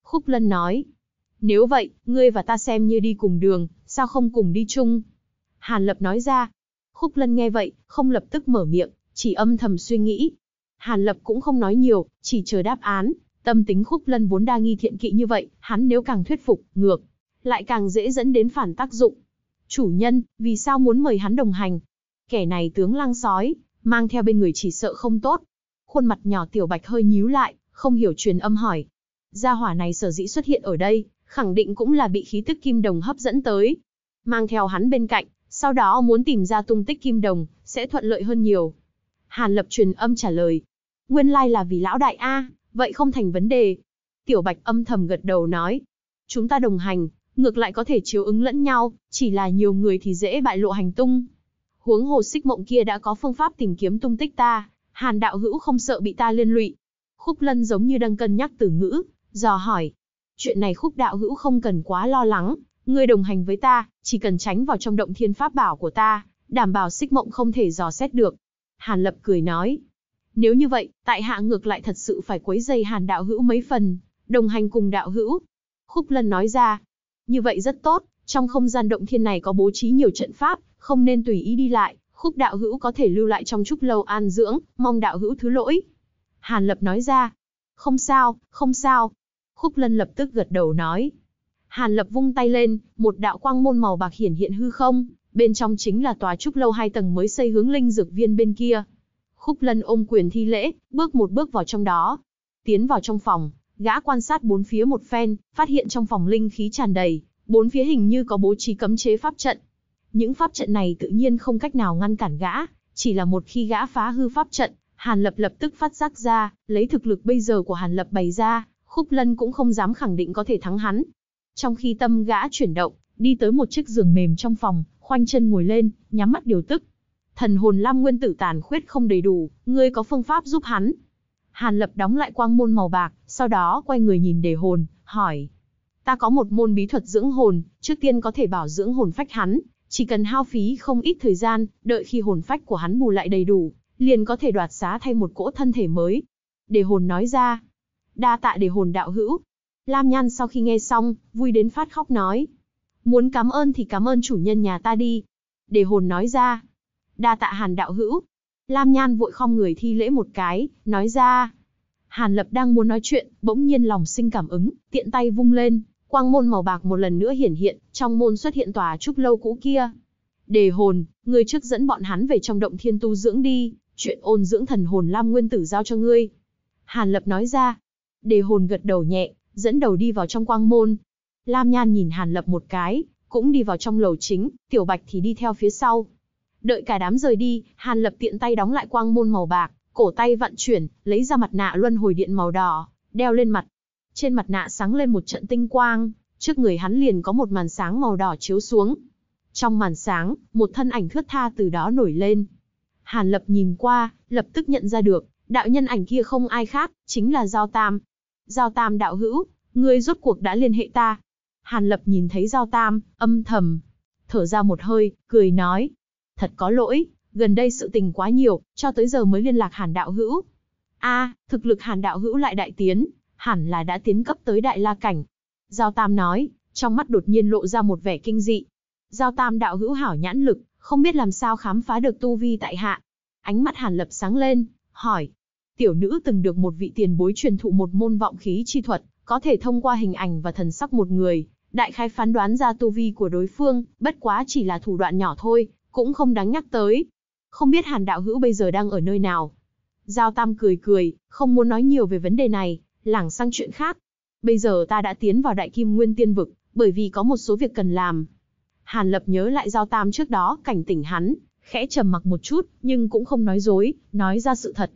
Khúc Lân nói, nếu vậy, ngươi và ta xem như đi cùng đường, sao không cùng đi chung? Hàn Lập nói ra, Khúc Lân nghe vậy, không lập tức mở miệng, chỉ âm thầm suy nghĩ. Hàn Lập cũng không nói nhiều, chỉ chờ đáp án, tâm tính Khúc Lân vốn đa nghi thiện kỵ như vậy, hắn nếu càng thuyết phục, ngược, lại càng dễ dẫn đến phản tác dụng. Chủ nhân, vì sao muốn mời hắn đồng hành? Kẻ này tướng lang sói, mang theo bên người chỉ sợ không tốt. Khuôn mặt nhỏ tiểu bạch hơi nhíu lại, không hiểu truyền âm hỏi. Gia hỏa này sở dĩ xuất hiện ở đây, khẳng định cũng là bị khí tức kim đồng hấp dẫn tới. Mang theo hắn bên cạnh, sau đó muốn tìm ra tung tích kim đồng, sẽ thuận lợi hơn nhiều. Hàn lập truyền âm trả lời. Nguyên lai là vì lão đại A, vậy không thành vấn đề. Tiểu bạch âm thầm gật đầu nói. Chúng ta đồng hành, ngược lại có thể chiếu ứng lẫn nhau, chỉ là nhiều người thì dễ bại lộ hành tung. Huống hồ xích mộng kia đã có phương pháp tìm kiếm tung tích ta, hàn đạo hữu không sợ bị ta liên lụy. Khúc lân giống như đang cân nhắc từ ngữ, dò hỏi. Chuyện này khúc đạo hữu không cần quá lo lắng, ngươi đồng hành với ta, chỉ cần tránh vào trong động thiên pháp bảo của ta, đảm bảo xích mộng không thể dò xét được. Hàn lập cười nói. Nếu như vậy, tại hạ ngược lại thật sự phải quấy dây hàn đạo hữu mấy phần, đồng hành cùng đạo hữu. Khúc lân nói ra, như vậy rất tốt, trong không gian động thiên này có bố trí nhiều trận pháp, không nên tùy ý đi lại, khúc đạo hữu có thể lưu lại trong trúc lâu an dưỡng, mong đạo hữu thứ lỗi. Hàn Lập nói ra, không sao, không sao. Khúc Lân lập tức gật đầu nói. Hàn Lập vung tay lên, một đạo quang môn màu bạc hiển hiện hư không, bên trong chính là tòa trúc lâu hai tầng mới xây hướng linh dược viên bên kia. Khúc Lân ôm quyền thi lễ, bước một bước vào trong đó. Tiến vào trong phòng, Gã quan sát bốn phía một phen, phát hiện trong phòng linh khí tràn đầy, bốn phía hình như có bố trí cấm chế pháp trận. Những pháp trận này tự nhiên không cách nào ngăn cản gã, chỉ là một khi gã phá hư pháp trận, Hàn Lập lập tức phát giác ra, lấy thực lực bây giờ của Hàn Lập bày ra, Khúc Lân cũng không dám khẳng định có thể thắng hắn. Trong khi tâm gã chuyển động, đi tới một chiếc giường mềm trong phòng, khoanh chân ngồi lên, nhắm mắt điều tức. Thần hồn Lam Nguyên Tử tàn khuyết không đầy đủ, ngươi có phương pháp giúp hắn, Hàn Lập đóng lại quang môn màu bạc, sau đó quay người nhìn đề hồn, hỏi. Ta có một môn bí thuật dưỡng hồn, trước tiên có thể bảo dưỡng hồn phách hắn, chỉ cần hao phí không ít thời gian, đợi khi hồn phách của hắn bù lại đầy đủ, liền có thể đoạt xá thay một cỗ thân thể mới. Đề hồn nói ra. Đa tạ đề hồn đạo hữu. Lam Nhan sau khi nghe xong, vui đến phát khóc nói. Muốn cảm ơn thì cảm ơn chủ nhân nhà ta đi. Đề hồn nói ra. Đa tạ hàn đạo hữu, Lam Nhan vội khom người thi lễ một cái, nói ra. Hàn Lập đang muốn nói chuyện, bỗng nhiên lòng sinh cảm ứng, tiện tay vung lên, quang môn màu bạc một lần nữa hiển hiện, trong môn xuất hiện tòa trúc lâu cũ kia. Đề hồn, ngươi trước dẫn bọn hắn về trong động thiên tu dưỡng đi, chuyện ôn dưỡng thần hồn Lam Nguyên Tử giao cho ngươi. Hàn Lập nói ra. Đề hồn gật đầu nhẹ, dẫn đầu đi vào trong quang môn. Lam Nhan nhìn Hàn Lập một cái, cũng đi vào trong lầu chính, Tiểu Bạch thì đi theo phía sau. Đợi cả đám rời đi, Hàn Lập tiện tay đóng lại quang môn màu bạc, cổ tay vận chuyển, lấy ra mặt nạ luân hồi điện màu đỏ, đeo lên mặt. Trên mặt nạ sáng lên một trận tinh quang, trước người hắn liền có một màn sáng màu đỏ chiếu xuống. Trong màn sáng, một thân ảnh thướt tha từ đó nổi lên. Hàn Lập nhìn qua, lập tức nhận ra được, đạo nhân ảnh kia không ai khác, chính là Giao Tam. Giao Tam đạo hữu, ngươi rốt cuộc đã liên hệ ta. Hàn Lập nhìn thấy Giao Tam, âm thầm, thở ra một hơi, cười nói, thật có lỗi, gần đây sự tình quá nhiều, cho tới giờ mới liên lạc Hàn Đạo Hữu. A, thực lực Hàn Đạo Hữu lại đại tiến, hẳn là đã tiến cấp tới đại la cảnh. Giao Tam nói, trong mắt đột nhiên lộ ra một vẻ kinh dị. Giao Tam đạo hữu hảo nhãn lực, không biết làm sao khám phá được tu vi tại hạ. Ánh mắt Hàn Lập sáng lên, hỏi: "Tiểu nữ từng được một vị tiền bối truyền thụ một môn vọng khí chi thuật, có thể thông qua hình ảnh và thần sắc một người, đại khái phán đoán ra tu vi của đối phương, bất quá chỉ là thủ đoạn nhỏ thôi, cũng không đáng nhắc tới. Không biết Hàn đạo hữu bây giờ đang ở nơi nào? Giao Tam cười cười, không muốn nói nhiều về vấn đề này, lảng sang chuyện khác. Bây giờ ta đã tiến vào đại kim nguyên tiên vực, bởi vì có một số việc cần làm. Hàn Lập nhớ lại Giao Tam trước đó, cảnh tỉnh hắn, khẽ trầm mặc một chút, nhưng cũng không nói dối, nói ra sự thật.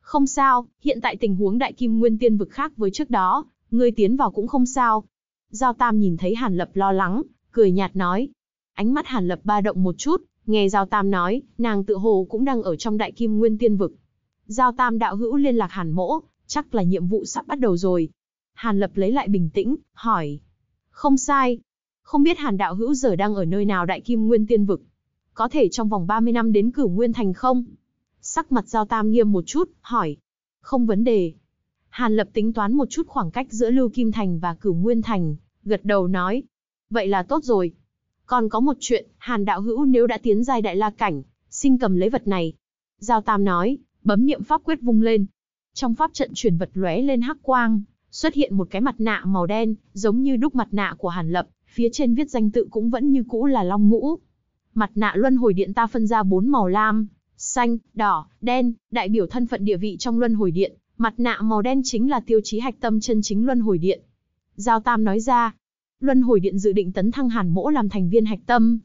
Không sao, hiện tại tình huống đại kim nguyên tiên vực khác với trước đó, ngươi tiến vào cũng không sao. Giao Tam nhìn thấy Hàn Lập lo lắng, cười nhạt nói. Ánh mắt Hàn Lập ba động một chút, Nghe Giao Tam nói, nàng tự hồ cũng đang ở trong đại kim nguyên tiên vực. Giao Tam đạo hữu liên lạc Hàn Mỗ, chắc là nhiệm vụ sắp bắt đầu rồi. Hàn Lập lấy lại bình tĩnh, hỏi. Không sai. Không biết Hàn đạo hữu giờ đang ở nơi nào đại kim nguyên tiên vực? Có thể trong vòng 30 năm đến cửu nguyên thành không? Sắc mặt Giao Tam nghiêm một chút, hỏi. Không vấn đề. Hàn Lập tính toán một chút khoảng cách giữa Lưu Kim Thành và Cửu Nguyên Thành, gật đầu nói. Vậy là tốt rồi, còn có một chuyện, Hàn đạo hữu nếu đã tiến giai đại la cảnh, xin cầm lấy vật này. Giao Tam nói, bấm niệm pháp quyết vung lên. Trong pháp trận chuyển vật lóe lên hắc quang, xuất hiện một cái mặt nạ màu đen, giống như đúc mặt nạ của Hàn Lập, phía trên viết danh tự cũng vẫn như cũ là Long Ngũ. Mặt nạ luân hồi điện ta phân ra bốn màu lam, xanh, đỏ, đen, đại biểu thân phận địa vị trong luân hồi điện, mặt nạ màu đen chính là tiêu chí hạch tâm chân chính luân hồi điện. Giao Tam nói ra, Luân hồi điện dự định tấn thăng Hàn Mỗ làm thành viên hạch tâm.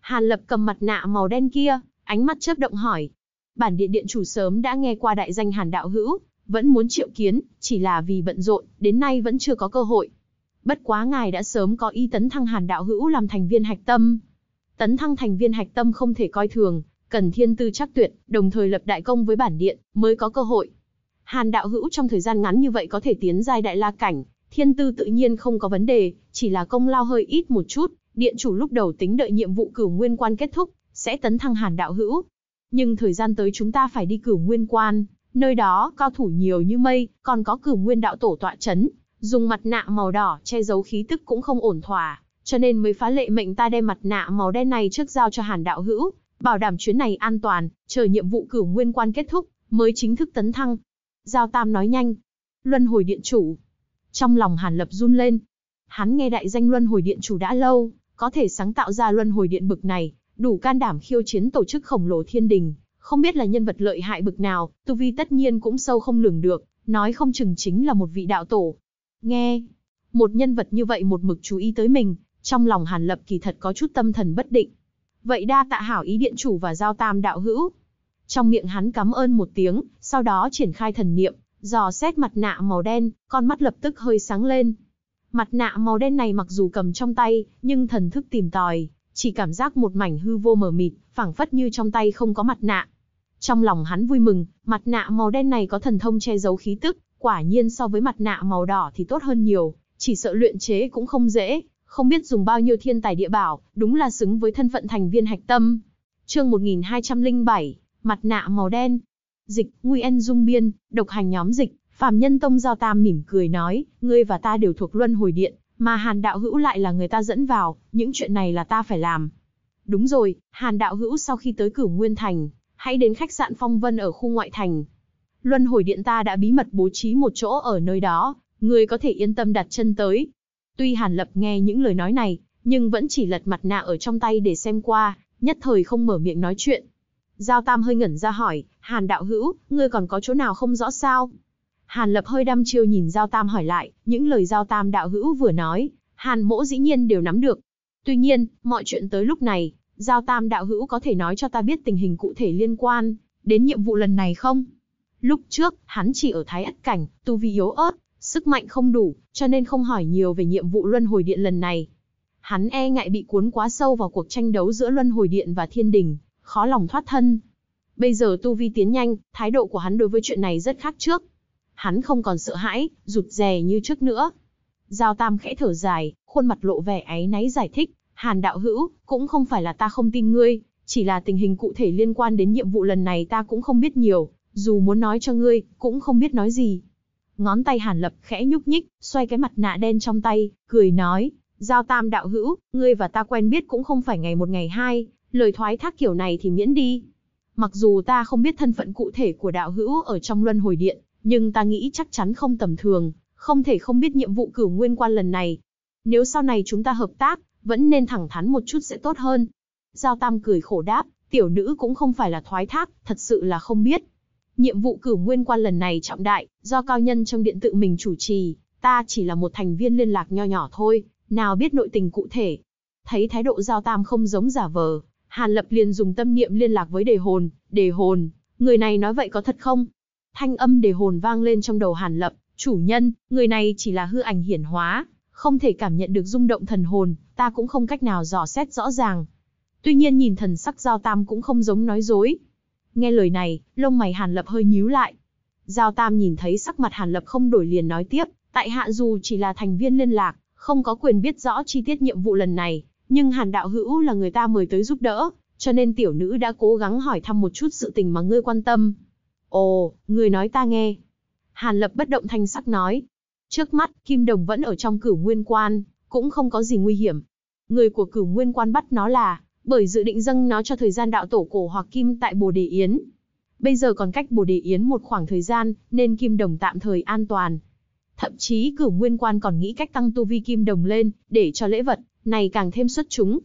Hàn Lập cầm mặt nạ màu đen kia, ánh mắt chớp động hỏi. Bản điện điện chủ sớm đã nghe qua đại danh Hàn Đạo Hữu, vẫn muốn triệu kiến, chỉ là vì bận rộn, đến nay vẫn chưa có cơ hội. Bất quá ngài đã sớm có ý tấn thăng Hàn Đạo Hữu làm thành viên hạch tâm. Tấn thăng thành viên hạch tâm không thể coi thường, cần thiên tư chắc tuyệt, đồng thời lập đại công với bản điện, mới có cơ hội. Hàn Đạo Hữu trong thời gian ngắn như vậy có thể tiến giai đại la cảnh, thiên tư tự nhiên không có vấn đề, chỉ là công lao hơi ít một chút, điện chủ lúc đầu tính đợi nhiệm vụ cửu nguyên quan kết thúc, sẽ tấn thăng hàn đạo hữu. Nhưng thời gian tới chúng ta phải đi cửu nguyên quan, nơi đó cao thủ nhiều như mây, còn có cửu nguyên đạo tổ tọa chấn, dùng mặt nạ màu đỏ che giấu khí tức cũng không ổn thỏa, cho nên mới phá lệ mệnh ta đem mặt nạ màu đen này trước giao cho hàn đạo hữu, bảo đảm chuyến này an toàn, chờ nhiệm vụ cửu nguyên quan kết thúc, mới chính thức tấn thăng. Giao Tam nói nhanh, luân hồi điện chủ, trong lòng Hàn Lập run lên. Hắn nghe đại danh Luân Hồi Điện chủ đã lâu, có thể sáng tạo ra Luân Hồi Điện bực này, đủ can đảm khiêu chiến tổ chức khổng lồ thiên đình, không biết là nhân vật lợi hại bực nào, tu vi tất nhiên cũng sâu không lường được, nói không chừng chính là một vị đạo tổ. Nghe, một nhân vật như vậy một mực chú ý tới mình, trong lòng Hàn Lập kỳ thật có chút tâm thần bất định. Vậy đa tạ hảo ý điện chủ và giao tam đạo hữu. Trong miệng hắn cảm ơn một tiếng, sau đó triển khai thần niệm, Dò xét mặt nạ màu đen, con mắt lập tức hơi sáng lên. Mặt nạ màu đen này mặc dù cầm trong tay, nhưng thần thức tìm tòi, chỉ cảm giác một mảnh hư vô mờ mịt, phảng phất như trong tay không có mặt nạ. Trong lòng hắn vui mừng, mặt nạ màu đen này có thần thông che giấu khí tức, quả nhiên so với mặt nạ màu đỏ thì tốt hơn nhiều, chỉ sợ luyện chế cũng không dễ, không biết dùng bao nhiêu thiên tài địa bảo, đúng là xứng với thân phận thành viên hạch tâm. Chương 1207, mặt nạ màu đen, dịch, Nguyen Dung Biên, độc hành nhóm dịch, Phạm Nhân Tông Giao Tam mỉm cười nói, ngươi và ta đều thuộc luân hồi điện, mà Hàn Đạo Hữu lại là người ta dẫn vào, những chuyện này là ta phải làm. Đúng rồi, Hàn Đạo Hữu sau khi tới cửu Nguyên Thành, hãy đến khách sạn Phong Vân ở khu ngoại thành. Luân hồi điện ta đã bí mật bố trí một chỗ ở nơi đó, ngươi có thể yên tâm đặt chân tới. Tuy Hàn Lập nghe những lời nói này, nhưng vẫn chỉ lật mặt nạ ở trong tay để xem qua, nhất thời không mở miệng nói chuyện. Giao Tam hơi ngẩn ra hỏi, Hàn đạo hữu, ngươi còn có chỗ nào không rõ sao? Hàn lập hơi đăm chiêu nhìn Giao Tam hỏi lại, những lời Giao Tam đạo hữu vừa nói, Hàn mỗ dĩ nhiên đều nắm được. Tuy nhiên, mọi chuyện tới lúc này, Giao Tam đạo hữu có thể nói cho ta biết tình hình cụ thể liên quan, đến nhiệm vụ lần này không? Lúc trước, hắn chỉ ở thái ất cảnh, tu vi yếu ớt, sức mạnh không đủ, cho nên không hỏi nhiều về nhiệm vụ luân hồi điện lần này. Hắn e ngại bị cuốn quá sâu vào cuộc tranh đấu giữa luân hồi điện và thiên đình, khó lòng thoát thân. Bây giờ tu vi tiến nhanh, thái độ của hắn đối với chuyện này rất khác trước. Hắn không còn sợ hãi, rụt rè như trước nữa. Giao Tam khẽ thở dài, khuôn mặt lộ vẻ áy náy giải thích, Hàn đạo hữu, cũng không phải là ta không tin ngươi, chỉ là tình hình cụ thể liên quan đến nhiệm vụ lần này ta cũng không biết nhiều, dù muốn nói cho ngươi, cũng không biết nói gì. Ngón tay Hàn Lập khẽ nhúc nhích, xoay cái mặt nạ đen trong tay, cười nói, Giao Tam đạo hữu, ngươi và ta quen biết cũng không phải ngày một ngày hai, lời thoái thác kiểu này thì miễn đi. Mặc dù ta không biết thân phận cụ thể của đạo hữu ở trong luân hồi điện, nhưng ta nghĩ chắc chắn không tầm thường, không thể không biết nhiệm vụ cửu nguyên quan lần này. Nếu sau này chúng ta hợp tác, vẫn nên thẳng thắn một chút sẽ tốt hơn. Giao Tam cười khổ đáp, tiểu nữ cũng không phải là thoái thác, thật sự là không biết. Nhiệm vụ cửu nguyên quan lần này trọng đại, do cao nhân trong điện tự mình chủ trì, ta chỉ là một thành viên liên lạc nho nhỏ thôi, nào biết nội tình cụ thể. Thấy thái độ Giao Tam không giống giả vờ, Hàn Lập liền dùng tâm niệm liên lạc với đề hồn, đề hồn, người này nói vậy có thật không? Thanh âm đề hồn vang lên trong đầu Hàn Lập, chủ nhân, người này chỉ là hư ảnh hiển hóa, không thể cảm nhận được rung động thần hồn, ta cũng không cách nào dò xét rõ ràng. Tuy nhiên nhìn thần sắc Giao Tam cũng không giống nói dối. Nghe lời này, lông mày Hàn Lập hơi nhíu lại. Giao Tam nhìn thấy sắc mặt Hàn Lập không đổi liền nói tiếp, tại hạ dù chỉ là thành viên liên lạc, không có quyền biết rõ chi tiết nhiệm vụ lần này, nhưng Hàn đạo hữu là người ta mời tới giúp đỡ, cho nên tiểu nữ đã cố gắng hỏi thăm một chút sự tình mà ngươi quan tâm. Ồ, ngươi nói ta nghe. Hàn lập bất động thanh sắc nói. Trước mắt, Kim Đồng vẫn ở trong cửu nguyên quan, cũng không có gì nguy hiểm. Người của cửu nguyên quan bắt nó là, bởi dự định dâng nó cho thời gian đạo tổ cổ hoặc Kim tại Bồ Đề Yến. Bây giờ còn cách Bồ Đề Yến một khoảng thời gian, nên Kim Đồng tạm thời an toàn. Thậm chí cửu nguyên quan còn nghĩ cách tăng tu vi Kim Đồng lên, để cho lễ vật, này càng thêm xuất chúng.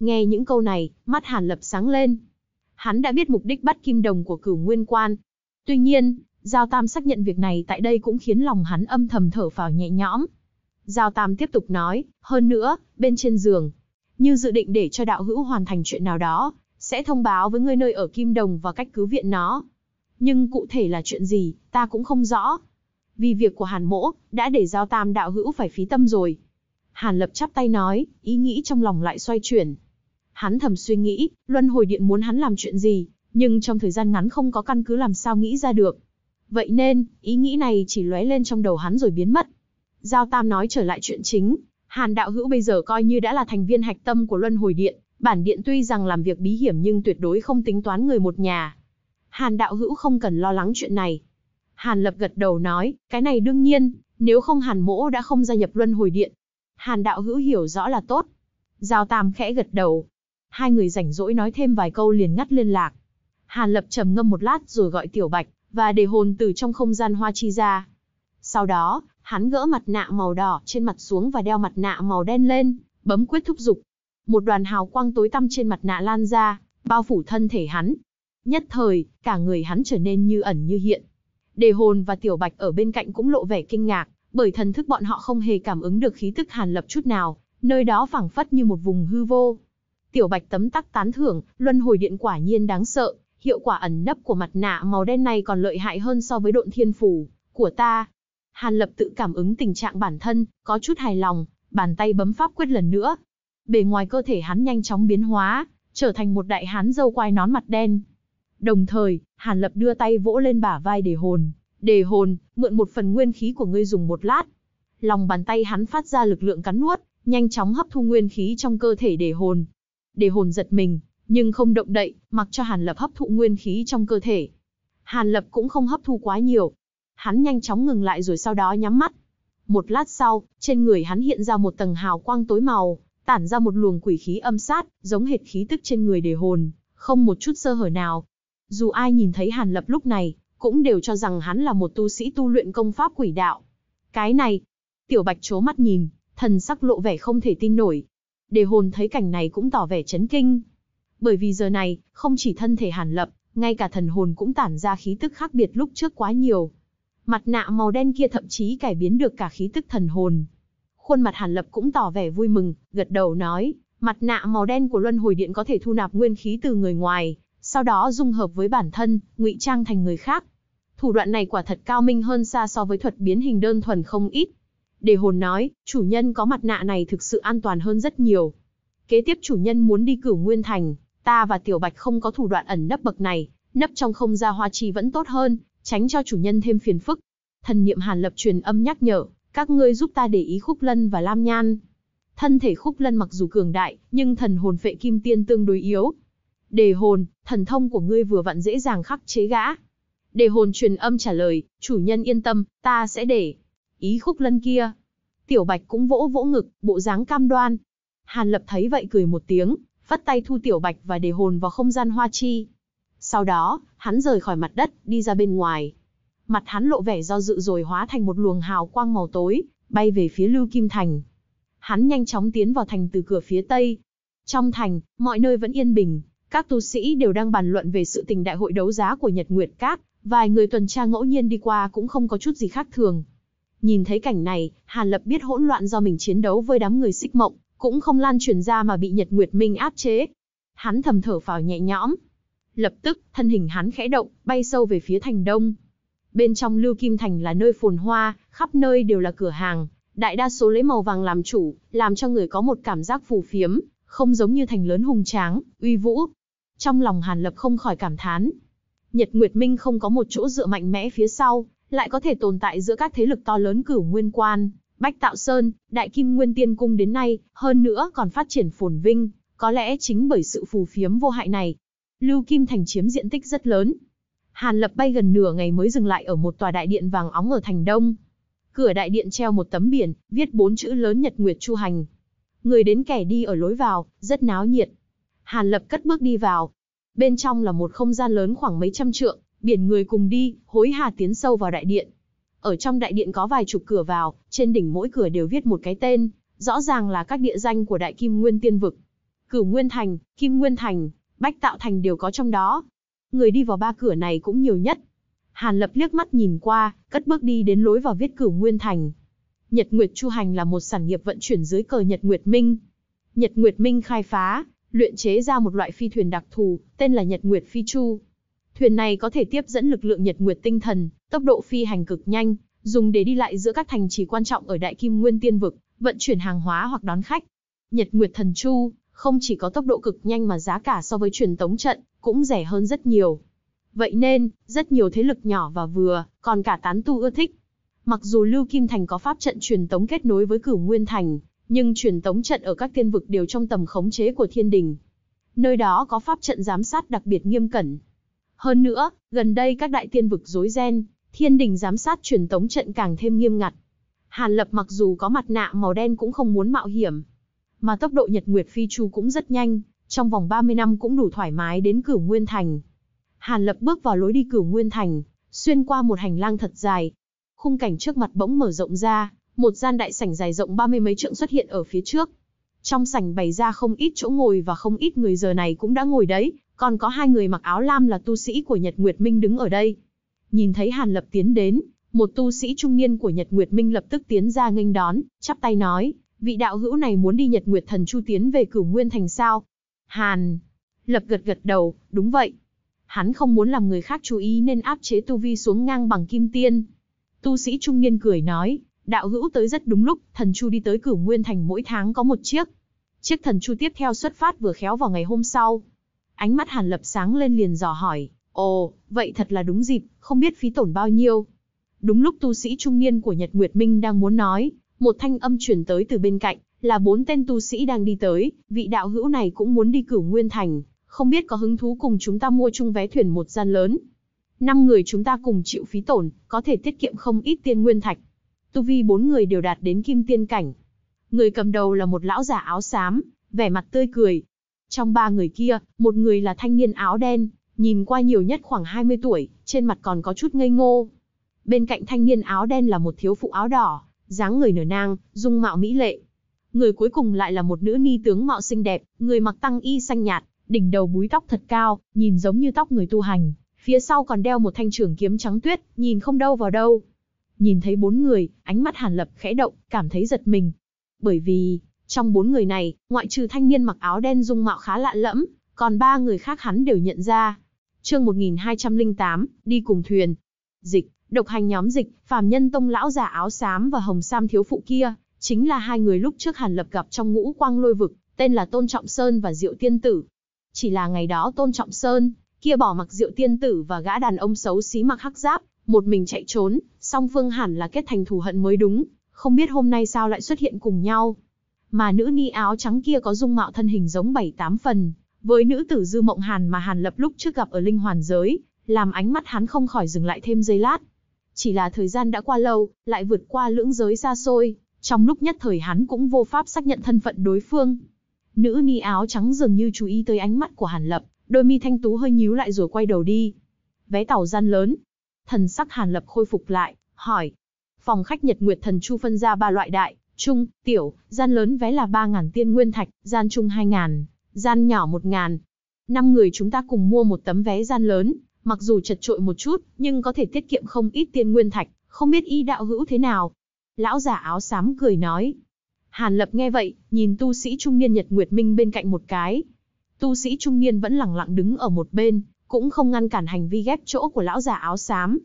Nghe những câu này, mắt Hàn Lập sáng lên. Hắn đã biết mục đích bắt kim đồng của cửu nguyên quan. Tuy nhiên, Giao Tam xác nhận việc này tại đây cũng khiến lòng hắn âm thầm thở vào nhẹ nhõm. Giao Tam tiếp tục nói, hơn nữa, bên trên giường, như dự định để cho đạo hữu hoàn thành chuyện nào đó, sẽ thông báo với người nơi ở Kim Đồng và cách cứu viện nó. Nhưng cụ thể là chuyện gì, ta cũng không rõ. Vì việc của Hàn Mỗ, đã để Giao Tam đạo hữu phải phí tâm rồi. Hàn Lập chắp tay nói, ý nghĩ trong lòng lại xoay chuyển. Hắn thầm suy nghĩ, Luân Hồi Điện muốn hắn làm chuyện gì, nhưng trong thời gian ngắn không có căn cứ làm sao nghĩ ra được. Vậy nên, ý nghĩ này chỉ lóe lên trong đầu hắn rồi biến mất. Giao Tam nói trở lại chuyện chính, Hàn Đạo Hữu bây giờ coi như đã là thành viên hạch tâm của Luân Hồi Điện, bản điện tuy rằng làm việc bí hiểm nhưng tuyệt đối không tính toán người một nhà. Hàn Đạo Hữu không cần lo lắng chuyện này. Hàn Lập gật đầu nói, cái này đương nhiên, nếu không Hàn Mỗ đã không gia nhập Luân Hồi Điện, Hàn đạo hữu hiểu rõ là tốt. Giao Tam khẽ gật đầu. Hai người rảnh rỗi nói thêm vài câu liền ngắt liên lạc. Hàn lập trầm ngâm một lát rồi gọi Tiểu Bạch, và để hồn từ trong không gian hoa chi ra. Sau đó, hắn gỡ mặt nạ màu đỏ trên mặt xuống và đeo mặt nạ màu đen lên, bấm quyết thúc dục. Một đoàn hào quang tối tăm trên mặt nạ lan ra, bao phủ thân thể hắn. Nhất thời, cả người hắn trở nên như ẩn như hiện. Đề hồn và tiểu bạch ở bên cạnh cũng lộ vẻ kinh ngạc, bởi thần thức bọn họ không hề cảm ứng được khí tức Hàn Lập chút nào, nơi đó phảng phất như một vùng hư vô. Tiểu Bạch tấm tắc tán thưởng, luân hồi điện quả nhiên đáng sợ, hiệu quả ẩn nấp của mặt nạ màu đen này còn lợi hại hơn so với độn thiên phủ của ta. Hàn Lập tự cảm ứng tình trạng bản thân, có chút hài lòng, bàn tay bấm pháp quyết lần nữa. Bề ngoài cơ thể hắn nhanh chóng biến hóa, trở thành một đại hán dâu quai nón mặt đen. Đồng thời, Hàn Lập đưa tay vỗ lên bả vai để hồn, đề hồn, mượn một phần nguyên khí của ngươi dùng một lát. Lòng bàn tay hắn phát ra lực lượng cắn nuốt, nhanh chóng hấp thu nguyên khí trong cơ thể đề hồn. Đề hồn giật mình, nhưng không động đậy, mặc cho Hàn Lập hấp thụ nguyên khí trong cơ thể. Hàn Lập cũng không hấp thu quá nhiều. Hắn nhanh chóng ngừng lại rồi sau đó nhắm mắt. Một lát sau, trên người hắn hiện ra một tầng hào quang tối màu, tản ra một luồng quỷ khí âm sát, giống hệt khí tức trên người đề hồn, không một chút sơ hở nào. Dù ai nhìn thấy Hàn Lập lúc này, cũng đều cho rằng hắn là một tu sĩ tu luyện công pháp quỷ đạo. Cái này, tiểu bạch chố mắt nhìn, thần sắc lộ vẻ không thể tin nổi. Đề hồn thấy cảnh này cũng tỏ vẻ chấn kinh. Bởi vì giờ này, không chỉ thân thể hàn lập, ngay cả thần hồn cũng tản ra khí tức khác biệt lúc trước quá nhiều. Mặt nạ màu đen kia thậm chí cải biến được cả khí tức thần hồn. Khuôn mặt hàn lập cũng tỏ vẻ vui mừng, gật đầu nói, mặt nạ màu đen của luân hồi điện có thể thu nạp nguyên khí từ người ngoài, sau đó dung hợp với bản thân, ngụy trang thành người khác, Thủ đoạn này quả thật cao minh hơn xa so với thuật biến hình đơn thuần không ít. Đề hồn nói, chủ nhân có mặt nạ này thực sự an toàn hơn rất nhiều. Kế tiếp chủ nhân muốn đi cửu nguyên thành, ta và tiểu bạch không có thủ đoạn ẩn nấp bậc này, nấp trong không ra hoa trì vẫn tốt hơn, tránh cho chủ nhân thêm phiền phức. Thần niệm hàn lập truyền âm nhắc nhở, các ngươi giúp ta để ý khúc lân và lam nhan. Thân thể khúc lân mặc dù cường đại, nhưng thần hồn phệ kim tiên tương đối yếu. Đề hồn, thần thông của ngươi vừa vặn dễ dàng khắc chế gã. Để hồn truyền âm trả lời, chủ nhân yên tâm, ta sẽ để. Ý khúc lân kia. Tiểu bạch cũng vỗ vỗ ngực, bộ dáng cam đoan. Hàn lập thấy vậy cười một tiếng, vắt tay thu tiểu bạch và để hồn vào không gian hoa chi. Sau đó, hắn rời khỏi mặt đất, đi ra bên ngoài. Mặt hắn lộ vẻ do dự rồi hóa thành một luồng hào quang màu tối, bay về phía Lưu Kim Thành. Hắn nhanh chóng tiến vào thành từ cửa phía Tây. Trong thành, mọi nơi vẫn yên bình, các tu sĩ đều đang bàn luận về sự tình đại hội đấu giá của Nhật Nguyệt cát Vài người tuần tra ngẫu nhiên đi qua cũng không có chút gì khác thường. Nhìn thấy cảnh này, Hàn Lập biết hỗn loạn do mình chiến đấu với đám người xích mộng, cũng không lan truyền ra mà bị Nhật Nguyệt Minh áp chế. Hắn thầm thở phào nhẹ nhõm. Lập tức, thân hình hắn khẽ động, bay sâu về phía thành đông. Bên trong Lưu Kim Thành là nơi phồn hoa, khắp nơi đều là cửa hàng, đại đa số lấy màu vàng làm chủ, làm cho người có một cảm giác phù phiếm, không giống như thành lớn hùng tráng, uy vũ. Trong lòng Hàn Lập không khỏi cảm thán, Nhật Nguyệt Minh không có một chỗ dựa mạnh mẽ phía sau, lại có thể tồn tại giữa các thế lực to lớn cửu nguyên quan, Bách Tạo Sơn, Đại Kim Nguyên Tiên Cung đến nay, hơn nữa còn phát triển phồn vinh, có lẽ chính bởi sự phù phiếm vô hại này. Lưu Kim Thành chiếm diện tích rất lớn. Hàn Lập bay gần nửa ngày mới dừng lại ở một tòa đại điện vàng óng ở thành Đông. Cửa đại điện treo một tấm biển, viết bốn chữ lớn Nhật Nguyệt Chu Hành. Người đến kẻ đi ở lối vào, rất náo nhiệt. Hàn Lập cất bước đi vào, bên trong là một không gian lớn khoảng mấy trăm trượng, biển người cùng đi, hối hà tiến sâu vào đại điện. Ở trong đại điện có vài chục cửa vào, trên đỉnh mỗi cửa đều viết một cái tên, rõ ràng là các địa danh của đại kim nguyên tiên vực. Cửu Nguyên Thành, Kim Nguyên Thành, Bách Tạo Thành đều có trong đó. Người đi vào ba cửa này cũng nhiều nhất. Hàn Lập liếc mắt nhìn qua, cất bước đi đến lối vào viết Cửu Nguyên Thành. Nhật Nguyệt Chu Hành là một sản nghiệp vận chuyển dưới cờ Nhật Nguyệt Minh. Nhật Nguyệt Minh khai phá, luyện chế ra một loại phi thuyền đặc thù, tên là Nhật Nguyệt Phi Chu. Thuyền này có thể tiếp dẫn lực lượng Nhật Nguyệt tinh thần, tốc độ phi hành cực nhanh, dùng để đi lại giữa các thành trì quan trọng ở Đại Kim Nguyên Tiên vực, vận chuyển hàng hóa hoặc đón khách. Nhật Nguyệt Thần Chu không chỉ có tốc độ cực nhanh mà giá cả so với truyền tống trận cũng rẻ hơn rất nhiều. Vậy nên, rất nhiều thế lực nhỏ và vừa, còn cả tán tu ưa thích. Mặc dù Lưu Kim Thành có pháp trận truyền tống kết nối với Cửu Nguyên Thành, nhưng truyền tống trận ở các tiên vực đều trong tầm khống chế của thiên đình. Nơi đó có pháp trận giám sát đặc biệt nghiêm cẩn. Hơn nữa, gần đây các đại tiên vực rối ren, thiên đình giám sát truyền tống trận càng thêm nghiêm ngặt. Hàn Lập mặc dù có mặt nạ màu đen cũng không muốn mạo hiểm. Mà tốc độ Nhật Nguyệt Phi Chu cũng rất nhanh, trong vòng 30 năm cũng đủ thoải mái đến cửu Nguyên Thành. Hàn Lập bước vào lối đi cửu Nguyên Thành, xuyên qua một hành lang thật dài. Khung cảnh trước mặt bỗng mở rộng ra, một gian đại sảnh dài rộng ba mươi mấy trượng xuất hiện ở phía trước. Trong sảnh bày ra không ít chỗ ngồi và không ít người giờ này cũng đã ngồi đấy, còn có hai người mặc áo lam là tu sĩ của Nhật Nguyệt Minh đứng ở đây. Nhìn thấy Hàn Lập tiến đến, một tu sĩ trung niên của Nhật Nguyệt Minh lập tức tiến ra nghênh đón, chắp tay nói, vị đạo hữu này muốn đi Nhật Nguyệt Thần Chu tiến về cửu nguyên thành sao? Hàn, lập gật gật đầu, đúng vậy. Hắn không muốn làm người khác chú ý nên áp chế tu vi xuống ngang bằng kim tiên. Tu sĩ trung niên cười nói, đạo hữu tới rất đúng lúc, thần chu đi tới cửu nguyên thành mỗi tháng có một chiếc. Chiếc thần chu tiếp theo xuất phát vừa khéo vào ngày hôm sau. Ánh mắt Hàn Lập sáng lên liền dò hỏi, ồ, vậy thật là đúng dịp, không biết phí tổn bao nhiêu. Đúng lúc tu sĩ trung niên của Nhật Nguyệt Minh đang muốn nói, một thanh âm chuyển tới từ bên cạnh, là bốn tên tu sĩ đang đi tới, vị đạo hữu này cũng muốn đi cửu nguyên thành, không biết có hứng thú cùng chúng ta mua chung vé thuyền một gian lớn. Năm người chúng ta cùng chịu phí tổn, có thể tiết kiệm không ít tiên nguyên thạch. Tu vi bốn người đều đạt đến kim tiên cảnh. Người cầm đầu là một lão giả áo xám, vẻ mặt tươi cười. Trong ba người kia, một người là thanh niên áo đen, nhìn qua nhiều nhất khoảng 20 tuổi, trên mặt còn có chút ngây ngô. Bên cạnh thanh niên áo đen là một thiếu phụ áo đỏ, dáng người nở nang, dung mạo mỹ lệ. Người cuối cùng lại là một nữ ni tướng mạo xinh đẹp, người mặc tăng y xanh nhạt, đỉnh đầu búi tóc thật cao, nhìn giống như tóc người tu hành, phía sau còn đeo một thanh trưởng kiếm trắng tuyết, nhìn không đâu vào đâu nhìn thấy bốn người, ánh mắt Hàn Lập khẽ động, cảm thấy giật mình. Bởi vì, trong bốn người này, ngoại trừ thanh niên mặc áo đen dung mạo khá lạ lẫm, còn ba người khác hắn đều nhận ra. Chương 1208, đi cùng thuyền. Dịch, độc hành nhóm dịch, phàm nhân tông lão già áo xám và hồng sam thiếu phụ kia, chính là hai người lúc trước Hàn Lập gặp trong ngũ quang lôi vực, tên là Tôn Trọng Sơn và Diệu Tiên Tử. Chỉ là ngày đó Tôn Trọng Sơn, kia bỏ mặc Diệu Tiên Tử và gã đàn ông xấu xí mặc hắc giáp, một mình chạy trốn, song phương hẳn là kết thành thù hận mới đúng, không biết hôm nay sao lại xuất hiện cùng nhau. Mà nữ ni áo trắng kia có dung mạo thân hình giống bảy tám phần, với nữ tử dư mộng hàn mà hàn lập lúc trước gặp ở linh hoàn giới, làm ánh mắt hắn không khỏi dừng lại thêm giây lát. Chỉ là thời gian đã qua lâu, lại vượt qua lưỡng giới xa xôi, trong lúc nhất thời hắn cũng vô pháp xác nhận thân phận đối phương. Nữ ni áo trắng dường như chú ý tới ánh mắt của hàn lập, đôi mi thanh tú hơi nhíu lại rồi quay đầu đi. Vé tàu gian lớn, Thần sắc Hàn Lập khôi phục lại, hỏi. Phòng khách Nhật Nguyệt Thần Chu phân ra ba loại đại, trung, tiểu, gian lớn vé là 3.000 tiên nguyên thạch, gian trung 2.000, gian nhỏ 1.000. Năm người chúng ta cùng mua một tấm vé gian lớn, mặc dù chật trội một chút, nhưng có thể tiết kiệm không ít tiên nguyên thạch, không biết y đạo hữu thế nào. Lão giả áo xám cười nói. Hàn Lập nghe vậy, nhìn tu sĩ trung niên Nhật Nguyệt Minh bên cạnh một cái. Tu sĩ trung niên vẫn lặng lặng đứng ở một bên, cũng không ngăn cản hành vi ghép chỗ của lão già áo xám.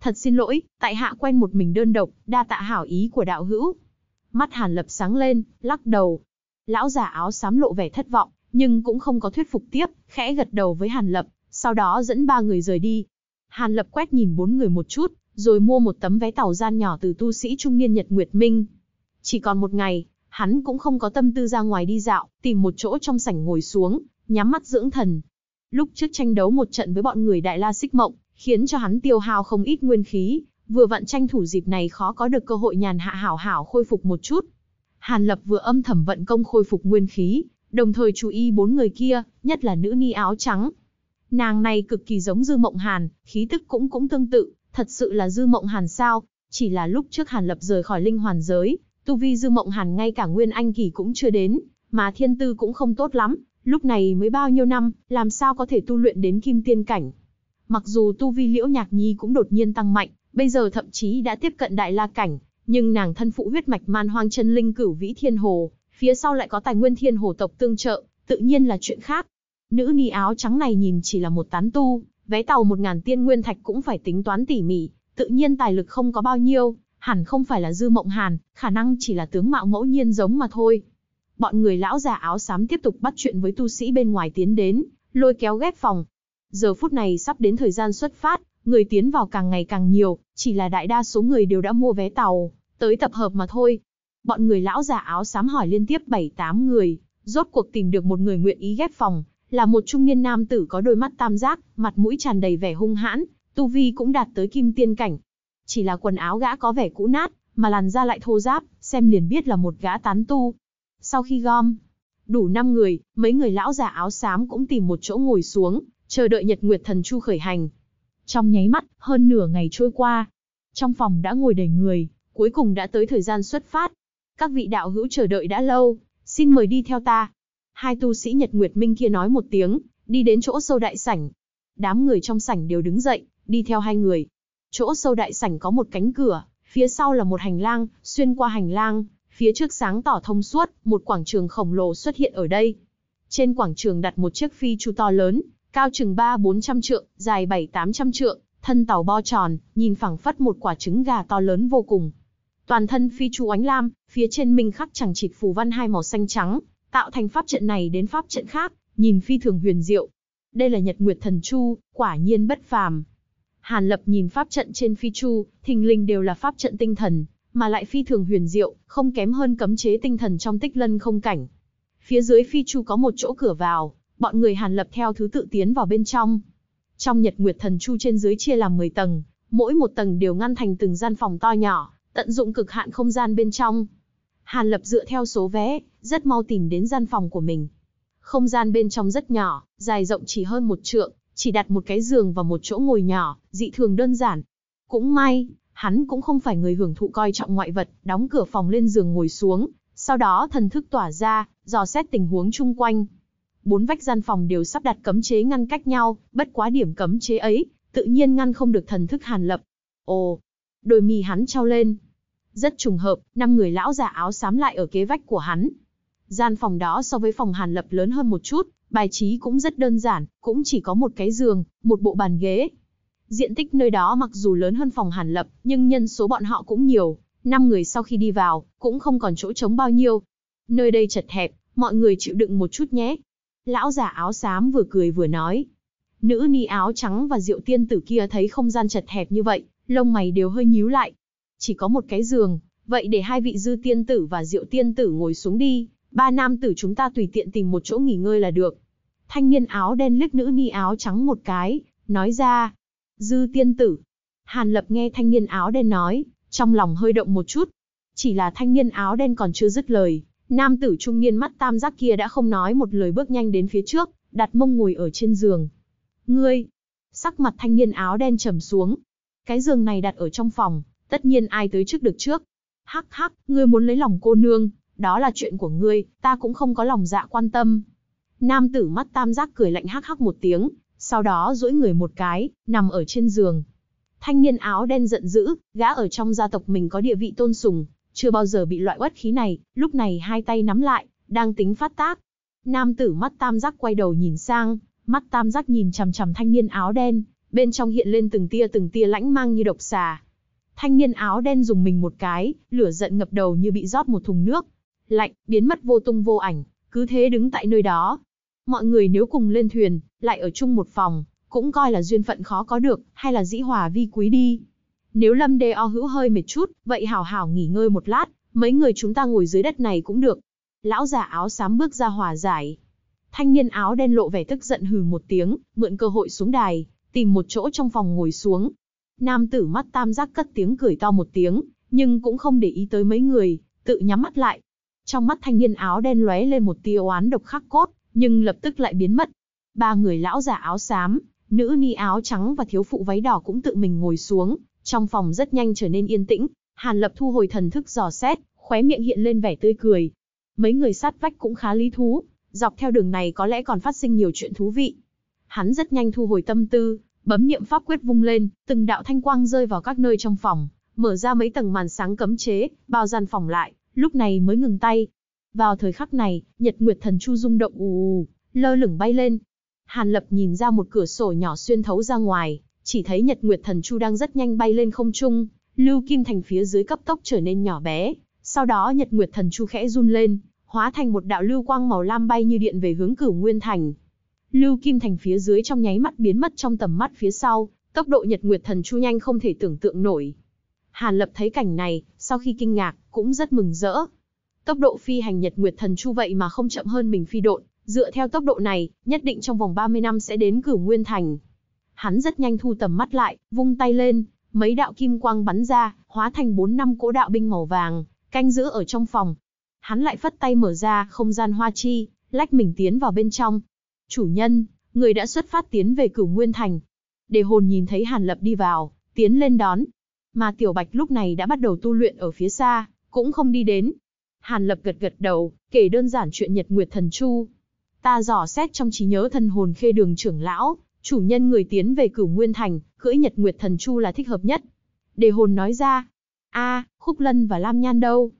Thật xin lỗi, tại hạ quen một mình đơn độc, đa tạ hảo ý của đạo hữu. Mắt Hàn Lập sáng lên, lắc đầu. Lão già áo xám lộ vẻ thất vọng, nhưng cũng không có thuyết phục tiếp, khẽ gật đầu với Hàn Lập, sau đó dẫn ba người rời đi. Hàn Lập quét nhìn bốn người một chút, rồi mua một tấm vé tàu gian nhỏ từ tu sĩ trung niên Nhật Nguyệt Minh. Chỉ còn một ngày, hắn cũng không có tâm tư ra ngoài đi dạo, tìm một chỗ trong sảnh ngồi xuống, nhắm mắt dưỡng thần, lúc trước tranh đấu một trận với bọn người Đại La Xích Mộng, khiến cho hắn tiêu hao không ít nguyên khí, vừa vặn tranh thủ dịp này khó có được cơ hội nhàn hạ hảo hảo khôi phục một chút. Hàn Lập vừa âm thầm vận công khôi phục nguyên khí, đồng thời chú ý bốn người kia, nhất là nữ ni áo trắng. Nàng này cực kỳ giống Dư Mộng Hàn, khí tức cũng cũng tương tự, thật sự là Dư Mộng Hàn sao? Chỉ là lúc trước Hàn Lập rời khỏi linh hoàn giới, tu vi Dư Mộng Hàn ngay cả Nguyên Anh kỳ cũng chưa đến, mà thiên tư cũng không tốt lắm, Lúc này mới bao nhiêu năm, làm sao có thể tu luyện đến kim tiên cảnh. Mặc dù tu vi liễu nhạc nhi cũng đột nhiên tăng mạnh, bây giờ thậm chí đã tiếp cận đại la cảnh, nhưng nàng thân phụ huyết mạch man hoang chân linh cửu vĩ thiên hồ, phía sau lại có tài nguyên thiên hồ tộc tương trợ, tự nhiên là chuyện khác. Nữ ni áo trắng này nhìn chỉ là một tán tu, vé tàu một ngàn tiên nguyên thạch cũng phải tính toán tỉ mỉ, tự nhiên tài lực không có bao nhiêu, hẳn không phải là dư mộng hàn, khả năng chỉ là tướng mạo ngẫu nhiên giống mà thôi bọn người lão già áo xám tiếp tục bắt chuyện với tu sĩ bên ngoài tiến đến, lôi kéo ghép phòng. Giờ phút này sắp đến thời gian xuất phát, người tiến vào càng ngày càng nhiều, chỉ là đại đa số người đều đã mua vé tàu, tới tập hợp mà thôi. Bọn người lão già áo xám hỏi liên tiếp 7-8 người, rốt cuộc tìm được một người nguyện ý ghép phòng, là một trung niên nam tử có đôi mắt tam giác, mặt mũi tràn đầy vẻ hung hãn, tu vi cũng đạt tới kim tiên cảnh. Chỉ là quần áo gã có vẻ cũ nát, mà làn da lại thô ráp, xem liền biết là một gã tán tu. Sau khi gom, đủ năm người, mấy người lão già áo xám cũng tìm một chỗ ngồi xuống, chờ đợi Nhật Nguyệt Thần Chu khởi hành. Trong nháy mắt, hơn nửa ngày trôi qua. Trong phòng đã ngồi đầy người, cuối cùng đã tới thời gian xuất phát. Các vị đạo hữu chờ đợi đã lâu, xin mời đi theo ta. Hai tu sĩ Nhật Nguyệt Minh kia nói một tiếng, đi đến chỗ sâu đại sảnh. Đám người trong sảnh đều đứng dậy, đi theo hai người. Chỗ sâu đại sảnh có một cánh cửa, phía sau là một hành lang, xuyên qua hành lang, Phía trước sáng tỏ thông suốt, một quảng trường khổng lồ xuất hiện ở đây. Trên quảng trường đặt một chiếc phi chu to lớn, cao chừng 3-400 trượng, dài 7-800 trượng, thân tàu bo tròn, nhìn phẳng phất một quả trứng gà to lớn vô cùng. Toàn thân phi chu ánh lam, phía trên minh khắc chẳng trịch phù văn hai màu xanh trắng, tạo thành pháp trận này đến pháp trận khác, nhìn phi thường huyền diệu. Đây là Nhật Nguyệt Thần Chu, quả nhiên bất phàm. Hàn Lập nhìn pháp trận trên phi chu, thình lình đều là pháp trận tinh thần, mà lại phi thường huyền diệu, không kém hơn cấm chế tinh thần trong tích lân không cảnh. Phía dưới phi chu có một chỗ cửa vào, bọn người Hàn Lập theo thứ tự tiến vào bên trong. Trong Nhật Nguyệt Thần Chu trên dưới chia làm 10 tầng, mỗi một tầng đều ngăn thành từng gian phòng to nhỏ, tận dụng cực hạn không gian bên trong. Hàn Lập dựa theo số vé, rất mau tìm đến gian phòng của mình. Không gian bên trong rất nhỏ, dài rộng chỉ hơn một trượng, chỉ đặt một cái giường và một chỗ ngồi nhỏ, dị thường đơn giản. Cũng may, Hắn cũng không phải người hưởng thụ coi trọng ngoại vật, đóng cửa phòng lên giường ngồi xuống, sau đó thần thức tỏa ra, dò xét tình huống chung quanh. Bốn vách gian phòng đều sắp đặt cấm chế ngăn cách nhau, bất quá điểm cấm chế ấy, tự nhiên ngăn không được thần thức Hàn Lập. Ồ, đôi mi hắn trao lên. Rất trùng hợp, năm người lão già áo xám lại ở kế vách của hắn. Gian phòng đó so với phòng Hàn Lập lớn hơn một chút, bài trí cũng rất đơn giản, cũng chỉ có một cái giường, một bộ bàn ghế, Diện tích nơi đó mặc dù lớn hơn phòng Hàn Lập, nhưng nhân số bọn họ cũng nhiều, năm người sau khi đi vào, cũng không còn chỗ trống bao nhiêu. Nơi đây chật hẹp, mọi người chịu đựng một chút nhé. Lão giả áo xám vừa cười vừa nói. Nữ ni áo trắng và diệu tiên tử kia thấy không gian chật hẹp như vậy, lông mày đều hơi nhíu lại. Chỉ có một cái giường, vậy để hai vị dư tiên tử và diệu tiên tử ngồi xuống đi, ba nam tử chúng ta tùy tiện tìm một chỗ nghỉ ngơi là được. Thanh niên áo đen liếc nữ ni áo trắng một cái, nói ra, Dư tiên tử. Hàn lập nghe thanh niên áo đen nói, trong lòng hơi động một chút. Chỉ là thanh niên áo đen còn chưa dứt lời, nam tử trung niên mắt tam giác kia đã không nói một lời bước nhanh đến phía trước, đặt mông ngồi ở trên giường. Ngươi! Sắc mặt thanh niên áo đen trầm xuống. Cái giường này đặt ở trong phòng, tất nhiên ai tới trước được trước. Hắc hắc, ngươi muốn lấy lòng cô nương, đó là chuyện của ngươi, ta cũng không có lòng dạ quan tâm. Nam tử mắt tam giác cười lạnh hắc hắc một tiếng, sau đó duỗi người một cái, nằm ở trên giường. Thanh niên áo đen giận dữ, gã ở trong gia tộc mình có địa vị tôn sùng, chưa bao giờ bị loại uất khí này, lúc này hai tay nắm lại, đang tính phát tác. Nam tử mắt tam giác quay đầu nhìn sang, mắt tam giác nhìn chằm chằm thanh niên áo đen, bên trong hiện lên từng tia từng tia lãnh mang như độc xà. Thanh niên áo đen dùng mình một cái, lửa giận ngập đầu như bị rót một thùng nước. Lạnh, biến mất vô tung vô ảnh, cứ thế đứng tại nơi đó, Mọi người nếu cùng lên thuyền, lại ở chung một phòng, cũng coi là duyên phận khó có được, hay là dĩ hòa vi quý đi. Nếu Lâm Đê O hữu hơi mệt chút, vậy hảo hảo nghỉ ngơi một lát, mấy người chúng ta ngồi dưới đất này cũng được. Lão già áo xám bước ra hòa giải. Thanh niên áo đen lộ vẻ tức giận hừ một tiếng, mượn cơ hội xuống đài, tìm một chỗ trong phòng ngồi xuống. Nam tử mắt tam giác cất tiếng cười to một tiếng, nhưng cũng không để ý tới mấy người, tự nhắm mắt lại. Trong mắt thanh niên áo đen lóe lên một tia oán độc khắc cốt, nhưng lập tức lại biến mất. Ba người lão già áo xám, nữ ni áo trắng và thiếu phụ váy đỏ cũng tự mình ngồi xuống, trong phòng rất nhanh trở nên yên tĩnh, Hàn Lập thu hồi thần thức dò xét, khóe miệng hiện lên vẻ tươi cười. Mấy người sát vách cũng khá lý thú, dọc theo đường này có lẽ còn phát sinh nhiều chuyện thú vị. Hắn rất nhanh thu hồi tâm tư, bấm niệm pháp quyết vung lên, từng đạo thanh quang rơi vào các nơi trong phòng, mở ra mấy tầng màn sáng cấm chế, bao gian phòng lại, lúc này mới ngừng tay, vào thời khắc này, Nhật Nguyệt Thần Chu rung động ù ù, lơ lửng bay lên. Hàn Lập nhìn ra một cửa sổ nhỏ xuyên thấu ra ngoài, chỉ thấy Nhật Nguyệt Thần Chu đang rất nhanh bay lên không trung, Lưu Kim Thành phía dưới cấp tốc trở nên nhỏ bé, sau đó Nhật Nguyệt Thần Chu khẽ run lên, hóa thành một đạo lưu quang màu lam bay như điện về hướng Cửu Nguyên Thành. Lưu Kim Thành phía dưới trong nháy mắt biến mất trong tầm mắt phía sau, tốc độ Nhật Nguyệt Thần Chu nhanh không thể tưởng tượng nổi. Hàn Lập thấy cảnh này, sau khi kinh ngạc, cũng rất mừng rỡ, Tốc độ phi hành Nhật Nguyệt Thần Chu vậy mà không chậm hơn mình phi độn, dựa theo tốc độ này, nhất định trong vòng 30 năm sẽ đến Cửu Nguyên Thành. Hắn rất nhanh thu tầm mắt lại, vung tay lên, mấy đạo kim quang bắn ra, hóa thành bốn năm cỗ đạo binh màu vàng, canh giữ ở trong phòng. Hắn lại phất tay mở ra không gian hoa chi, lách mình tiến vào bên trong. Chủ nhân, người đã xuất phát tiến về cửu nguyên thành. Đề hồn nhìn thấy Hàn Lập đi vào, tiến lên đón. Mà Tiểu Bạch lúc này đã bắt đầu tu luyện ở phía xa, cũng không đi đến, Hàn Lập gật gật đầu, kể đơn giản chuyện Nhật Nguyệt Thần Chu. Ta dò xét trong trí nhớ thần hồn khê đường trưởng lão, chủ nhân người tiến về cửu Nguyên Thành, cưỡi Nhật Nguyệt Thần Chu là thích hợp nhất. Đề hồn nói ra, a, Khúc Lân và Lam Nhan đâu?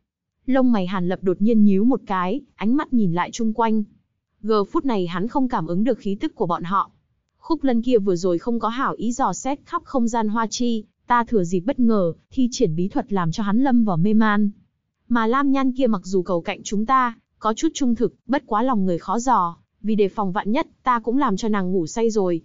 Lông mày Hàn Lập đột nhiên nhíu một cái, ánh mắt nhìn lại chung quanh. Giờ phút này hắn không cảm ứng được khí tức của bọn họ. Khúc Lân kia vừa rồi không có hảo ý dò xét khắp không gian hoa chi, ta thừa dịp bất ngờ, thi triển bí thuật làm cho hắn lâm vào mê man. Mà Lam Nhan kia mặc dù cầu cạnh chúng ta, có chút trung thực, bất quá lòng người khó dò, vì đề phòng vạn nhất, ta cũng làm cho nàng ngủ say rồi.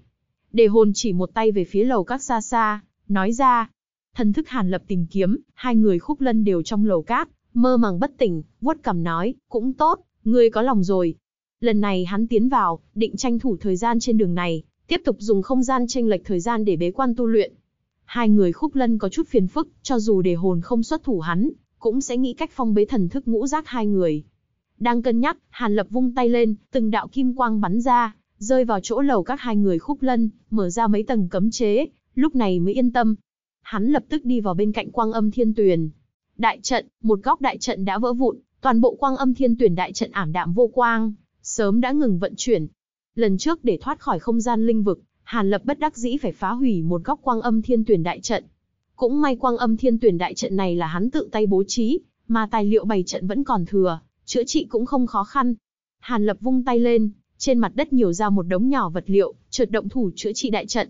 Đề hồn chỉ một tay về phía lầu các xa xa, nói ra. Thần thức hàn lập tìm kiếm, hai người khúc lân đều trong lầu cát, mơ màng bất tỉnh, vuốt cằm nói, cũng tốt, ngươi có lòng rồi. Lần này hắn tiến vào, định tranh thủ thời gian trên đường này, tiếp tục dùng không gian tranh lệch thời gian để bế quan tu luyện. Hai người khúc lân có chút phiền phức, cho dù Đề hồn không xuất thủ hắn, cũng sẽ nghĩ cách phong bế thần thức ngũ giác hai người. Đang cân nhắc, Hàn Lập vung tay lên, từng đạo kim quang bắn ra, rơi vào chỗ lầu các hai người khúc lân, mở ra mấy tầng cấm chế, lúc này mới yên tâm. Hắn lập tức đi vào bên cạnh quang âm thiên tuyền. Đại trận, một góc đại trận đã vỡ vụn, toàn bộ quang âm thiên tuyển đại trận ảm đạm vô quang, sớm đã ngừng vận chuyển. Lần trước để thoát khỏi không gian linh vực, Hàn Lập bất đắc dĩ phải phá hủy một góc quang âm thiên tuyển đại trận. Cũng may quang âm thiên tuyển đại trận này là hắn tự tay bố trí, mà tài liệu bày trận vẫn còn thừa, chữa trị cũng không khó khăn. Hàn Lập vung tay lên, trên mặt đất nhiều ra một đống nhỏ vật liệu, trượt động thủ chữa trị đại trận.